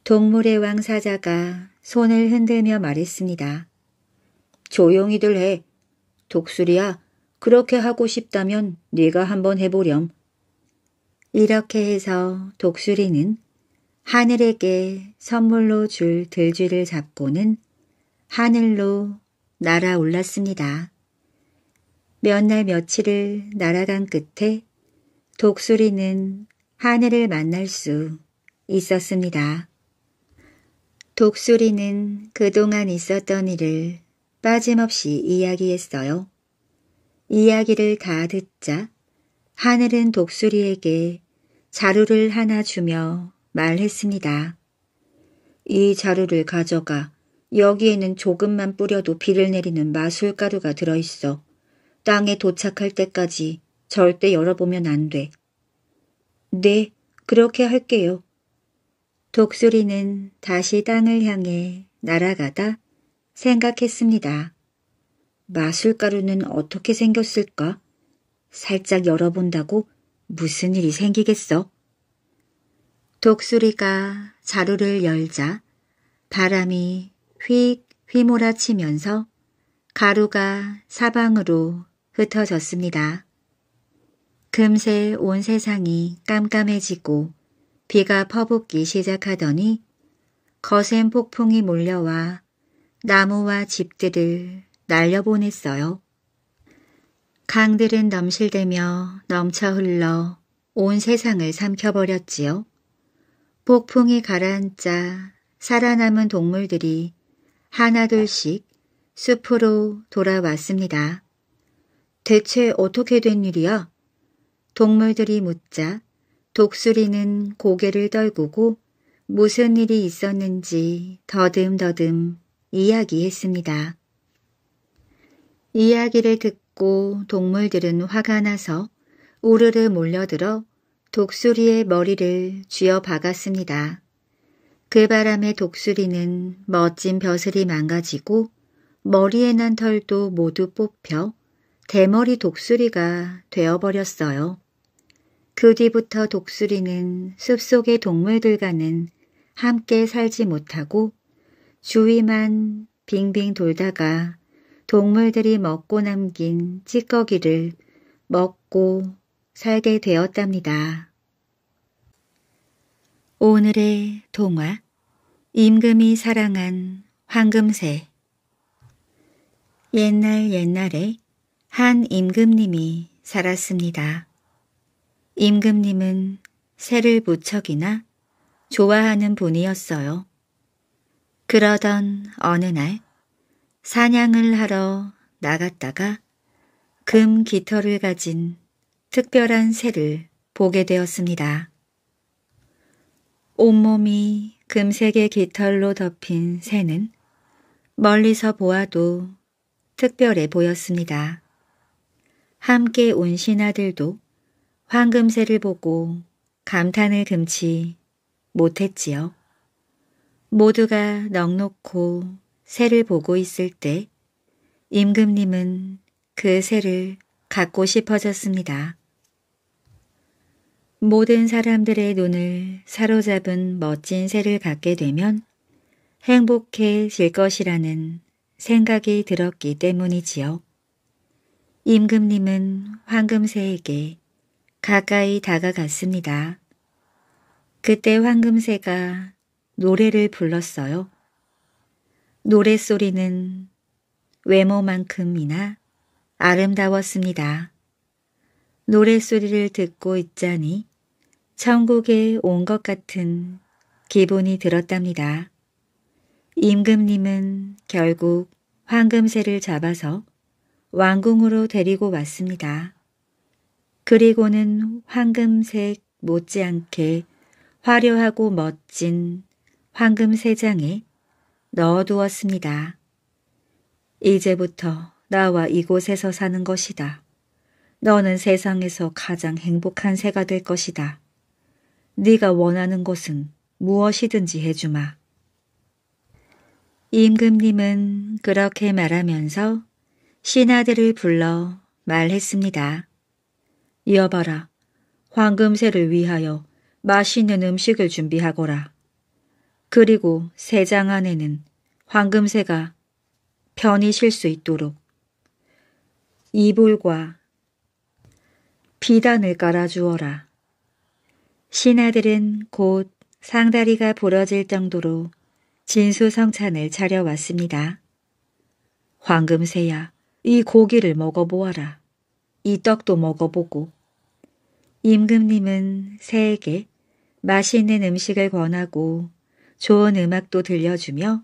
동물의 왕 사자가 손을 흔들며 말했습니다. 조용히들 해. 독수리야, 그렇게 하고 싶다면 네가 한번 해보렴. 이렇게 해서 독수리는 하늘에게 선물로 줄 들쥐를 잡고는 하늘로 날아올랐습니다. 몇 날 며칠을 날아간 끝에 독수리는 하늘을 만날 수 있었습니다. 독수리는 그동안 있었던 일을 빠짐없이 이야기했어요. 이야기를 다 듣자 하늘은 독수리에게 자루를 하나 주며 말했습니다. 이 자루를 가져가 여기에는 조금만 뿌려도 비를 내리는 마술가루가 들어있어. 땅에 도착할 때까지 절대 열어보면 안 돼. 네, 그렇게 할게요. 독수리는 다시 땅을 향해 날아가다 생각했습니다. 마술가루는 어떻게 생겼을까? 살짝 열어본다고 무슨 일이 생기겠어? 독수리가 자루를 열자 바람이 휙 휘몰아치면서 가루가 사방으로 흩어졌습니다. 금세 온 세상이 깜깜해지고 비가 퍼붓기 시작하더니 거센 폭풍이 몰려와 나무와 집들을 날려보냈어요. 강들은 넘실대며 넘쳐 흘러 온 세상을 삼켜버렸지요. 폭풍이 가라앉자 살아남은 동물들이 하나둘씩 숲으로 돌아왔습니다. 대체 어떻게 된 일이야? 동물들이 묻자 독수리는 고개를 떨구고 무슨 일이 있었는지 더듬더듬 이야기했습니다. 이야기를 듣고 동물들은 화가 나서 우르르 몰려들어 독수리의 머리를 쥐어 박았습니다. 그 바람에 독수리는 멋진 벼슬이 망가지고 머리에 난 털도 모두 뽑혀 대머리 독수리가 되어버렸어요. 그 뒤부터 독수리는 숲속의 동물들과는 함께 살지 못하고 주위만 빙빙 돌다가 동물들이 먹고 남긴 찌꺼기를 먹고 살게 되었답니다. 오늘의 동화 임금이 사랑한 황금새 옛날 옛날에 한 임금님이 살았습니다. 임금님은 새를 무척이나 좋아하는 분이었어요. 그러던 어느 날 사냥을 하러 나갔다가 금 깃털을 가진 특별한 새를 보게 되었습니다. 온몸이 금색의 깃털로 덮인 새는 멀리서 보아도 특별해 보였습니다. 함께 온 신하들도 황금새를 보고 감탄을 금치 못했지요. 모두가 넉넉고 새를 보고 있을 때 임금님은 그 새를 갖고 싶어졌습니다. 모든 사람들의 눈을 사로잡은 멋진 새를 갖게 되면 행복해질 것이라는 생각이 들었기 때문이지요. 임금님은 황금새에게 가까이 다가갔습니다. 그때 황금새가 노래를 불렀어요. 노랫소리는 외모만큼이나 아름다웠습니다. 노랫소리를 듣고 있자니 천국에 온 것 같은 기분이 들었답니다. 임금님은 결국 황금새를 잡아서 왕궁으로 데리고 왔습니다. 그리고는 황금색 못지않게 화려하고 멋진 황금새장에 넣어두었습니다. 이제부터 나와 이곳에서 사는 것이다. 너는 세상에서 가장 행복한 새가 될 것이다. 네가 원하는 것은 무엇이든지 해주마. 임금님은 그렇게 말하면서 신하들을 불러 말했습니다. 이어봐라. 황금새를 위하여 맛있는 음식을 준비하거라. 그리고 세 장 안에는 황금새가 편히 쉴 수 있도록 이불과 비단을 깔아주어라. 신하들은 곧 상다리가 부러질 정도로 진수성찬을 차려왔습니다. 황금새야, 이 고기를 먹어보아라. 이 떡도 먹어보고. 임금님은 새에게 맛있는 음식을 권하고 좋은 음악도 들려주며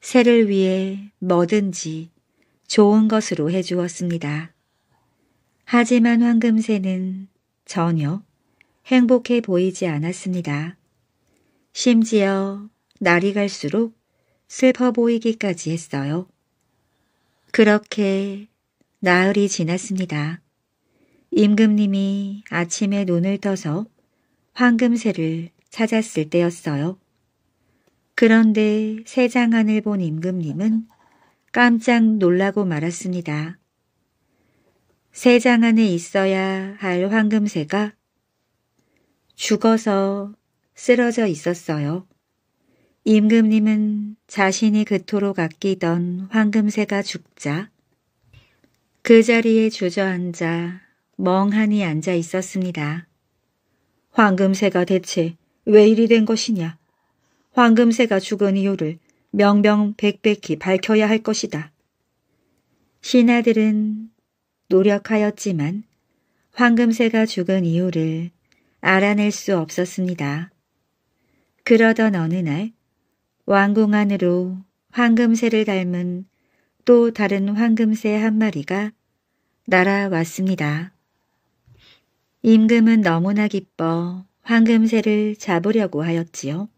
새를 위해 뭐든지 좋은 것으로 해주었습니다. 하지만 황금새는 전혀 행복해 보이지 않았습니다. 심지어 날이 갈수록 슬퍼 보이기까지 했어요. 그렇게 나흘이 지났습니다. 임금님이 아침에 눈을 떠서 황금새를 찾았을 때였어요. 그런데 새장안을 본 임금님은 깜짝 놀라고 말았습니다. 새장안에 있어야 할 황금새가 죽어서 쓰러져 있었어요. 임금님은 자신이 그토록 아끼던 황금새가 죽자 그 자리에 주저앉아 멍하니 앉아 있었습니다. 황금새가 대체 왜 이리 된 것이냐. 황금새가 죽은 이유를 명명백백히 밝혀야 할 것이다. 신하들은 노력하였지만 황금새가 죽은 이유를 알아낼 수 없었습니다. 그러던 어느 날 왕궁 안으로 황금새를 닮은 또 다른 황금새 한 마리가 날아왔습니다. 임금은 너무나 기뻐 황금새를 잡으려고 하였지요.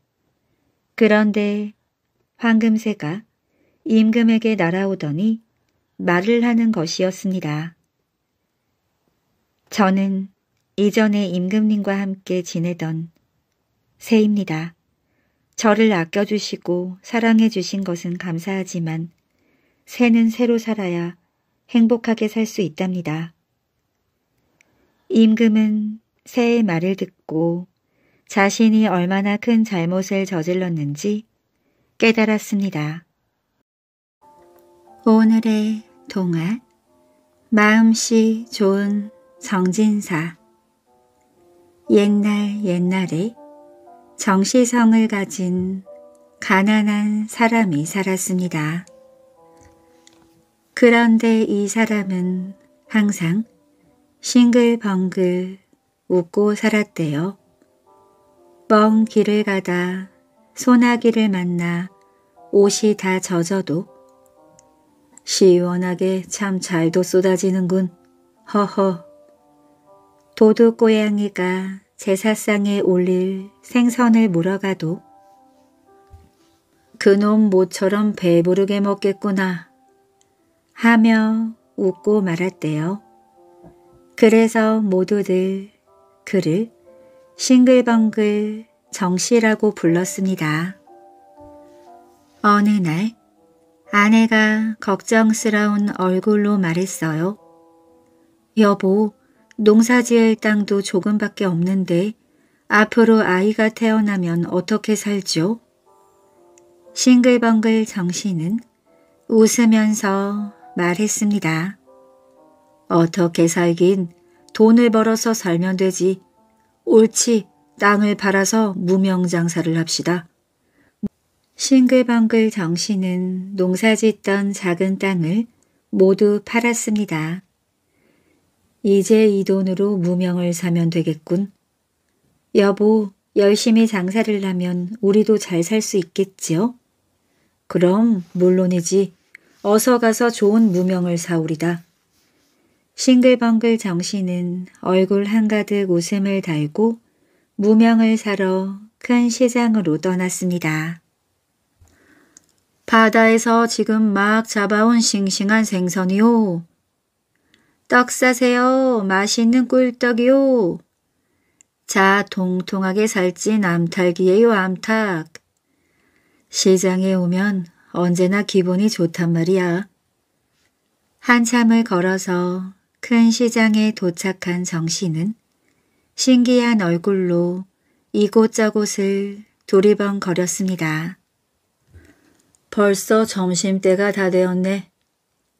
그런데 황금새가 임금에게 날아오더니 말을 하는 것이었습니다. 저는 이전에 임금님과 함께 지내던 새입니다. 저를 아껴주시고 사랑해 주신 것은 감사하지만 새는 새로 살아야 행복하게 살 수 있답니다. 임금은 새의 말을 듣고 자신이 얼마나 큰 잘못을 저질렀는지 깨달았습니다. 오늘의 동화 마음씨 좋은 정진사 옛날 옛날에 정시성을 가진 가난한 사람이 살았습니다. 그런데 이 사람은 항상 싱글벙글 웃고 살았대요. 멍 길을 가다 소나기를 만나 옷이 다 젖어도 시원하게 참 잘도 쏟아지는군. 허허 도둑 고양이가 제사상에 올릴 생선을 물어가도 그놈 모처럼 배부르게 먹겠구나 하며 웃고 말았대요. 그래서 모두들 그를 싱글벙글 정씨라고 불렀습니다. 어느 날 아내가 걱정스러운 얼굴로 말했어요. 여보, 농사지을 땅도 조금밖에 없는데 앞으로 아이가 태어나면 어떻게 살죠? 싱글벙글 정신은 웃으면서 말했습니다. 어떻게 살긴 돈을 벌어서 살면 되지. 옳지 땅을 팔아서 무명장사를 합시다. 싱글벙글 정신은 농사짓던 작은 땅을 모두 팔았습니다. 이제 이 돈으로 무명을 사면 되겠군. 여보, 열심히 장사를 하면 우리도 잘 살 수 있겠지요? 그럼 물론이지. 어서 가서 좋은 무명을 사오리다. 싱글벙글 정신은 얼굴 한가득 웃음을 달고 무명을 사러 큰 시장으로 떠났습니다. 바다에서 지금 막 잡아온 싱싱한 생선이요. 떡 사세요. 맛있는 꿀떡이요. 자, 통통하게 살찐 암탉이에요, 암탉. 시장에 오면 언제나 기분이 좋단 말이야. 한참을 걸어서 큰 시장에 도착한 정씨는 신기한 얼굴로 이곳저곳을 두리번거렸습니다. 벌써 점심때가 다 되었네.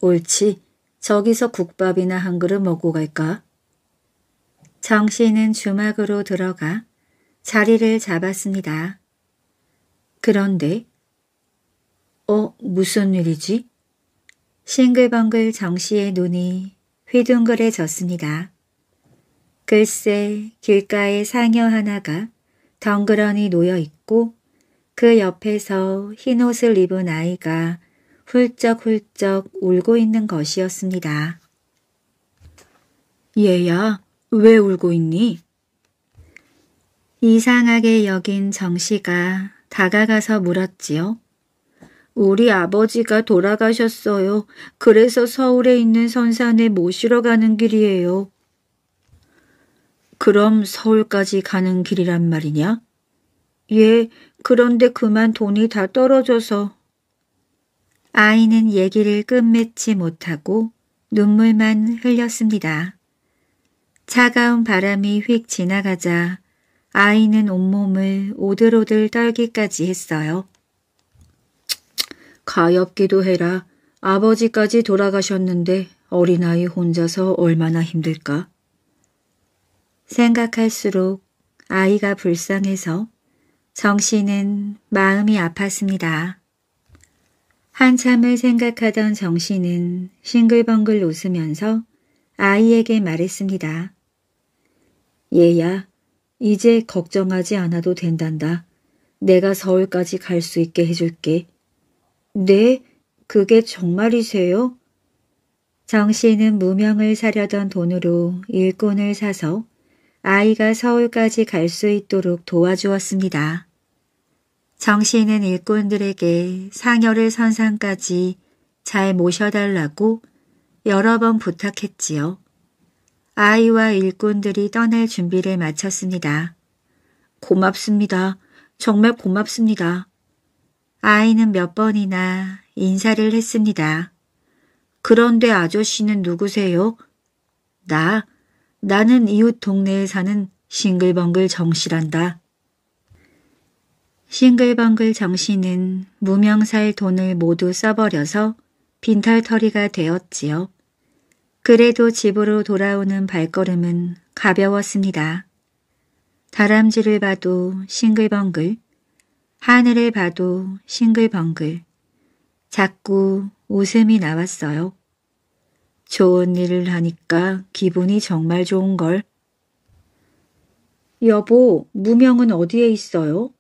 옳지. 저기서 국밥이나 한 그릇 먹고 갈까? 정 씨는 주막으로 들어가 자리를 잡았습니다. 그런데 어 무슨 일이지? 싱글벙글 정 씨의 눈이 휘둥그레졌습니다. 글쎄 길가에 상여 하나가 덩그러니 놓여 있고 그 옆에서 흰옷을 입은 아이가 훌쩍훌쩍 울고 있는 것이었습니다. 얘야, 왜 울고 있니? 이상하게 여긴 정씨가 다가가서 물었지요. 우리 아버지가 돌아가셨어요. 그래서 서울에 있는 선산에 모시러 가는 길이에요. 그럼 서울까지 가는 길이란 말이냐? 예, 그런데 그만 돈이 다 떨어져서 아이는 얘기를 끝맺지 못하고 눈물만 흘렸습니다. 차가운 바람이 휙 지나가자 아이는 온몸을 오들오들 떨기까지 했어요. 가엾기도 해라. 아버지까지 돌아가셨는데 어린아이 혼자서 얼마나 힘들까. 생각할수록 아이가 불쌍해서 정신은 마음이 아팠습니다. 한참을 생각하던 정 씨는 싱글벙글 웃으면서 아이에게 말했습니다. 얘야, 이제 걱정하지 않아도 된단다. 내가 서울까지 갈 수 있게 해줄게. 네, 그게 정말이세요? 정 씨는 무명을 사려던 돈으로 일꾼을 사서 아이가 서울까지 갈 수 있도록 도와주었습니다. 정씨는 일꾼들에게 상여를 선상까지 잘 모셔달라고 여러 번 부탁했지요. 아이와 일꾼들이 떠날 준비를 마쳤습니다. 고맙습니다. 정말 고맙습니다. 아이는 몇 번이나 인사를 했습니다. 그런데 아저씨는 누구세요? 나, 나는 이웃 동네에 사는 싱글벙글 정씨란다. 싱글벙글 정신은 무명살 돈을 모두 써버려서 빈털터리가 되었지요. 그래도 집으로 돌아오는 발걸음은 가벼웠습니다. 다람쥐를 봐도 싱글벙글, 하늘을 봐도 싱글벙글, 자꾸 웃음이 나왔어요. 좋은 일을 하니까 기분이 정말 좋은걸. 여보, 무명은 어디에 있어요?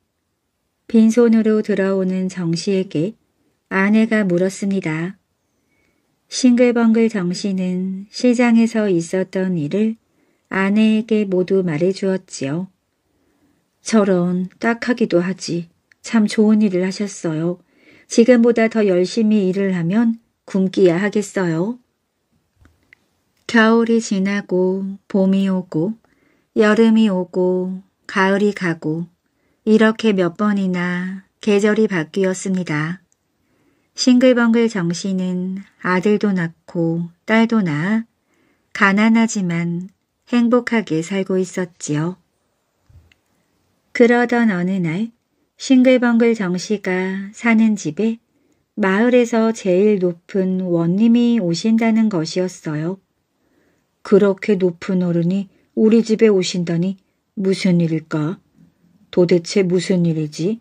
빈손으로 들어오는 정씨에게 아내가 물었습니다. 싱글벙글 정씨는 시장에서 있었던 일을 아내에게 모두 말해주었지요. 저런 딱하기도 하지. 참 좋은 일을 하셨어요. 지금보다 더 열심히 일을 하면 굶기야 하겠어요. 겨울이 지나고 봄이 오고 여름이 오고 가을이 가고 이렇게 몇 번이나 계절이 바뀌었습니다. 싱글벙글 정신은 아들도 낳고 딸도 낳아 가난하지만 행복하게 살고 있었지요. 그러던 어느 날 싱글벙글 정씨가 사는 집에 마을에서 제일 높은 원님이 오신다는 것이었어요. 그렇게 높은 어른이 우리 집에 오신다니 무슨 일일까? 도대체 무슨 일이지?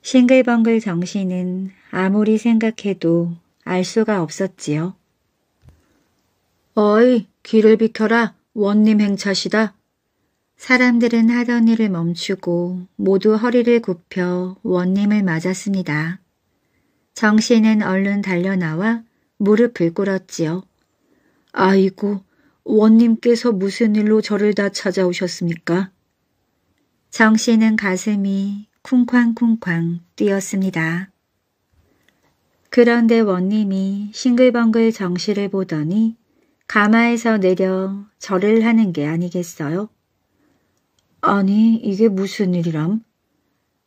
싱글벙글 정신은 아무리 생각해도 알 수가 없었지요. 어이, 길을 비켜라. 원님 행차시다. 사람들은 하던 일을 멈추고 모두 허리를 굽혀 원님을 맞았습니다. 정신은 얼른 달려나와 무릎을 꿇었지요. 아이고, 원님께서 무슨 일로 저를 다 찾아오셨습니까? 정 씨는 가슴이 쿵쾅쿵쾅 뛰었습니다. 그런데 원님이 싱글벙글 정 씨를 보더니 가마에서 내려 절을 하는 게 아니겠어요? 아니 이게 무슨 일이람?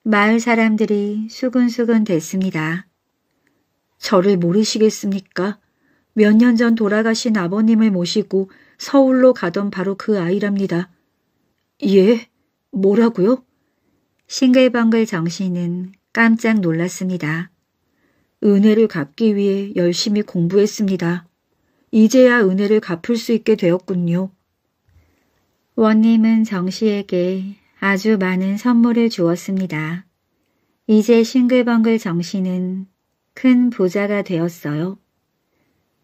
마을 사람들이 수근수근 됐습니다. 저를 모르시겠습니까? 몇 년 전 돌아가신 아버님을 모시고 서울로 가던 바로 그 아이랍니다. 예? 뭐라고요? 싱글벙글 정신은 깜짝 놀랐습니다. 은혜를 갚기 위해 열심히 공부했습니다. 이제야 은혜를 갚을 수 있게 되었군요. 원님은 정씨에게 아주 많은 선물을 주었습니다. 이제 싱글벙글 정씨는 큰 부자가 되었어요.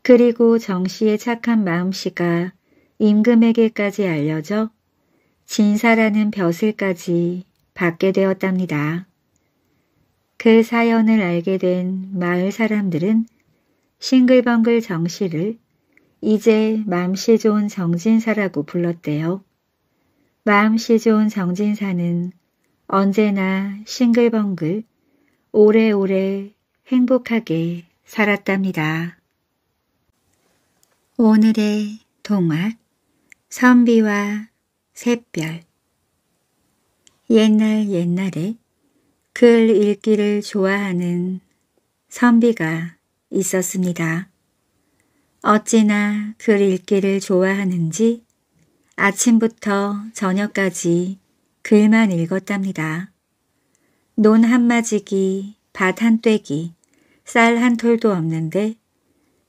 그리고 정씨의 착한 마음씨가 임금에게까지 알려져 진사라는 벼슬까지 받게 되었답니다. 그 사연을 알게 된 마을 사람들은 싱글벙글 정씨를 이제 맘씨 좋은 정진사라고 불렀대요. 맘씨 좋은 정진사는 언제나 싱글벙글 오래오래 행복하게 살았답니다. 오늘의 동화 선비와 샛별 옛날 옛날에 글 읽기를 좋아하는 선비가 있었습니다. 어찌나 글 읽기를 좋아하는지 아침부터 저녁까지 글만 읽었답니다. 논 한마지기, 밭 한 떼기, 쌀 한 톨도 없는데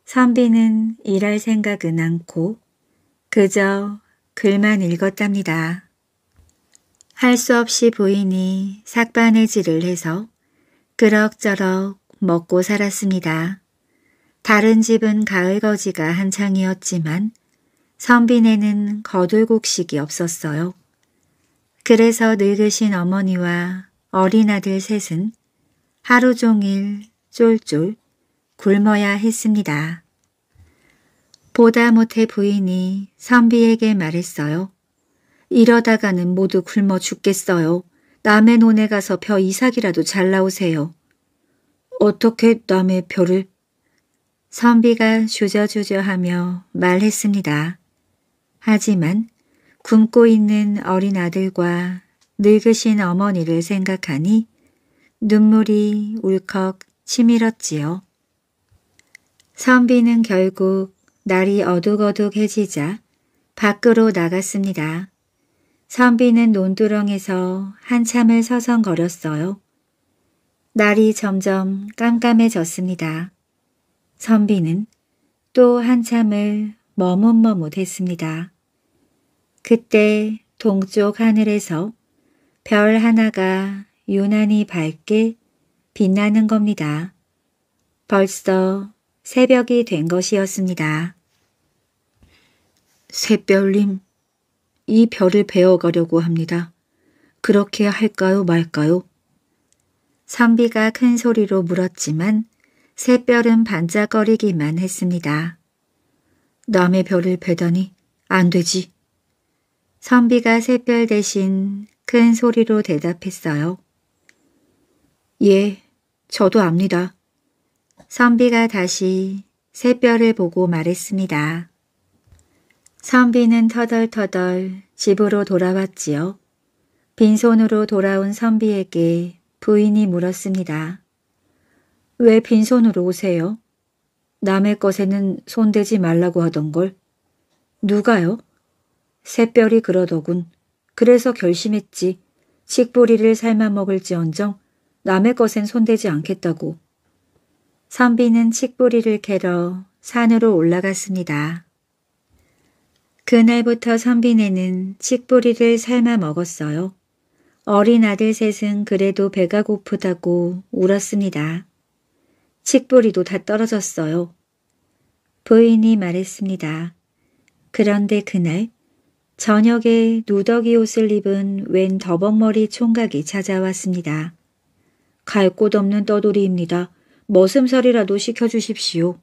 선비는 일할 생각은 않고 그저 글만 읽었답니다. 할 수 없이 부인이 삭바느질을 해서 그럭저럭 먹고 살았습니다. 다른 집은 가을거지가 한창이었지만 선비네는 거돌곡식이 없었어요. 그래서 늙으신 어머니와 어린 아들 셋은 하루 종일 쫄쫄 굶어야 했습니다. 보다 못해 부인이 선비에게 말했어요. 이러다가는 모두 굶어 죽겠어요. 남의 논에 가서 벼 이삭이라도 잘나오세요. 어떻게 남의 벼를? 선비가 주저주저하며 말했습니다. 하지만 굶고 있는 어린 아들과 늙으신 어머니를 생각하니 눈물이 울컥 치밀었지요. 선비는 결국 날이 어둑어둑해지자 밖으로 나갔습니다. 선비는 논두렁에서 한참을 서성거렸어요. 날이 점점 깜깜해졌습니다. 선비는 또 한참을 머뭇머뭇했습니다. 그때 동쪽 하늘에서 별 하나가 유난히 밝게 빛나는 겁니다. 벌써 새벽이 된 것이었습니다. 새별님, 이 별을 베어가려고 합니다. 그렇게 할까요 말까요? 선비가 큰 소리로 물었지만 새별은 반짝거리기만 했습니다. 남의 별을 베다니 안 되지. 선비가 새별 대신 큰 소리로 대답했어요. 예, 저도 압니다. 선비가 다시 새별을 보고 말했습니다. 선비는 터덜터덜 집으로 돌아왔지요. 빈손으로 돌아온 선비에게 부인이 물었습니다. 왜 빈손으로 오세요? 남의 것에는 손대지 말라고 하던걸. 누가요? 새별이 그러더군. 그래서 결심했지. 식보리를 삶아 먹을지언정 남의 것엔 손대지 않겠다고. 선비는 칡보리를 캐러 산으로 올라갔습니다. 그날부터 선비네는 칡보리를 삶아 먹었어요. 어린 아들 셋은 그래도 배가 고프다고 울었습니다. 칡보리도 다 떨어졌어요. 부인이 말했습니다. 그런데 그날 저녁에 누더기 옷을 입은 웬 더벅머리 총각이 찾아왔습니다. 갈 곳 없는 떠돌이입니다. 머슴살이라도 시켜주십시오.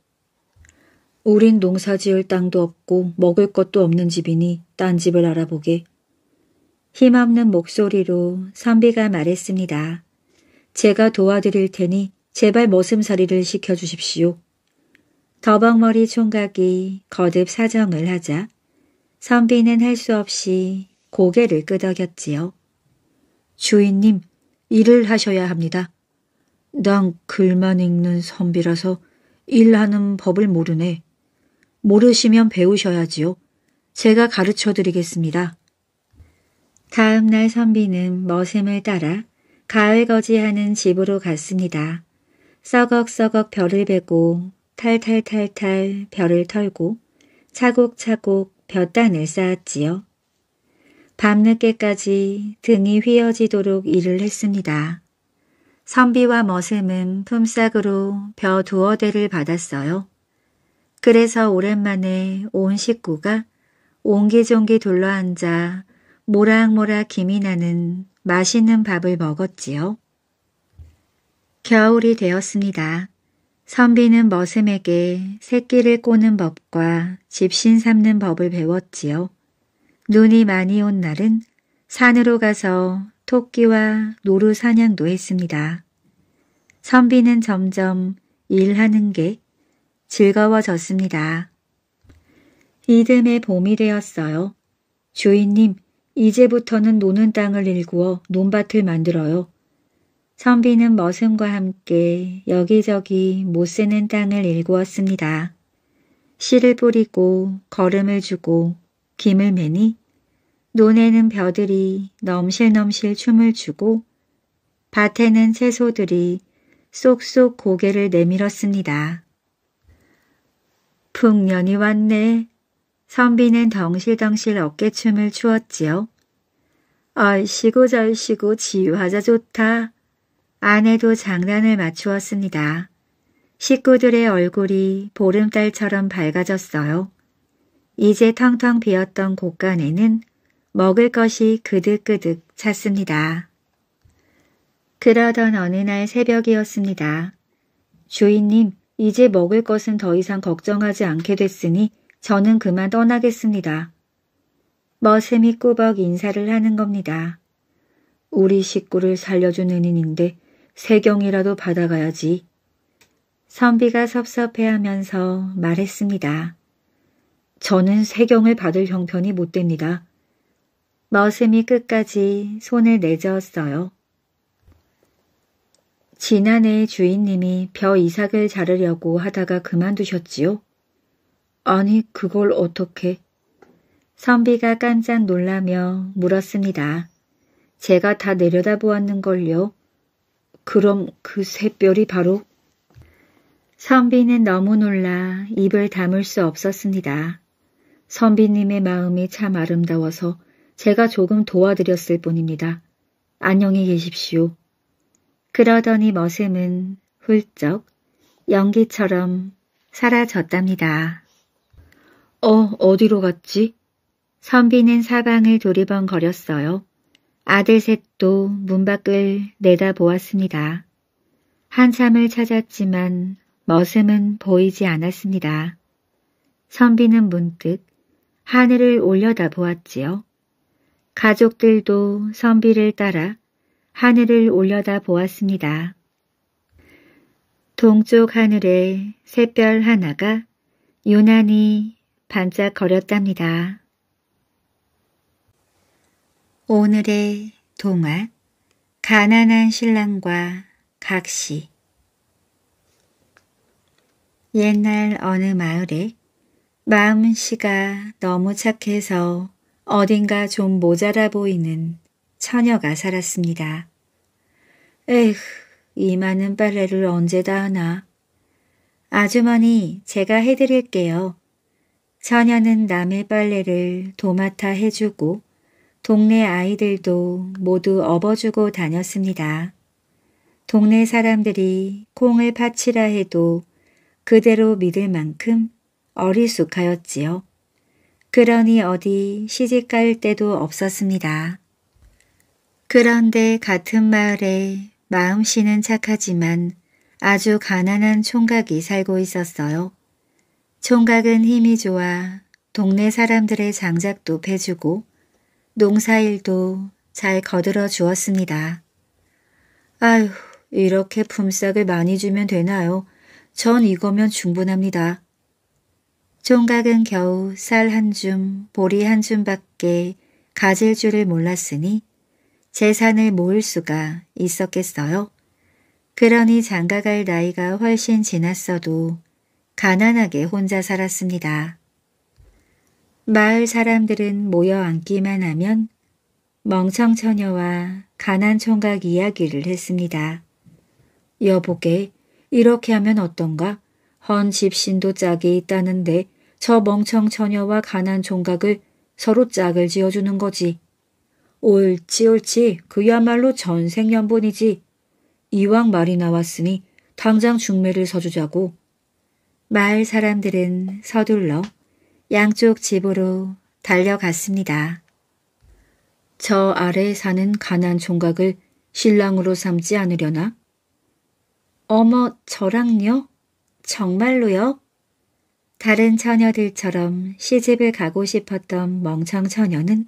우린 농사 지을 땅도 없고 먹을 것도 없는 집이니 딴 집을 알아보게. 힘없는 목소리로 선비가 말했습니다. 제가 도와드릴 테니 제발 머슴살이를 시켜주십시오. 더벅머리 총각이 거듭 사정을 하자 선비는 할 수 없이 고개를 끄덕였지요. 주인님, 일을 하셔야 합니다. 난 글만 읽는 선비라서 일하는 법을 모르네. 모르시면 배우셔야지요. 제가 가르쳐 드리겠습니다. 다음 날 선비는 머슴을 따라 가을 거지하는 집으로 갔습니다. 써걱써걱 벼를 베고 탈탈탈탈 벼를 털고 차곡차곡 벼단을 쌓았지요. 밤늦게까지 등이 휘어지도록 일을 했습니다. 선비와 머슴은 품삯으로 벼 두어 대를 받았어요. 그래서 오랜만에 온 식구가 옹기종기 둘러앉아 모락모락 김이 나는 맛있는 밥을 먹었지요. 겨울이 되었습니다. 선비는 머슴에게 새끼를 꼬는 법과 집신 삼는 법을 배웠지요. 눈이 많이 온 날은 산으로 가서 토끼와 노루 사냥도 했습니다. 선비는 점점 일하는 게 즐거워졌습니다. 이듬해 봄이 되었어요. 주인님, 이제부터는 노는 땅을 일구어 논밭을 만들어요. 선비는 머슴과 함께 여기저기 못 쓰는 땅을 일구었습니다. 씨를 뿌리고 걸음을 주고 김을 매니 논에는 벼들이 넘실넘실 춤을 추고 밭에는 새소들이 쏙쏙 고개를 내밀었습니다. 풍년이 왔네. 선비는 덩실덩실 어깨춤을 추었지요. 얼씨구 절씨구 지하자 좋다. 아내도 장난을 맞추었습니다. 식구들의 얼굴이 보름달처럼 밝아졌어요. 이제 텅텅 비었던 곳간에는 먹을 것이 그득그득 찼습니다. 그러던 어느 날 새벽이었습니다. 주인님, 이제 먹을 것은 더 이상 걱정하지 않게 됐으니 저는 그만 떠나겠습니다. 머슴이 꾸벅 인사를 하는 겁니다. 우리 식구를 살려준 은인인데 세경이라도 받아가야지. 선비가 섭섭해하면서 말했습니다. 저는 세경을 받을 형편이 못 됩니다. 머슴이 끝까지 손을 내저었어요. 지난해 주인님이 벼 이삭을 자르려고 하다가 그만두셨지요? 아니, 그걸 어떻게? 선비가 깜짝 놀라며 물었습니다. 제가 다 내려다보았는걸요. 그럼 그 새별이 바로? 선비는 너무 놀라 입을 다물 수 없었습니다. 선비님의 마음이 참 아름다워서 제가 조금 도와드렸을 뿐입니다. 안녕히 계십시오. 그러더니 머슴은 훌쩍 연기처럼 사라졌답니다. 어, 어디로 갔지? 선비는 사방을 도리번거렸어요. 아들 셋도 문 밖을 내다보았습니다. 한참을 찾았지만 머슴은 보이지 않았습니다. 선비는 문득 하늘을 올려다보았지요. 가족들도 선비를 따라 하늘을 올려다 보았습니다. 동쪽 하늘에 새별 하나가 유난히 반짝거렸답니다. 오늘의 동화 가난한 신랑과 각시 옛날 어느 마을에 마음씨가 너무 착해서 어딘가 좀 모자라 보이는 처녀가 살았습니다. 에휴, 이 많은 빨래를 언제 다 하나. 아주머니, 제가 해드릴게요. 처녀는 남의 빨래를 도맡아 해주고 동네 아이들도 모두 업어주고 다녔습니다. 동네 사람들이 콩을 파치라 해도 그대로 믿을 만큼 어리숙하였지요. 그러니 어디 시집갈 때도 없었습니다. 그런데 같은 마을에 마음씨는 착하지만 아주 가난한 총각이 살고 있었어요. 총각은 힘이 좋아 동네 사람들의 장작도 패주고 농사일도 잘 거들어 주었습니다. 아휴, 이렇게 품삯을 많이 주면 되나요? 전 이거면 충분합니다. 총각은 겨우 쌀 한 줌, 보리 한 줌밖에 가질 줄을 몰랐으니 재산을 모을 수가 있었겠어요? 그러니 장가갈 나이가 훨씬 지났어도 가난하게 혼자 살았습니다. 마을 사람들은 모여 앉기만 하면 멍청처녀와 가난 총각 이야기를 했습니다. 여보게 이렇게 하면 어떤가? 헌 집신도 짝이 있다는데 저 멍청처녀와 가난 총각을 서로 짝을 지어주는 거지. 옳지 옳지 그야말로 전생연분이지. 이왕 말이 나왔으니 당장 중매를 서주자고. 마을 사람들은 서둘러 양쪽 집으로 달려갔습니다. 저 아래에 사는 가난 총각을 신랑으로 삼지 않으려나? 어머 저랑요? 정말로요? 다른 처녀들처럼 시집을 가고 싶었던 멍청 처녀는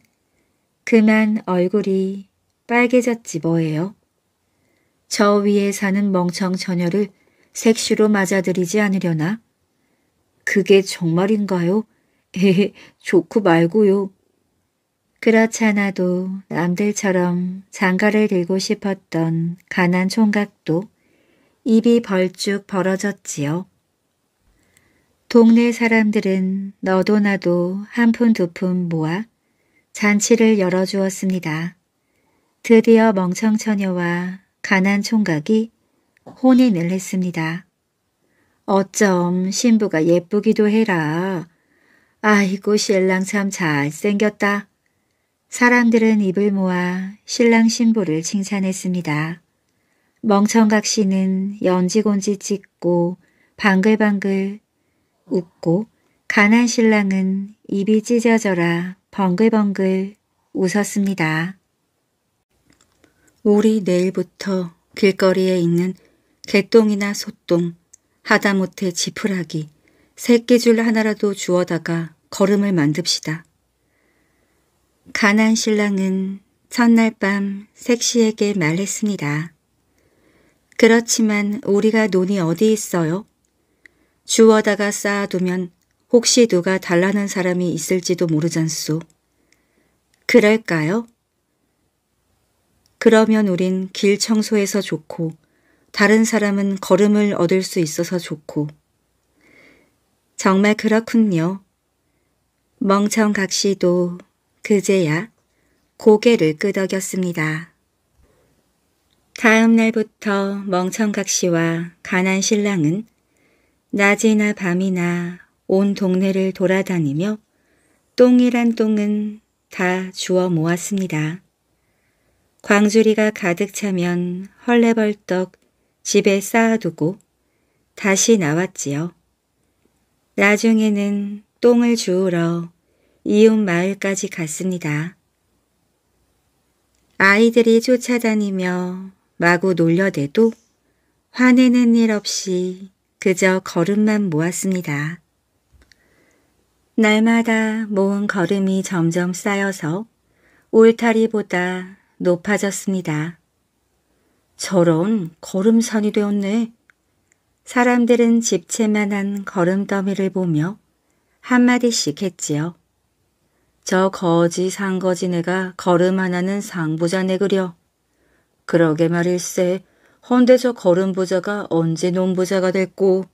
그만 얼굴이 빨개졌지 뭐예요. 저 위에 사는 멍청 처녀를 색시로 맞아들이지 않으려나? 그게 정말인가요? 에헤, 좋고 말고요. 그렇잖아도 남들처럼 장가를 들고 싶었던 가난 총각도 입이 벌쭉 벌어졌지요. 동네 사람들은 너도 나도 한 푼 두 푼 모아 잔치를 열어주었습니다. 드디어 멍청처녀와 가난 총각이 혼인을 했습니다. 어쩜 신부가 예쁘기도 해라. 아이고 신랑 참 잘생겼다. 사람들은 입을 모아 신랑 신부를 칭찬했습니다. 멍청각 씨는 연지곤지 찍고 방글방글 웃고 가난 신랑은 입이 찢어져라 벙글벙글 웃었습니다. 우리 내일부터 길거리에 있는 개똥이나 소똥, 하다못해 지푸라기, 새끼줄 하나라도 주워다가 걸음을 만듭시다. 가난 신랑은 첫날 밤 색시에게 말했습니다. 그렇지만 우리가 논이 어디 있어요? 주워다가 쌓아두면 혹시 누가 달라는 사람이 있을지도 모르잖소. 그럴까요? 그러면 우린 길 청소해서 좋고 다른 사람은 걸음을 얻을 수 있어서 좋고 정말 그렇군요. 멍청각시도 그제야 고개를 끄덕였습니다. 다음 날부터 멍청각시와 가난 신랑은 낮이나 밤이나 온 동네를 돌아다니며 똥이란 똥은 다 주워 모았습니다. 광주리가 가득 차면 헐레벌떡 집에 쌓아두고 다시 나왔지요. 나중에는 똥을 주우러 이웃 마을까지 갔습니다. 아이들이 쫓아다니며 마구 놀려대도 화내는 일 없이 그저 걸음만 모았습니다. 날마다 모은 걸음이 점점 쌓여서 울타리보다 높아졌습니다. 저런 걸음선이 되었네. 사람들은 집채만한 걸음더미를 보며 한마디씩 했지요. 저 거지 상거지네가 걸음 하나는 상부자네 그려. 그러게 말일세 헌데 저 걸음부자가 언제 논부자가 됐고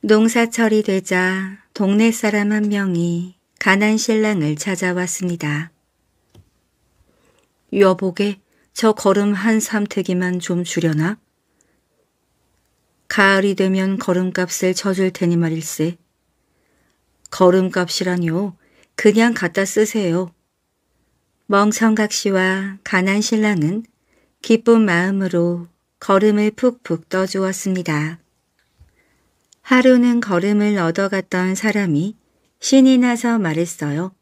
농사철이 되자 동네 사람 한 명이 가난 신랑을 찾아왔습니다. 여보게 저 걸음 한 삼태기만 좀 주려나? 가을이 되면 걸음값을 쳐줄 테니 말일세. 걸음값이라뇨. 그냥 갖다 쓰세요. 멍청각 씨와 가난 신랑은 기쁜 마음으로 걸음을 푹푹 떠주었습니다. 하루는 걸음을 얻어갔던 사람이 신이 나서 말했어요.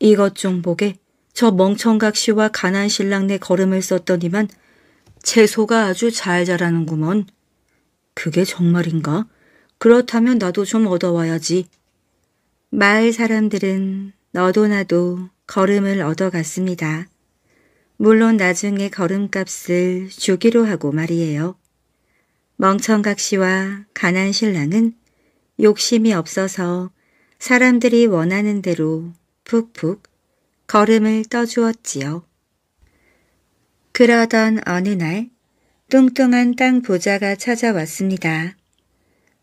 이것 좀 보게. 저 멍청각 씨와 가난 신랑 네 걸음을 썼더니만 채소가 아주 잘 자라는구먼. 그게 정말인가? 그렇다면 나도 좀 얻어와야지. 마을 사람들은 너도 나도 걸음을 얻어갔습니다. 물론 나중에 걸음값을 주기로 하고 말이에요. 멍청각 시와 가난 신랑은 욕심이 없어서 사람들이 원하는 대로 푹푹 걸음을 떠주었지요. 그러던 어느 날 뚱뚱한 땅 부자가 찾아왔습니다.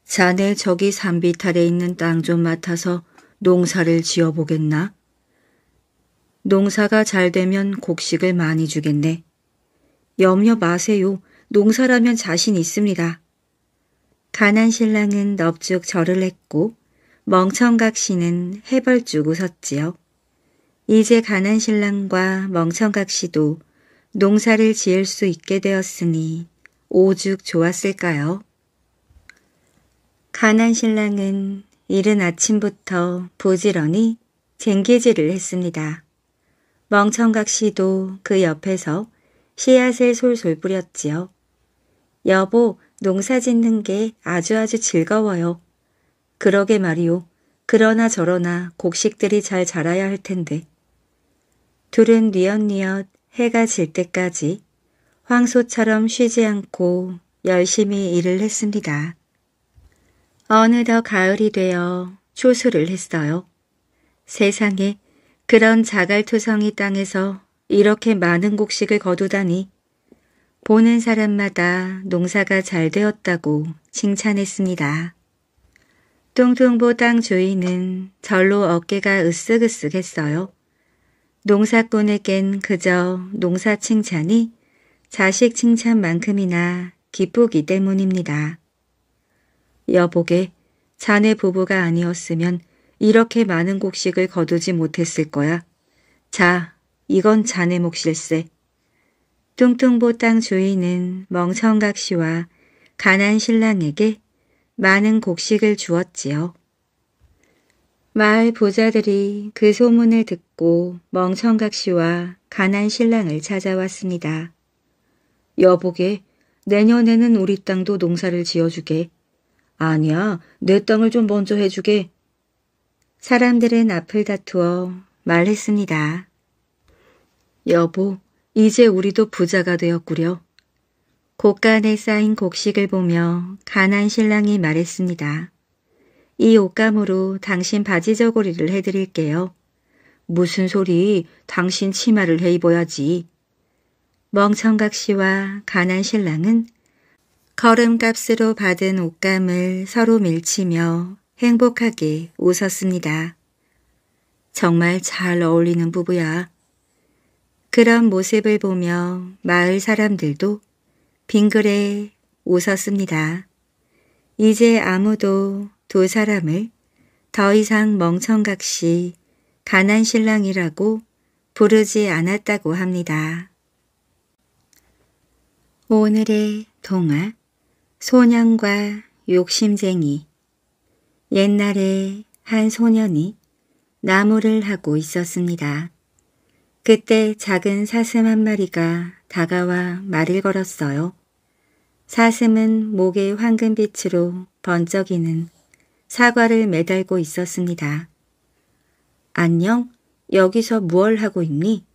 자네 저기 산비탈에 있는 땅 좀 맡아서 농사를 지어보겠나? 농사가 잘 되면 곡식을 많이 주겠네. 염려 마세요. 농사라면 자신 있습니다. 가난 신랑은 넙죽 절을 했고 멍청각 씨는 해벌쭉 웃었지요. 이제 가난 신랑과 멍청각 씨도 농사를 지을 수 있게 되었으니 오죽 좋았을까요? 가난 신랑은 이른 아침부터 부지런히 쟁기질을 했습니다. 멍청각 씨도 그 옆에서 씨앗을 솔솔 뿌렸지요. 여보, 농사 짓는 게 아주아주 즐거워요. 그러게 말이오. 그러나 저러나 곡식들이 잘 자라야 할 텐데. 둘은 뉘엿뉘엿 해가 질 때까지 황소처럼 쉬지 않고 열심히 일을 했습니다. 어느덧 가을이 되어 초수를 했어요. 세상에 그런 자갈투성이 땅에서 이렇게 많은 곡식을 거두다니 보는 사람마다 농사가 잘 되었다고 칭찬했습니다. 뚱뚱보 땅 주인은 절로 어깨가 으쓱으쓱했어요. 농사꾼에겐 그저 농사 칭찬이 자식 칭찬만큼이나 기쁘기 때문입니다. 여보게 자네 부부가 아니었으면 이렇게 많은 곡식을 거두지 못했을 거야. 자, 이건 자네 몫일세. 뚱뚱보 땅 주인은 멍청각 씨와 가난 신랑에게 많은 곡식을 주었지요. 마을 부자들이그 소문을 듣고 멍청각 씨와 가난 신랑을 찾아왔습니다. 여보게, 내년에는 우리 땅도 농사를 지어주게. 아니야, 내 땅을 좀 먼저 해주게. 사람들은 앞을 다투어 말했습니다. 여보, 이제 우리도 부자가 되었구려. 곳간에 쌓인 곡식을 보며 가난 신랑이 말했습니다. 이 옷감으로 당신 바지 저고리를 해드릴게요. 무슨 소리 당신 치마를 해 입어야지. 멍청각 씨와 가난 신랑은 걸음값으로 받은 옷감을 서로 밀치며 행복하게 웃었습니다. 정말 잘 어울리는 부부야. 그런 모습을 보며 마을 사람들도 빙그레 웃었습니다. 이제 아무도 두 사람을 더 이상 멍청각시 가난 신랑이라고 부르지 않았다고 합니다. 오늘의 동화 소년과 욕심쟁이 옛날에 한 소년이 나무를 하고 있었습니다. 그때 작은 사슴 한 마리가 다가와 말을 걸었어요. 사슴은 목에 황금빛으로 번쩍이는 사과를 매달고 있었습니다. 안녕, 여기서 무얼 하고 있니?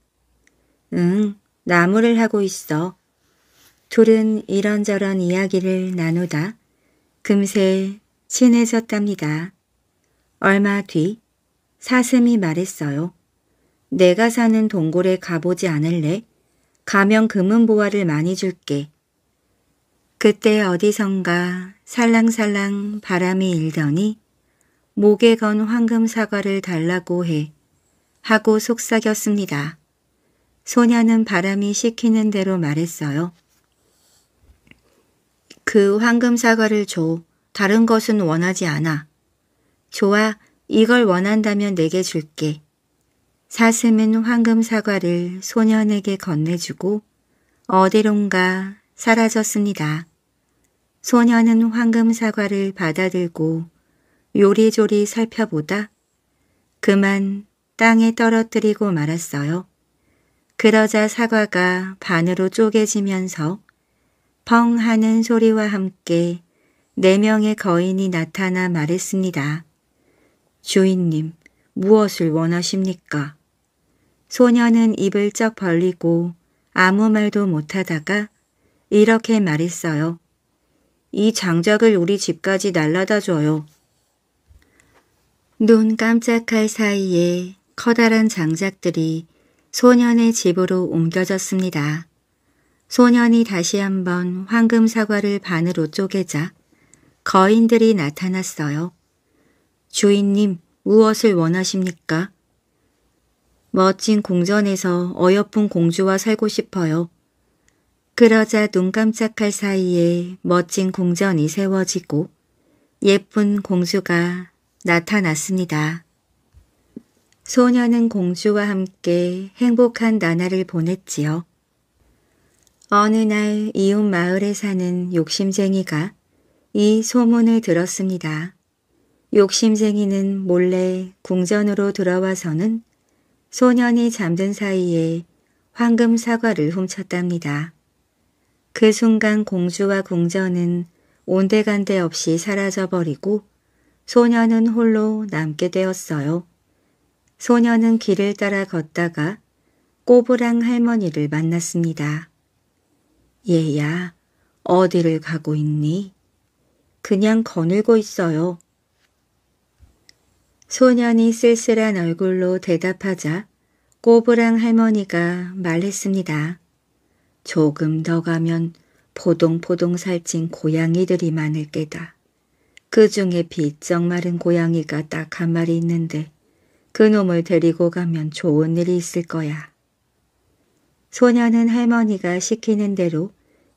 응, 나무를 하고 있어. 둘은 이런저런 이야기를 나누다 금세 친해졌답니다. 얼마 뒤 사슴이 말했어요. 내가 사는 동굴에 가보지 않을래? 가면 금은 보화를 많이 줄게. 그때 어디선가 살랑살랑 바람이 일더니 목에 건 황금 사과를 달라고 해 하고 속삭였습니다. 소녀는 바람이 시키는 대로 말했어요. 그 황금 사과를 줘. 다른 것은 원하지 않아. 좋아, 이걸 원한다면 내게 줄게. 사슴은 황금 사과를 소년에게 건네주고 어디론가 사라졌습니다. 소년은 황금 사과를 받아들고 요리조리 살펴보다 그만 땅에 떨어뜨리고 말았어요. 그러자 사과가 반으로 쪼개지면서 펑 하는 소리와 함께 네 명의 거인이 나타나 말했습니다. 주인님, 무엇을 원하십니까? 소녀는 입을 쩍 벌리고 아무 말도 못하다가 이렇게 말했어요. 이 장작을 우리 집까지 날라다 줘요. 눈 깜짝할 사이에 커다란 장작들이 소년의 집으로 옮겨졌습니다. 소년이 다시 한번 황금 사과를 반으로 쪼개자 거인들이 나타났어요. 주인님, 무엇을 원하십니까? 멋진 궁전에서 어여쁜 공주와 살고 싶어요. 그러자 눈 깜짝할 사이에 멋진 궁전이 세워지고 예쁜 공주가 나타났습니다. 소녀는 공주와 함께 행복한 나날을 보냈지요. 어느 날 이웃 마을에 사는 욕심쟁이가 이 소문을 들었습니다. 욕심쟁이는 몰래 궁전으로 들어와서는 소년이 잠든 사이에 황금 사과를 훔쳤답니다. 그 순간 공주와 궁전은 온데간데 없이 사라져버리고 소년은 홀로 남게 되었어요. 소년은 길을 따라 걷다가 꼬부랑 할머니를 만났습니다. 얘야, 어디를 가고 있니? 그냥 거닐고 있어요. 소년이 쓸쓸한 얼굴로 대답하자 꼬부랑 할머니가 말했습니다. 조금 더 가면 포동포동 살찐 고양이들이 많을 게다. 그 중에 비쩍 마른 고양이가 딱 한 마리 있는데 그놈을 데리고 가면 좋은 일이 있을 거야. 소년은 할머니가 시키는 대로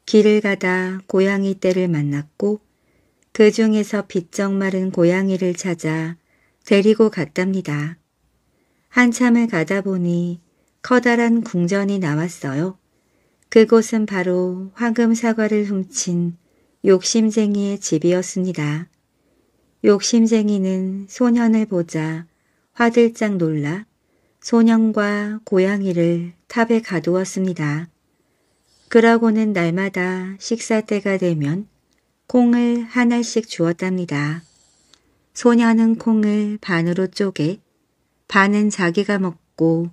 길을 가다 고양이 떼를 만났고 그 중에서 비쩍 마른 고양이를 찾아 데리고 갔답니다. 한참을 가다 보니 커다란 궁전이 나왔어요. 그곳은 바로 황금 사과를 훔친 욕심쟁이의 집이었습니다. 욕심쟁이는 소년을 보자 화들짝 놀라 소년과 고양이를 탑에 가두었습니다. 그러고는 날마다 식사 때가 되면 콩을 하나씩 주었답니다. 소녀는 콩을 반으로 쪼개 반은 자기가 먹고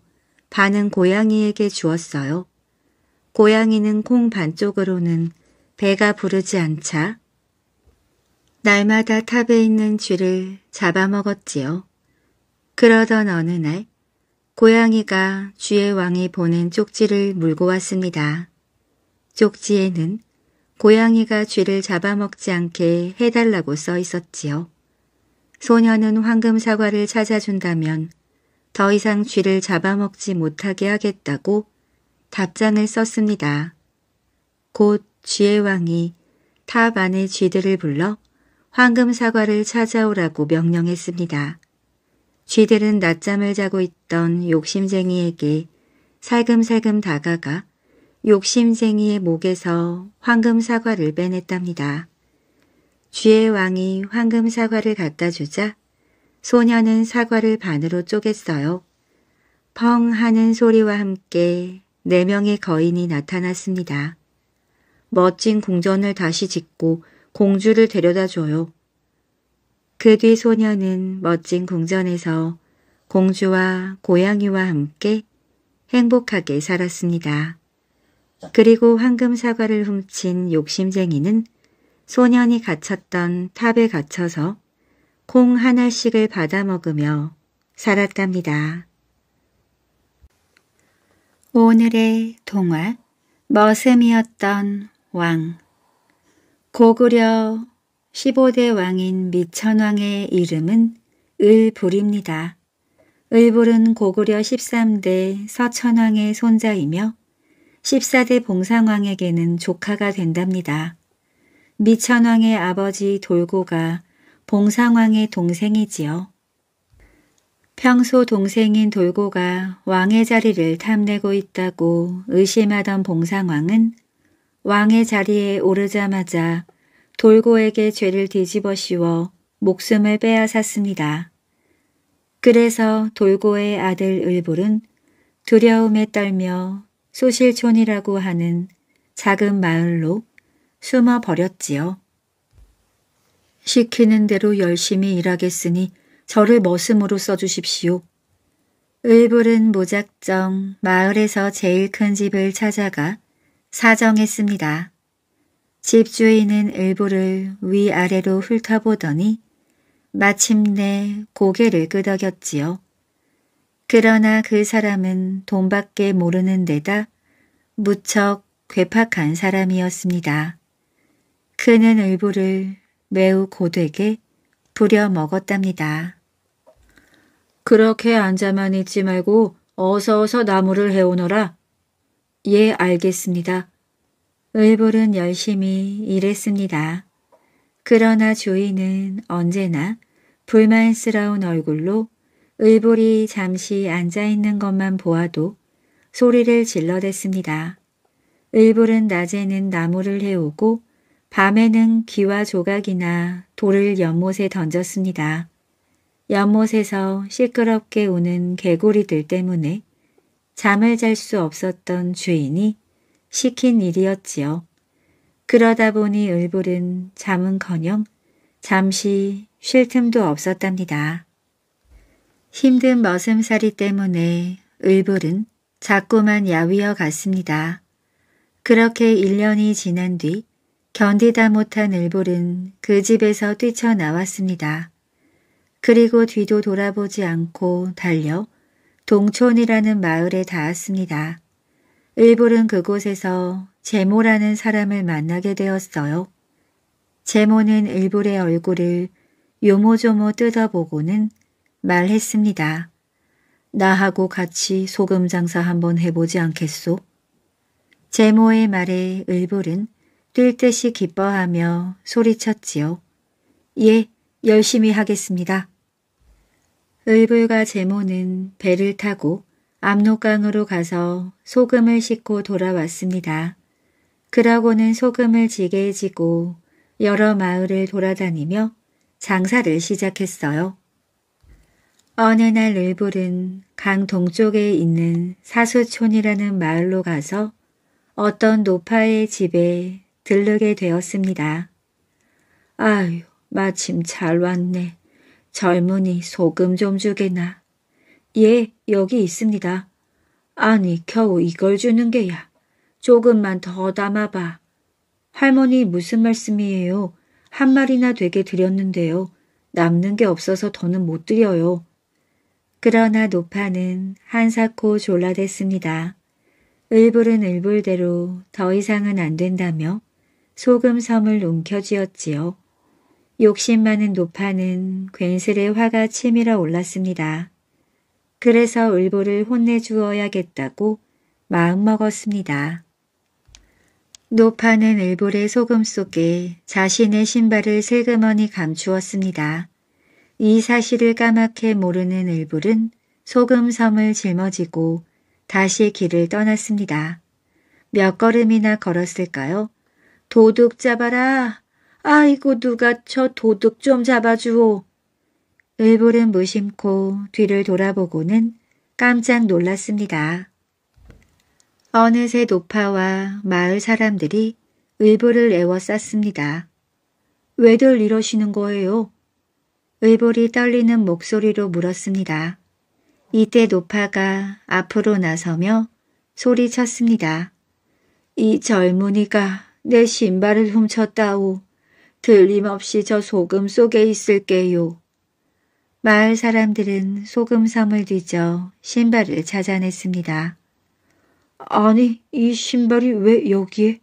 반은 고양이에게 주었어요. 고양이는 콩 반쪽으로는 배가 부르지 않자 날마다 탑에 있는 쥐를 잡아먹었지요. 그러던 어느 날 고양이가 쥐의 왕이 보낸 쪽지를 물고 왔습니다. 쪽지에는 고양이가 쥐를 잡아먹지 않게 해달라고 써 있었지요. 소녀는 황금 사과를 찾아준다면 더 이상 쥐를 잡아먹지 못하게 하겠다고 답장을 썼습니다. 곧 쥐의 왕이 탑 안의 쥐들을 불러 황금 사과를 찾아오라고 명령했습니다. 쥐들은 낮잠을 자고 있던 욕심쟁이에게 살금살금 다가가 욕심쟁이의 목에서 황금 사과를 빼냈답니다. 쥐의 왕이 황금 사과를 갖다 주자 소녀는 사과를 반으로 쪼갰어요. 펑 하는 소리와 함께 네 명의 거인이 나타났습니다. 멋진 궁전을 다시 짓고 공주를 데려다 줘요. 그 뒤 소녀는 멋진 궁전에서 공주와 고양이와 함께 행복하게 살았습니다. 그리고 황금 사과를 훔친 욕심쟁이는 소년이 갇혔던 탑에 갇혀서 콩 하나씩을 받아 먹으며 살았답니다. 오늘의 동화 머슴이었던 왕 고구려 15대 왕인 미천왕의 이름은 을불입니다. 을불은 고구려 13대 서천왕의 손자이며 14대 봉상왕에게는 조카가 된답니다. 미천왕의 아버지 돌고가 봉상왕의 동생이지요. 평소 동생인 돌고가 왕의 자리를 탐내고 있다고 의심하던 봉상왕은 왕의 자리에 오르자마자 돌고에게 죄를 뒤집어 씌워 목숨을 빼앗았습니다. 그래서 돌고의 아들 을불은 두려움에 떨며 소실촌이라고 하는 작은 마을로 숨어 버렸지요. 시키는 대로 열심히 일하겠으니 저를 머슴으로 써주십시오. 을불은 무작정 마을에서 제일 큰 집을 찾아가 사정했습니다. 집주인은 을불을 위아래로 훑어보더니 마침내 고개를 끄덕였지요. 그러나 그 사람은 돈밖에 모르는 데다 무척 괴팍한 사람이었습니다. 그는 의부를 매우 고되게 부려먹었답니다. 그렇게 앉아만 있지 말고 어서 어서 나무를 해오너라. 예, 알겠습니다. 의불은 열심히 일했습니다. 그러나 주인은 언제나 불만스러운 얼굴로 의불이 잠시 앉아있는 것만 보아도 소리를 질러댔습니다. 의불은 낮에는 나무를 해오고 밤에는 귀와 조각이나 돌을 연못에 던졌습니다. 연못에서 시끄럽게 우는 개구리들 때문에 잠을 잘 수 없었던 주인이 시킨 일이었지요. 그러다 보니 을불은 잠은커녕 잠시 쉴 틈도 없었답니다. 힘든 머슴살이 때문에 을불은 자꾸만 야위어 갔습니다. 그렇게 1년이 지난 뒤 견디다 못한 을볼은 그 집에서 뛰쳐나왔습니다. 그리고 뒤도 돌아보지 않고 달려 동촌이라는 마을에 닿았습니다. 을볼은 그곳에서 제모라는 사람을 만나게 되었어요. 제모는 을볼의 얼굴을 요모조모 뜯어보고는 말했습니다. 나하고 같이 소금 장사 한번 해보지 않겠소? 제모의 말에 을볼은 뛸 듯이 기뻐하며 소리쳤지요. 예, 열심히 하겠습니다. 을불과 제모는 배를 타고 압록강으로 가서 소금을 싣고 돌아왔습니다. 그러고는 소금을 지게 해 지고 여러 마을을 돌아다니며 장사를 시작했어요. 어느 날 을불은 강 동쪽에 있는 사수촌이라는 마을로 가서 어떤 노파의 집에 들르게 되었습니다. 아유, 마침 잘 왔네. 젊은이 소금 좀 주게나. 예, 여기 있습니다. 아니, 겨우 이걸 주는 게야. 조금만 더 담아봐. 할머니 무슨 말씀이에요? 한 마리나 되게 드렸는데요. 남는 게 없어서 더는 못 드려요. 그러나 노파는 한사코 졸라댔습니다. 을불은 을불대로 더 이상은 안 된다며 소금섬을 움켜쥐었지요. 욕심 많은 노파는 괜스레 화가 치밀어 올랐습니다. 그래서 을보를 혼내주어야겠다고 마음먹었습니다. 노파는 을보의 소금 속에 자신의 신발을 슬그머니 감추었습니다. 이 사실을 까맣게 모르는 을불은 소금섬을 짊어지고 다시 길을 떠났습니다. 몇 걸음이나 걸었을까요? 도둑 잡아라. 아이고 누가 저 도둑 좀 잡아주오. 을보는 무심코 뒤를 돌아보고는 깜짝 놀랐습니다. 어느새 노파와 마을 사람들이 을보를 애워쌌습니다. 왜들 이러시는 거예요? 을보리 떨리는 목소리로 물었습니다. 이때 노파가 앞으로 나서며 소리쳤습니다. 이 젊은이가 내 신발을 훔쳤다오. 들림없이 저 소금 속에 있을게요. 마을 사람들은 소금섬을 뒤져 신발을 찾아냈습니다. 아니, 이 신발이 왜 여기에?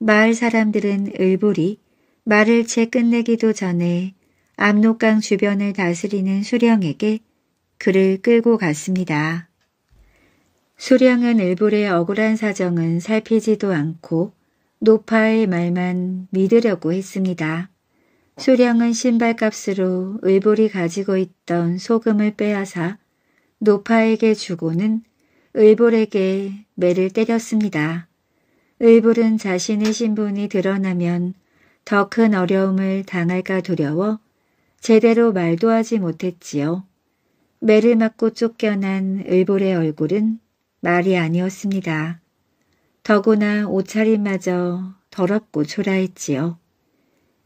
마을 사람들은 을보리 말을 채 끝내기도 전에 압록강 주변을 다스리는 수령에게 그를 끌고 갔습니다. 수령은 을보리의 억울한 사정은 살피지도 않고 노파의 말만 믿으려고 했습니다. 소량은 신발값으로 을보리 가지고 있던 소금을 빼앗아 노파에게 주고는 을볼에게 매를 때렸습니다. 을볼은 자신의 신분이 드러나면 더 큰 어려움을 당할까 두려워 제대로 말도 하지 못했지요. 매를 맞고 쫓겨난 을볼의 얼굴은 말이 아니었습니다. 더구나 옷차림마저 더럽고 초라했지요.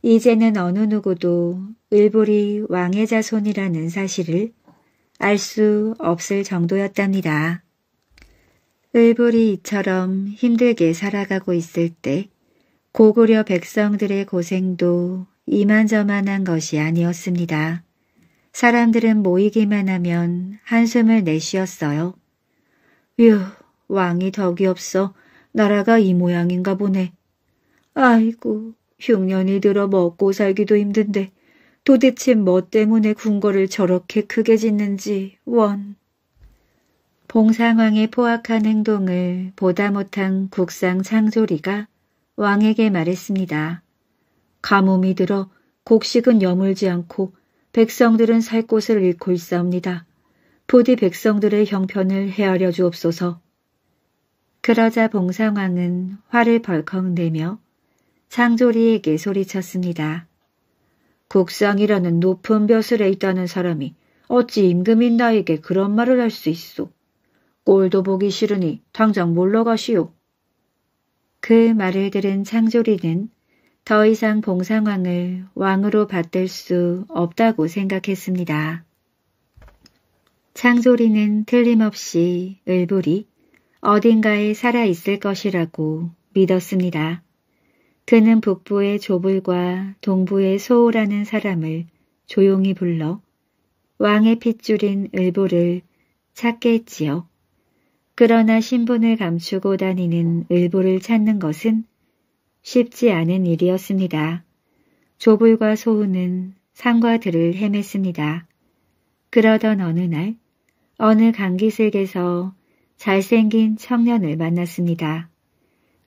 이제는 어느 누구도 일보리 왕의 자손이라는 사실을 알 수 없을 정도였답니다. 을보리 이처럼 힘들게 살아가고 있을 때 고구려 백성들의 고생도 이만저만한 것이 아니었습니다. 사람들은 모이기만 하면 한숨을 내쉬었어요. 휴, 왕이 덕이 없어 나라가 이 모양인가 보네. 아이고, 흉년이 들어 먹고 살기도 힘든데 도대체 뭐 때문에 궁궐을 저렇게 크게 짓는지 원. 봉상왕의 포악한 행동을 보다 못한 국상 창조리가 왕에게 말했습니다. 가뭄이 들어 곡식은 여물지 않고 백성들은 살 곳을 잃고 있사옵니다. 부디 백성들의 형편을 헤아려 주옵소서. 그러자 봉상왕은 화를 벌컥 내며 창조리에게 소리쳤습니다. 국성이라는 높은 벼슬에 있다는 사람이 어찌 임금인 나에게 그런 말을 할 수 있소. 꼴도 보기 싫으니 당장 몰러가시오. 그 말을 들은 창조리는 더 이상 봉상왕을 왕으로 받들 수 없다고 생각했습니다. 창조리는 틀림없이 을불이 어딘가에 살아 있을 것이라고 믿었습니다. 그는 북부의 조불과 동부의 소우라는 사람을 조용히 불러 왕의 핏줄인 을보를 찾게 했지요. 그러나 신분을 감추고 다니는 을보를 찾는 것은 쉽지 않은 일이었습니다. 조불과 소우는 상과 들을 헤맸습니다. 그러던 어느 날 어느 강기슭에서 잘생긴 청년을 만났습니다.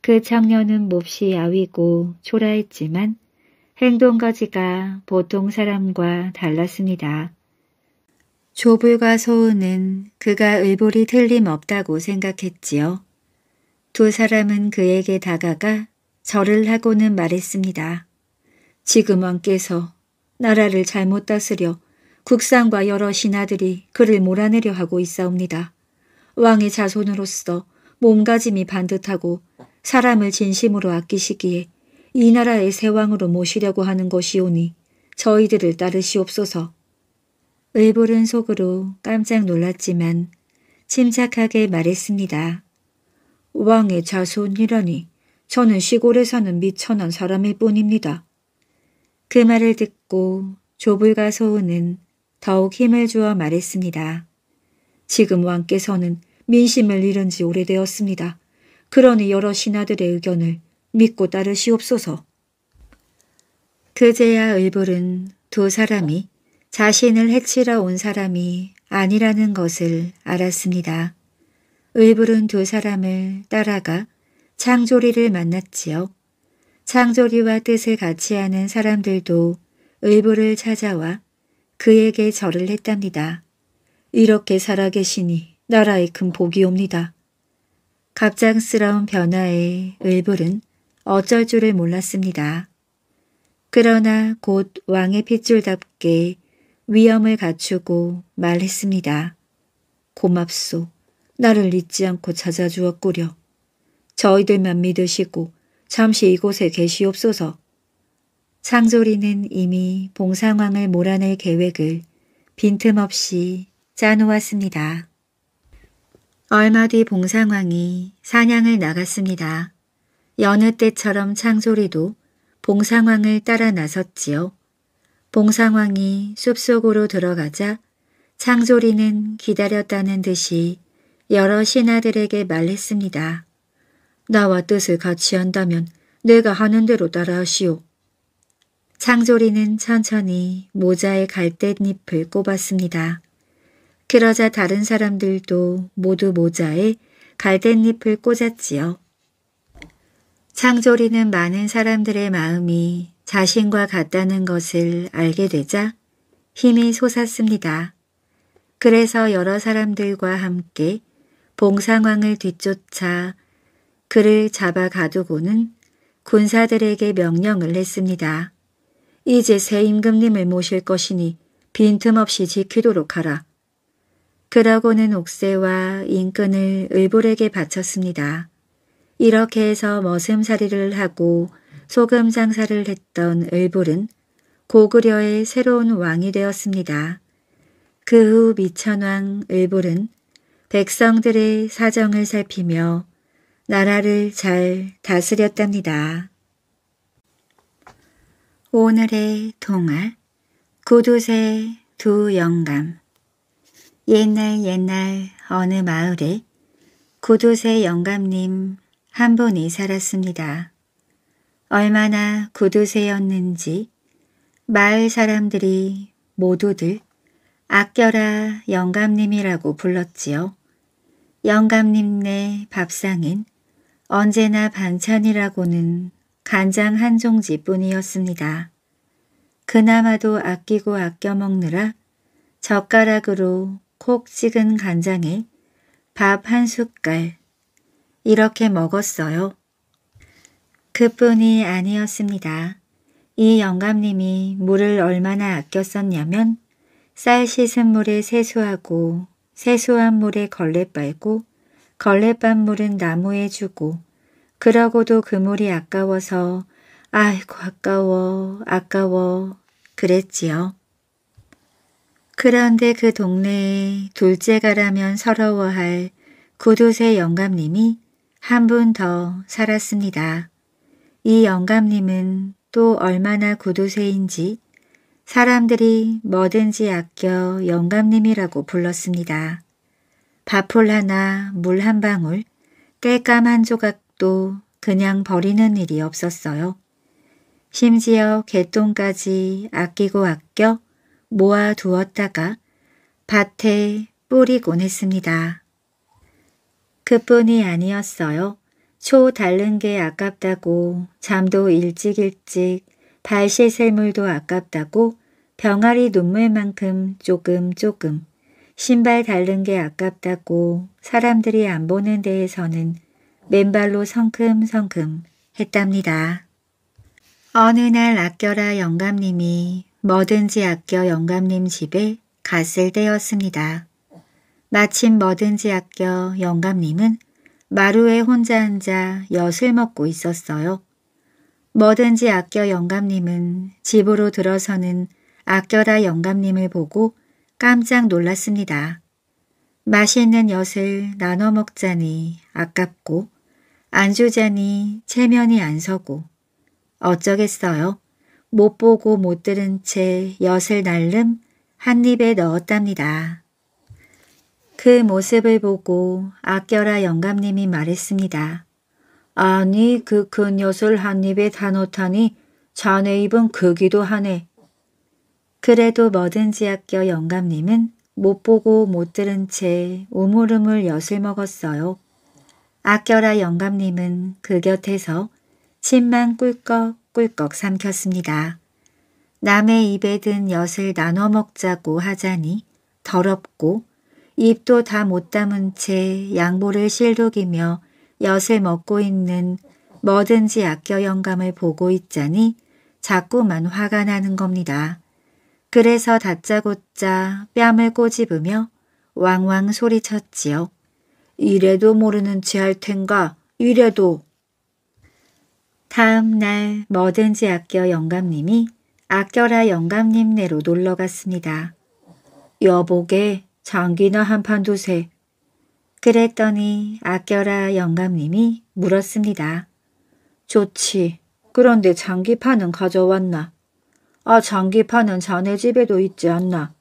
그 청년은 몹시 야위고 초라했지만 행동거지가 보통 사람과 달랐습니다. 조불과 소은은 그가 의볼이 틀림없다고 생각했지요. 두 사람은 그에게 다가가 절을 하고는 말했습니다. 지금 왕께서 나라를 잘못 다스려 국상과 여러 신하들이 그를 몰아내려 하고 있사옵니다. 왕의 자손으로서 몸가짐이 반듯하고 사람을 진심으로 아끼시기에 이 나라의 세왕으로 모시려고 하는 것이오니 저희들을 따르시옵소서. 의불른 속으로 깜짝 놀랐지만 침착하게 말했습니다. 왕의 자손이라니 저는 시골에 사는 미천한 사람일 뿐입니다. 그 말을 듣고 조불과 소은은 더욱 힘을 주어 말했습니다. 지금 왕께서는 민심을 잃은 지 오래되었습니다. 그러니 여러 신하들의 의견을 믿고 따르시옵소서. 그제야 을불은 두 사람이 자신을 해치러 온 사람이 아니라는 것을 알았습니다. 을불은 두 사람을 따라가 창조리를 만났지요. 창조리와 뜻을 같이 하는 사람들도 을불을 찾아와 그에게 절을 했답니다. 이렇게 살아계시니 나라의 큰 복이옵니다. 갑작스러운 변화에 을불은 어쩔 줄을 몰랐습니다. 그러나 곧 왕의 핏줄답게 위엄을 갖추고 말했습니다. 고맙소. 나를 잊지 않고 찾아주었구려. 저희들만 믿으시고 잠시 이곳에 계시옵소서. 창조리는 이미 봉상왕을 몰아낼 계획을 빈틈없이 짜놓았습니다. 얼마 뒤 봉상왕이 사냥을 나갔습니다. 여느 때처럼 창소리도 봉상왕을 따라 나섰지요. 봉상왕이 숲속으로 들어가자 창소리는 기다렸다는 듯이 여러 신하들에게 말했습니다. 나와 뜻을 같이 한다면 내가 하는 대로 따라하시오. 창조리는 천천히 모자에 갈대잎을 꼽았습니다. 그러자 다른 사람들도 모두 모자에 갈대잎을 꽂았지요. 창조리는 많은 사람들의 마음이 자신과 같다는 것을 알게 되자 힘이 솟았습니다. 그래서 여러 사람들과 함께 봉상왕을 뒤쫓아 그를 잡아 가두고는 군사들에게 명령을 했습니다. 이제 새 임금님을 모실 것이니 빈틈없이 지키도록 하라. 그러고는 옥새와 인근을 을보에게 바쳤습니다. 이렇게 해서 머슴살이를 하고 소금 장사를 했던 을볼은 고구려의 새로운 왕이 되었습니다. 그 후 미천왕 을볼은 백성들의 사정을 살피며 나라를 잘 다스렸답니다. 오늘의 동화 구두쇠 두 영감 옛날 옛날 어느 마을에 구두쇠 영감님 한 분이 살았습니다. 얼마나 구두쇠였는지 마을 사람들이 모두들 아껴라 영감님이라고 불렀지요. 영감님네 밥상엔 언제나 반찬이라고는 간장 한 종지뿐이었습니다. 그나마도 아끼고 아껴 먹느라 젓가락으로 콕 찍은 간장에 밥 한 숟갈 이렇게 먹었어요. 그뿐이 아니었습니다. 이 영감님이 물을 얼마나 아껴 썼냐면 쌀 씻은 물에 세수하고 세수한 물에 걸레 빨고 걸레밥 물은 나무에 주고 그러고도 그 물이 아까워서 아이고 아까워 아까워 그랬지요. 그런데 그 동네에 둘째가라면 서러워할 구두쇠 영감님이 한 분 더 살았습니다. 이 영감님은 또 얼마나 구두쇠인지 사람들이 뭐든지 아껴 영감님이라고 불렀습니다. 밥풀 하나, 물 한 방울, 땔감 한 조각도 그냥 버리는 일이 없었어요. 심지어 개똥까지 아끼고 아껴 모아두었다가 밭에 뿌리곤 했습니다. 그뿐이 아니었어요. 초 달른 게 아깝다고 잠도 일찍 일찍 발시셀물도 아깝다고 병아리 눈물만큼 조금 조금 신발 달른 게 아깝다고 사람들이 안 보는 데에서는 맨발로 성큼성큼 했답니다. 어느 날 아껴라 영감님이 뭐든지 아껴 영감님 집에 갔을 때였습니다. 마침 뭐든지 아껴 영감님은 마루에 혼자 앉아 엿을 먹고 있었어요. 뭐든지 아껴 영감님은 집으로 들어서는 아껴다 영감님을 보고 깜짝 놀랐습니다. 맛있는 엿을 나눠 먹자니 아깝고 안 주자니 체면이 안 서고 어쩌겠어요. 못 보고 못 들은 채 엿을 날름 한 입에 넣었답니다. 그 모습을 보고 아껴라 영감님이 말했습니다. 아니 그 큰 엿을 한 입에 다 넣다니 자네 입은 크기도 하네. 그래도 뭐든지 아껴 영감님은 못 보고 못 들은 채우물우물 엿을 먹었어요. 아껴라 영감님은 그 곁에서 침만 꿀꺽 꿀꺽 삼켰습니다. 남의 입에 든 엿을 나눠 먹자고 하자니 더럽고 입도 다 못 담은 채 양보를 실룩이며 엿을 먹고 있는 뭐든지 아껴 영감을 보고 있자니 자꾸만 화가 나는 겁니다. 그래서 다짜고짜 뺨을 꼬집으며 왕왕 소리쳤지요. 이래도 모르는 채 할 텐가 이래도 다음 날 뭐든지 아껴 영감님이 아껴라 영감님네로 놀러 갔습니다. 여보게 장기나 한 판 두세. 그랬더니 아껴라 영감님이 물었습니다. 좋지. 그런데 장기파는 가져왔나? 아 장기파는 자네 집에도 있지 않나?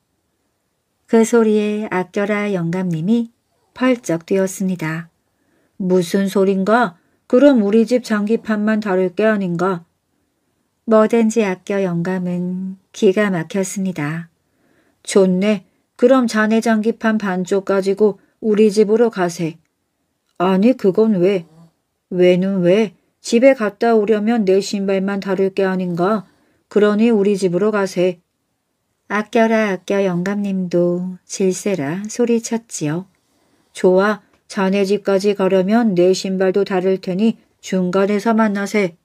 그 소리에 아껴라 영감님이 펄쩍 뛰었습니다. 무슨 소린가? 그럼 우리 집 장기판만 다룰 게 아닌가? 뭐든지 아껴 영감은 기가 막혔습니다. 좋네. 그럼 자네 장기판 반쪽 가지고 우리 집으로 가세. 아니 그건 왜? 왜는 왜? 집에 갔다 오려면 내 신발만 다룰 게 아닌가? 그러니 우리 집으로 가세. 아껴라 아껴 영감님도 질세라 소리쳤지요. 좋아 자네 집까지 가려면 내 신발도 다를 테니 중간에서 만나세.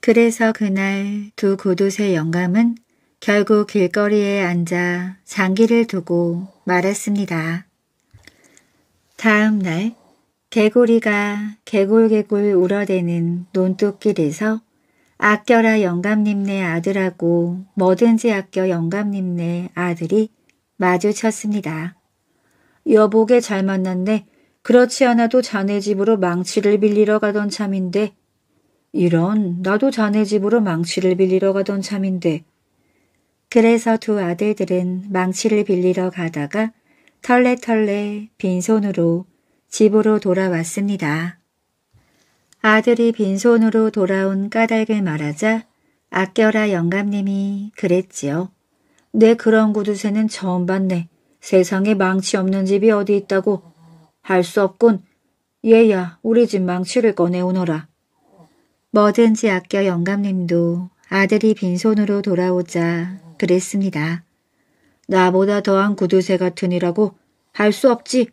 그래서 그날 두 고두쇠 영감은 결국 길거리에 앉아 장기를 두고 말았습니다. 다음 날 개구리가 개굴개굴 울어대는 논뚝길에서 아껴라 영감님네 아들하고 뭐든지 아껴 영감님네 아들이 마주쳤습니다. 여보게 잘 만났네. 그렇지 않아도 자네 집으로 망치를 빌리러 가던 참인데. 이런, 나도 자네 집으로 망치를 빌리러 가던 참인데. 그래서 두 아들들은 망치를 빌리러 가다가 털레털레 빈손으로 집으로 돌아왔습니다. 아들이 빈손으로 돌아온 까닭을 말하자 아껴라 영감님이 그랬지요. 내 그런 구두쇠는 처음 봤네. 세상에 망치 없는 집이 어디 있다고. 할 수 없군. 얘야, 우리 집 망치를 꺼내오너라. 뭐든지 아껴 영감님도 아들이 빈손으로 돌아오자 그랬습니다. 나보다 더한 구두쇠 같으니라고 할 수 없지.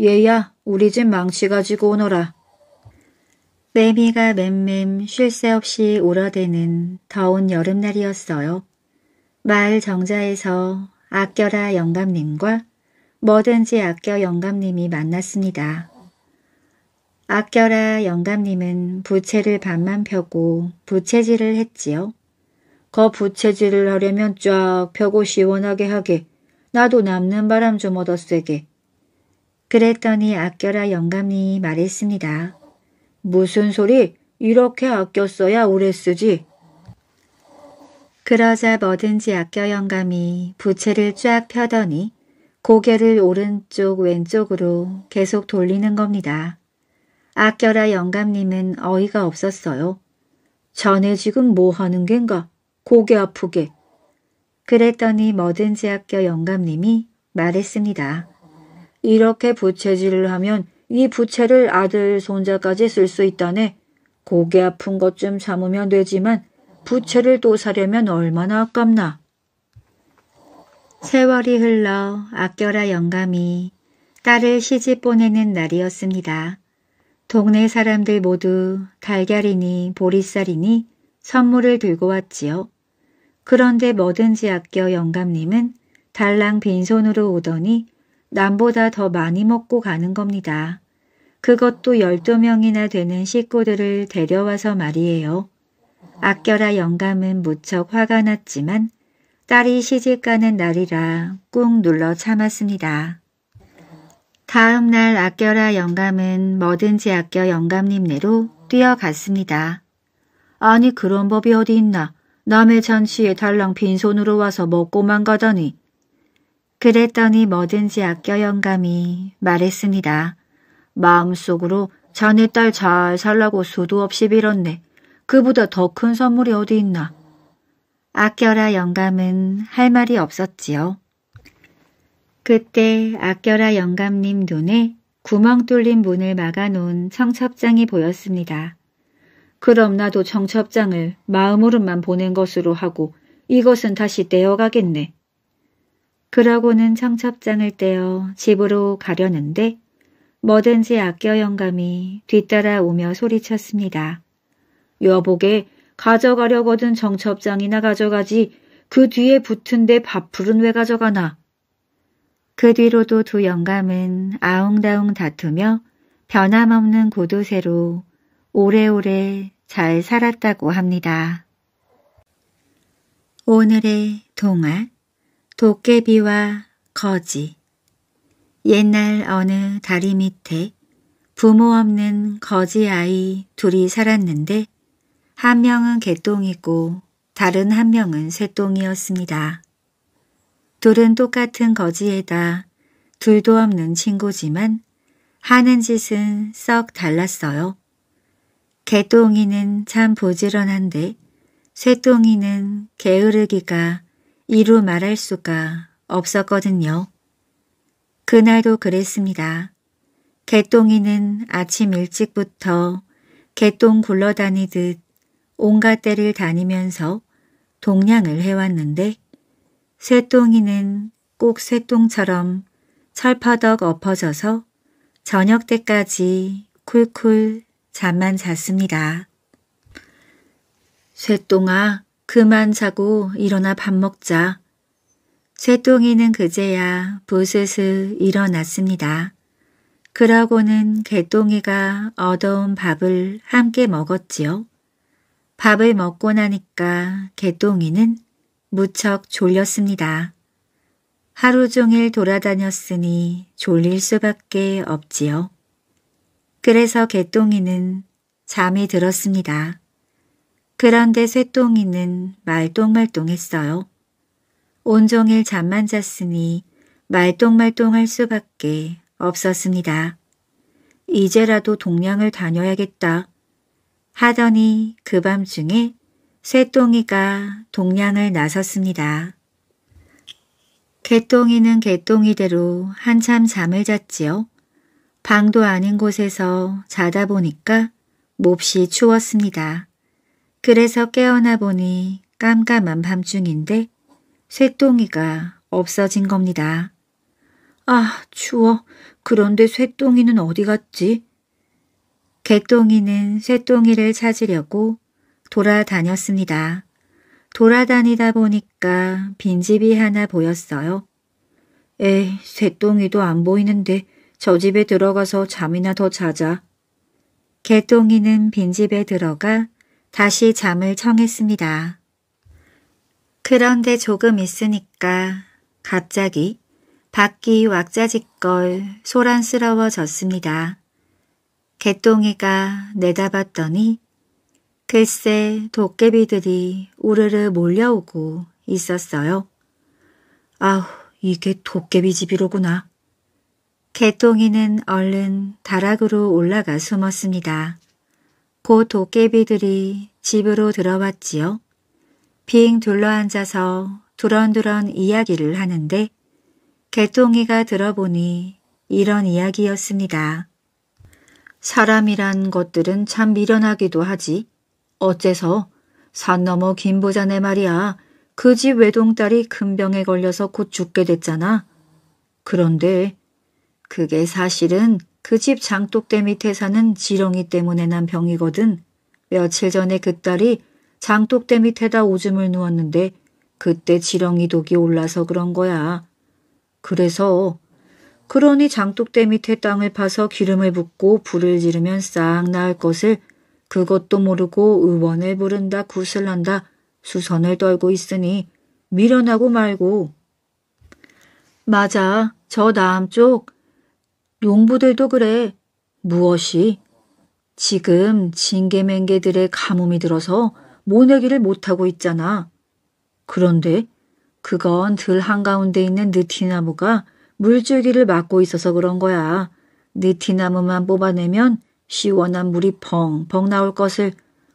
얘야, 우리 집 망치 가지고 오너라. 매미가 맴맴 쉴 새 없이 울어대는 더운 여름날이었어요. 마을 정자에서 아껴라 영감님과 뭐든지 아껴 영감님이 만났습니다. 아껴라 영감님은 부채를 반만 펴고 부채질을 했지요. 거 부채질을 하려면 쫙 펴고 시원하게 하게 나도 남는 바람 좀 얻어 쐬게. 그랬더니 아껴라 영감님이 말했습니다. 무슨 소리 이렇게 아껴 써야 오래 쓰지. 그러자 뭐든지 아껴 영감이 부채를 쫙 펴더니 고개를 오른쪽 왼쪽으로 계속 돌리는 겁니다. 아껴라 영감님은 어이가 없었어요. 전에 지금 뭐 하는 겐가? 고개 아프게. 그랬더니 뭐든지 아껴 영감님이 말했습니다. 이렇게 부채질을 하면 이 부채를 아들 손자까지 쓸 수 있다네. 고개 아픈 것 좀 참으면 되지만 부채를 또 사려면 얼마나 아깝나. 세월이 흘러 아껴라 영감이 딸을 시집 보내는 날이었습니다. 동네 사람들 모두 달걀이니 보리쌀이니 선물을 들고 왔지요. 그런데 뭐든지 아껴 영감님은 달랑 빈손으로 오더니 남보다 더 많이 먹고 가는 겁니다. 그것도 12명이나 되는 식구들을 데려와서 말이에요. 아껴라 영감은 무척 화가 났지만 딸이 시집가는 날이라 꾹 눌러 참았습니다. 다음 날 아껴라 영감은 뭐든지 아껴 영감님네로 뛰어갔습니다. 아니 그런 법이 어디 있나. 남의 잔치에 달랑 빈손으로 와서 먹고만 가다니. 그랬더니 뭐든지 아껴 영감이 말했습니다. 마음속으로 자네 딸 잘 살라고 수도 없이 빌었네. 그보다 더 큰 선물이 어디 있나. 아껴라 영감은 할 말이 없었지요. 그때 아껴라 영감님 눈에 구멍 뚫린 문을 막아놓은 청첩장이 보였습니다. 그럼 나도 청첩장을 마음으로만 보낸 것으로 하고 이것은 다시 떼어가겠네. 그러고는 청첩장을 떼어 집으로 가려는데 뭐든지 아껴 영감이 뒤따라오며 소리쳤습니다. 여보게 가져가려거든 정첩장이나 가져가지 그 뒤에 붙은데 밥풀은 왜 가져가나. 그 뒤로도 두 영감은 아웅다웅 다투며 변함없는 고도세로 오래오래 잘 살았다고 합니다. 오늘의 동화 도깨비와 거지 옛날 어느 다리 밑에 부모 없는 거지 아이 둘이 살았는데 한 명은 개똥이고 다른 한 명은 새똥이었습니다. 둘은 똑같은 거지에다 둘도 없는 친구지만 하는 짓은 썩 달랐어요. 개똥이는 참 부지런한데 쇠똥이는 게으르기가 이루 말할 수가 없었거든요. 그날도 그랬습니다. 개똥이는 아침 일찍부터 개똥 굴러다니듯 온갖 때를 다니면서 동냥을 해왔는데 쇠똥이는 꼭 쇠똥처럼 철파덕 엎어져서 저녁 때까지 쿨쿨 잠만 잤습니다. 쇠똥아 그만 자고 일어나 밥 먹자. 쇠똥이는 그제야 부스스 일어났습니다. 그러고는 개똥이가 얻어온 밥을 함께 먹었지요. 밥을 먹고 나니까 개똥이는 무척 졸렸습니다. 하루 종일 돌아다녔으니 졸릴 수밖에 없지요. 그래서 개똥이는 잠이 들었습니다. 그런데 쇠똥이는 말똥말똥했어요. 온종일 잠만 잤으니 말똥말똥할 수밖에 없었습니다. 이제라도 동양을 다녀야겠다. 하더니 그 밤중에 쇠똥이가 동양을 나섰습니다. 개똥이는 개똥이대로 한참 잠을 잤지요. 방도 아닌 곳에서 자다 보니까 몹시 추웠습니다. 그래서 깨어나 보니 깜깜한 밤중인데 쇠똥이가 없어진 겁니다. 아 추워. 그런데 쇠똥이는 어디 갔지? 개똥이는 쇠똥이를 찾으려고 돌아다녔습니다. 돌아다니다 보니까 빈집이 하나 보였어요. 에이, 쇠똥이도 안 보이는데 저 집에 들어가서 잠이나 더 자자. 개똥이는 빈집에 들어가 다시 잠을 청했습니다. 그런데 조금 있으니까 갑자기 밖이 왁자지껄 소란스러워졌습니다. 개똥이가 내다봤더니 글쎄 도깨비들이 우르르 몰려오고 있었어요. 아우, 이게 도깨비 집이로구나. 개똥이는 얼른 다락으로 올라가 숨었습니다. 고 도깨비들이 집으로 들어왔지요. 빙 둘러앉아서 두런두런 이야기를 하는데 개똥이가 들어보니 이런 이야기였습니다. 사람이란 것들은 참 미련하기도 하지. 어째서 산 너머 김부자네 말이야. 그 집 외동딸이 금병에 걸려서 곧 죽게 됐잖아. 그런데 그게 사실은 그 집 장독대 밑에 사는 지렁이 때문에 난 병이거든. 며칠 전에 그 딸이 장독대 밑에다 오줌을 누웠는데 그때 지렁이 독이 올라서 그런 거야. 그래서 그러니 장독대 밑에 땅을 파서 기름을 붓고 불을 지르면 싹 나을 것을 그것도 모르고 의원을 부른다 구슬한다 수선을 떨고 있으니 미련하고 말고 맞아 저 남쪽 용부들도 그래 무엇이 지금 징계맹개들의 가뭄이 들어서 모내기를 못하고 있잖아 그런데 그건 들 한가운데 있는 느티나무가 물줄기를 막고 있어서 그런 거야. 느티나무만 네 뽑아내면 시원한 물이 펑펑 나올 것을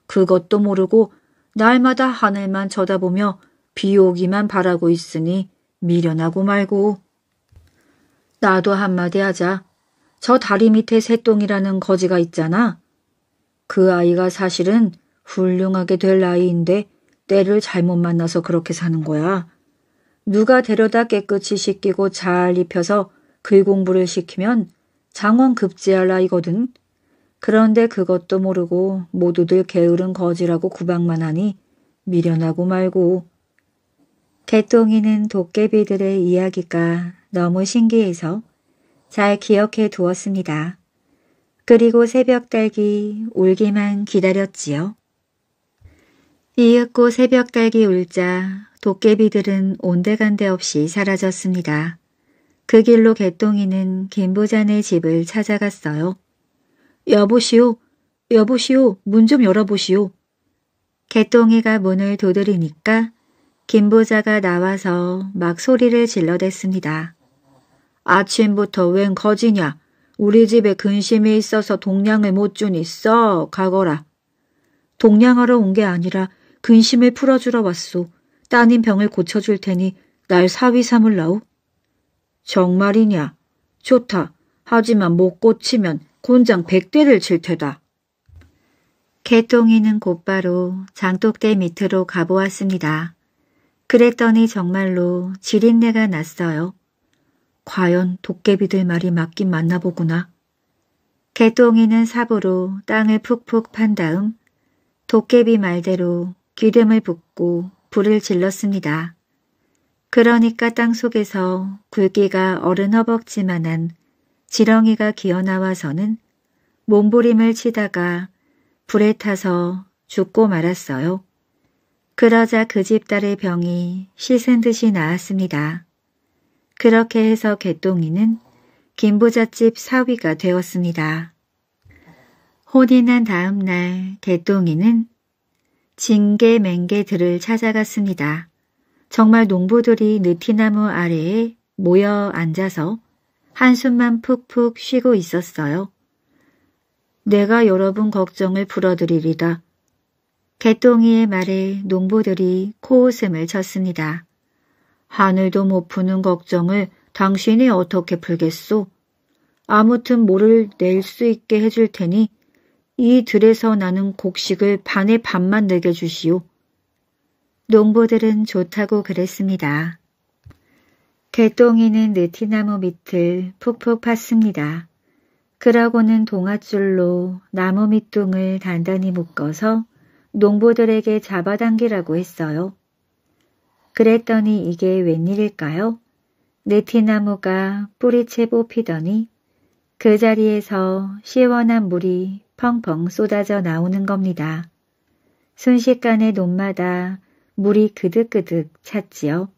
그것도 모르고 날마다 하늘만 쳐다보며 비 오기만 바라고 있으니 미련하고 말고. 나도 한마디 하자. 저 다리 밑에 새똥이라는 거지가 있잖아. 그 아이가 사실은 훌륭하게 될 나이인데 때를 잘못 만나서 그렇게 사는 거야. 누가 데려다 깨끗이 씻기고 잘 입혀서 글공부를 시키면 장원 급제할 나이거든. 그런데 그것도 모르고 모두들 게으른 거지라고 구박만 하니 미련하고 말고. 개똥이는 도깨비들의 이야기가 너무 신기해서 잘 기억해 두었습니다. 그리고 새벽딸기 울기만 기다렸지요. 이윽고 새벽딸기 울자 도깨비들은 온데간데 없이 사라졌습니다. 그 길로 개똥이는 김부자네 집을 찾아갔어요. 여보시오, 여보시오, 문 좀 열어보시오. 개똥이가 문을 두드리니까 김부자가 나와서 막 소리를 질러댔습니다. 아침부터 웬 거지냐? 우리 집에 근심이 있어서 동냥을 못 주니 써 가거라. 동냥하러 온 게 아니라 근심을 풀어주러 왔소. 따님 병을 고쳐줄 테니 날 사위 삼을라오? 정말이냐? 좋다. 하지만 못 고치면 곤장 백대를 칠 테다. 개똥이는 곧바로 장독대 밑으로 가보았습니다. 그랬더니 정말로 지린내가 났어요. 과연 도깨비들 말이 맞긴 맞나 보구나. 개똥이는 삽으로 땅을 푹푹 판 다음 도깨비 말대로 기름을 붓고 불을 질렀습니다. 그러니까 땅 속에서 굵기가 어른 어벅지만한 지렁이가 기어나와서는 몸부림을 치다가 불에 타서 죽고 말았어요. 그러자 그 집 딸의 병이 씻은 듯이 나았습니다. 그렇게 해서 개똥이는 김부잣집 사위가 되었습니다. 혼이 난 다음 날 개똥이는 징계 맹개들을 찾아갔습니다. 정말 농부들이 느티나무 아래에 모여 앉아서 한숨만 푹푹 쉬고 있었어요. 내가 여러분 걱정을 풀어드리리다. 개똥이의 말에 농부들이 코웃음을 쳤습니다. 하늘도 못 푸는 걱정을 당신이 어떻게 풀겠소? 아무튼 모를 낼 수 있게 해줄 테니 이들에서 나는 곡식을 반의 반만 내게 주시오. 농부들은 좋다고 그랬습니다. 개똥이는 느티나무 밑을 푹푹 팠습니다. 그러고는 동아줄로 나무 밑둥을 단단히 묶어서 농부들에게 잡아당기라고 했어요. 그랬더니 이게 웬일일까요? 느티나무가 뿌리채 뽑히더니 그 자리에서 시원한 물이 펑펑 쏟아져 나오는 겁니다. 순식간에 논마다 물이 그득그득 찼지요.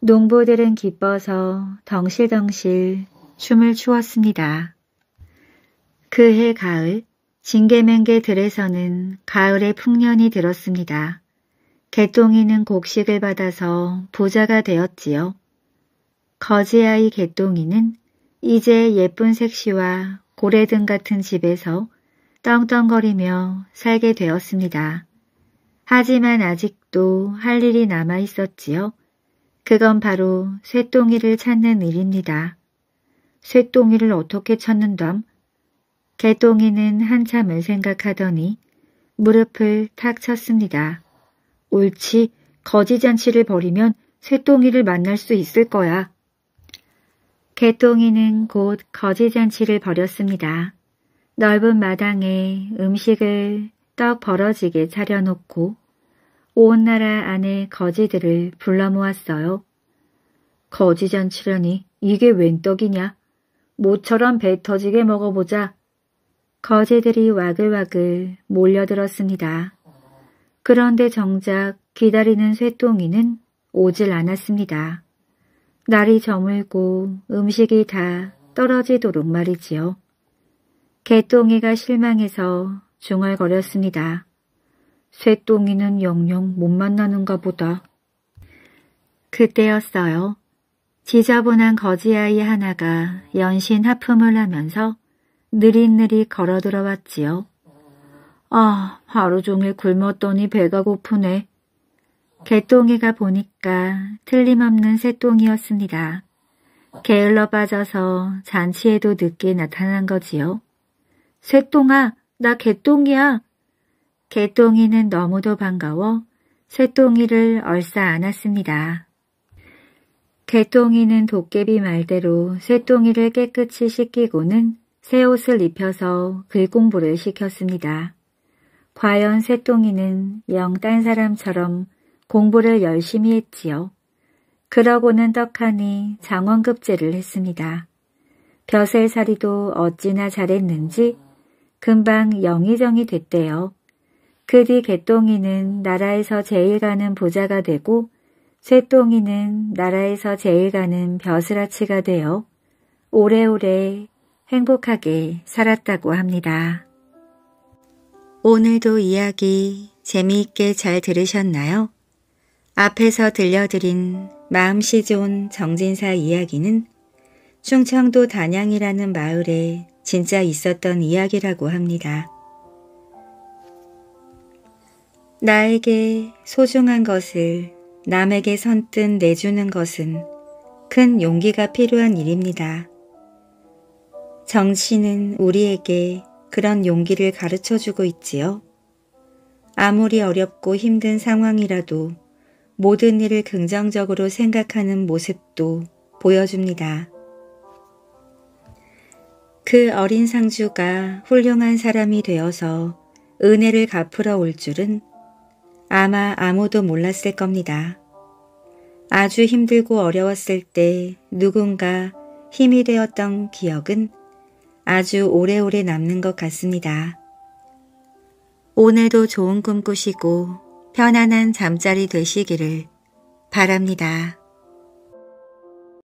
농부들은 기뻐서 덩실덩실 춤을 추었습니다. 그 해 가을, 징계맹계 들에서는 가을의 풍년이 들었습니다. 개똥이는 곡식을 받아서 부자가 되었지요. 거지아이 개똥이는 이제 예쁜 색시와 고래등 같은 집에서 떵떵거리며 살게 되었습니다. 하지만 아직도 할 일이 남아 있었지요. 그건 바로 쇠똥이를 찾는 일입니다. 쇠똥이를 어떻게 찾는담? 개똥이는 한참을 생각하더니 무릎을 탁 쳤습니다. 옳지, 거지잔치를 벌이면 쇠똥이를 만날 수 있을 거야. 개똥이는 곧 거지잔치를 벌였습니다. 넓은 마당에 음식을 떡 벌어지게 차려놓고 온 나라 안에 거지들을 불러 모았어요. 거지잔치라니 이게 웬 떡이냐? 모처럼 배 터지게 먹어보자. 거지들이 와글와글 몰려들었습니다. 그런데 정작 기다리는 쇠똥이는 오질 않았습니다. 날이 저물고 음식이 다 떨어지도록 말이지요. 개똥이가 실망해서 중얼거렸습니다. 쇠똥이는 영영 못 만나는가 보다. 그때였어요. 지저분한 거지아이 하나가 연신 하품을 하면서 느릿느릿 걸어 들어왔지요. 아, 하루 종일 굶었더니 배가 고프네. 개똥이가 보니까 틀림없는 새똥이었습니다. 게을러 빠져서 잔치에도 늦게 나타난 거지요. 새똥아, 나 개똥이야. 개똥이는 너무도 반가워 새똥이를 얼싸 안았습니다. 개똥이는 도깨비 말대로 새똥이를 깨끗이 씻기고는 새 옷을 입혀서 글공부를 시켰습니다. 과연 새똥이는 영 딴 사람처럼 공부를 열심히 했지요. 그러고는 떡하니 장원급제를 했습니다. 벼슬살이도 어찌나 잘했는지 금방 영의정이 됐대요. 그 뒤 개똥이는 나라에서 제일 가는 부자가 되고 쇠똥이는 나라에서 제일 가는 벼슬아치가 되어 오래오래 행복하게 살았다고 합니다. 오늘도 이야기 재미있게 잘 들으셨나요? 앞에서 들려드린 마음씨 좋은 정진사 이야기는 충청도 단양이라는 마을에 진짜 있었던 이야기라고 합니다. 나에게 소중한 것을 남에게 선뜻 내주는 것은 큰 용기가 필요한 일입니다. 정신은 우리에게 그런 용기를 가르쳐 주고 있지요. 아무리 어렵고 힘든 상황이라도 모든 일을 긍정적으로 생각하는 모습도 보여줍니다. 그 어린 상주가 훌륭한 사람이 되어서 은혜를 베풀어 올 줄은 아마 아무도 몰랐을 겁니다. 아주 힘들고 어려웠을 때 누군가 힘이 되었던 기억은 아주 오래오래 남는 것 같습니다. 오늘도 좋은 꿈 꾸시고 편안한 잠자리 되시기를 바랍니다.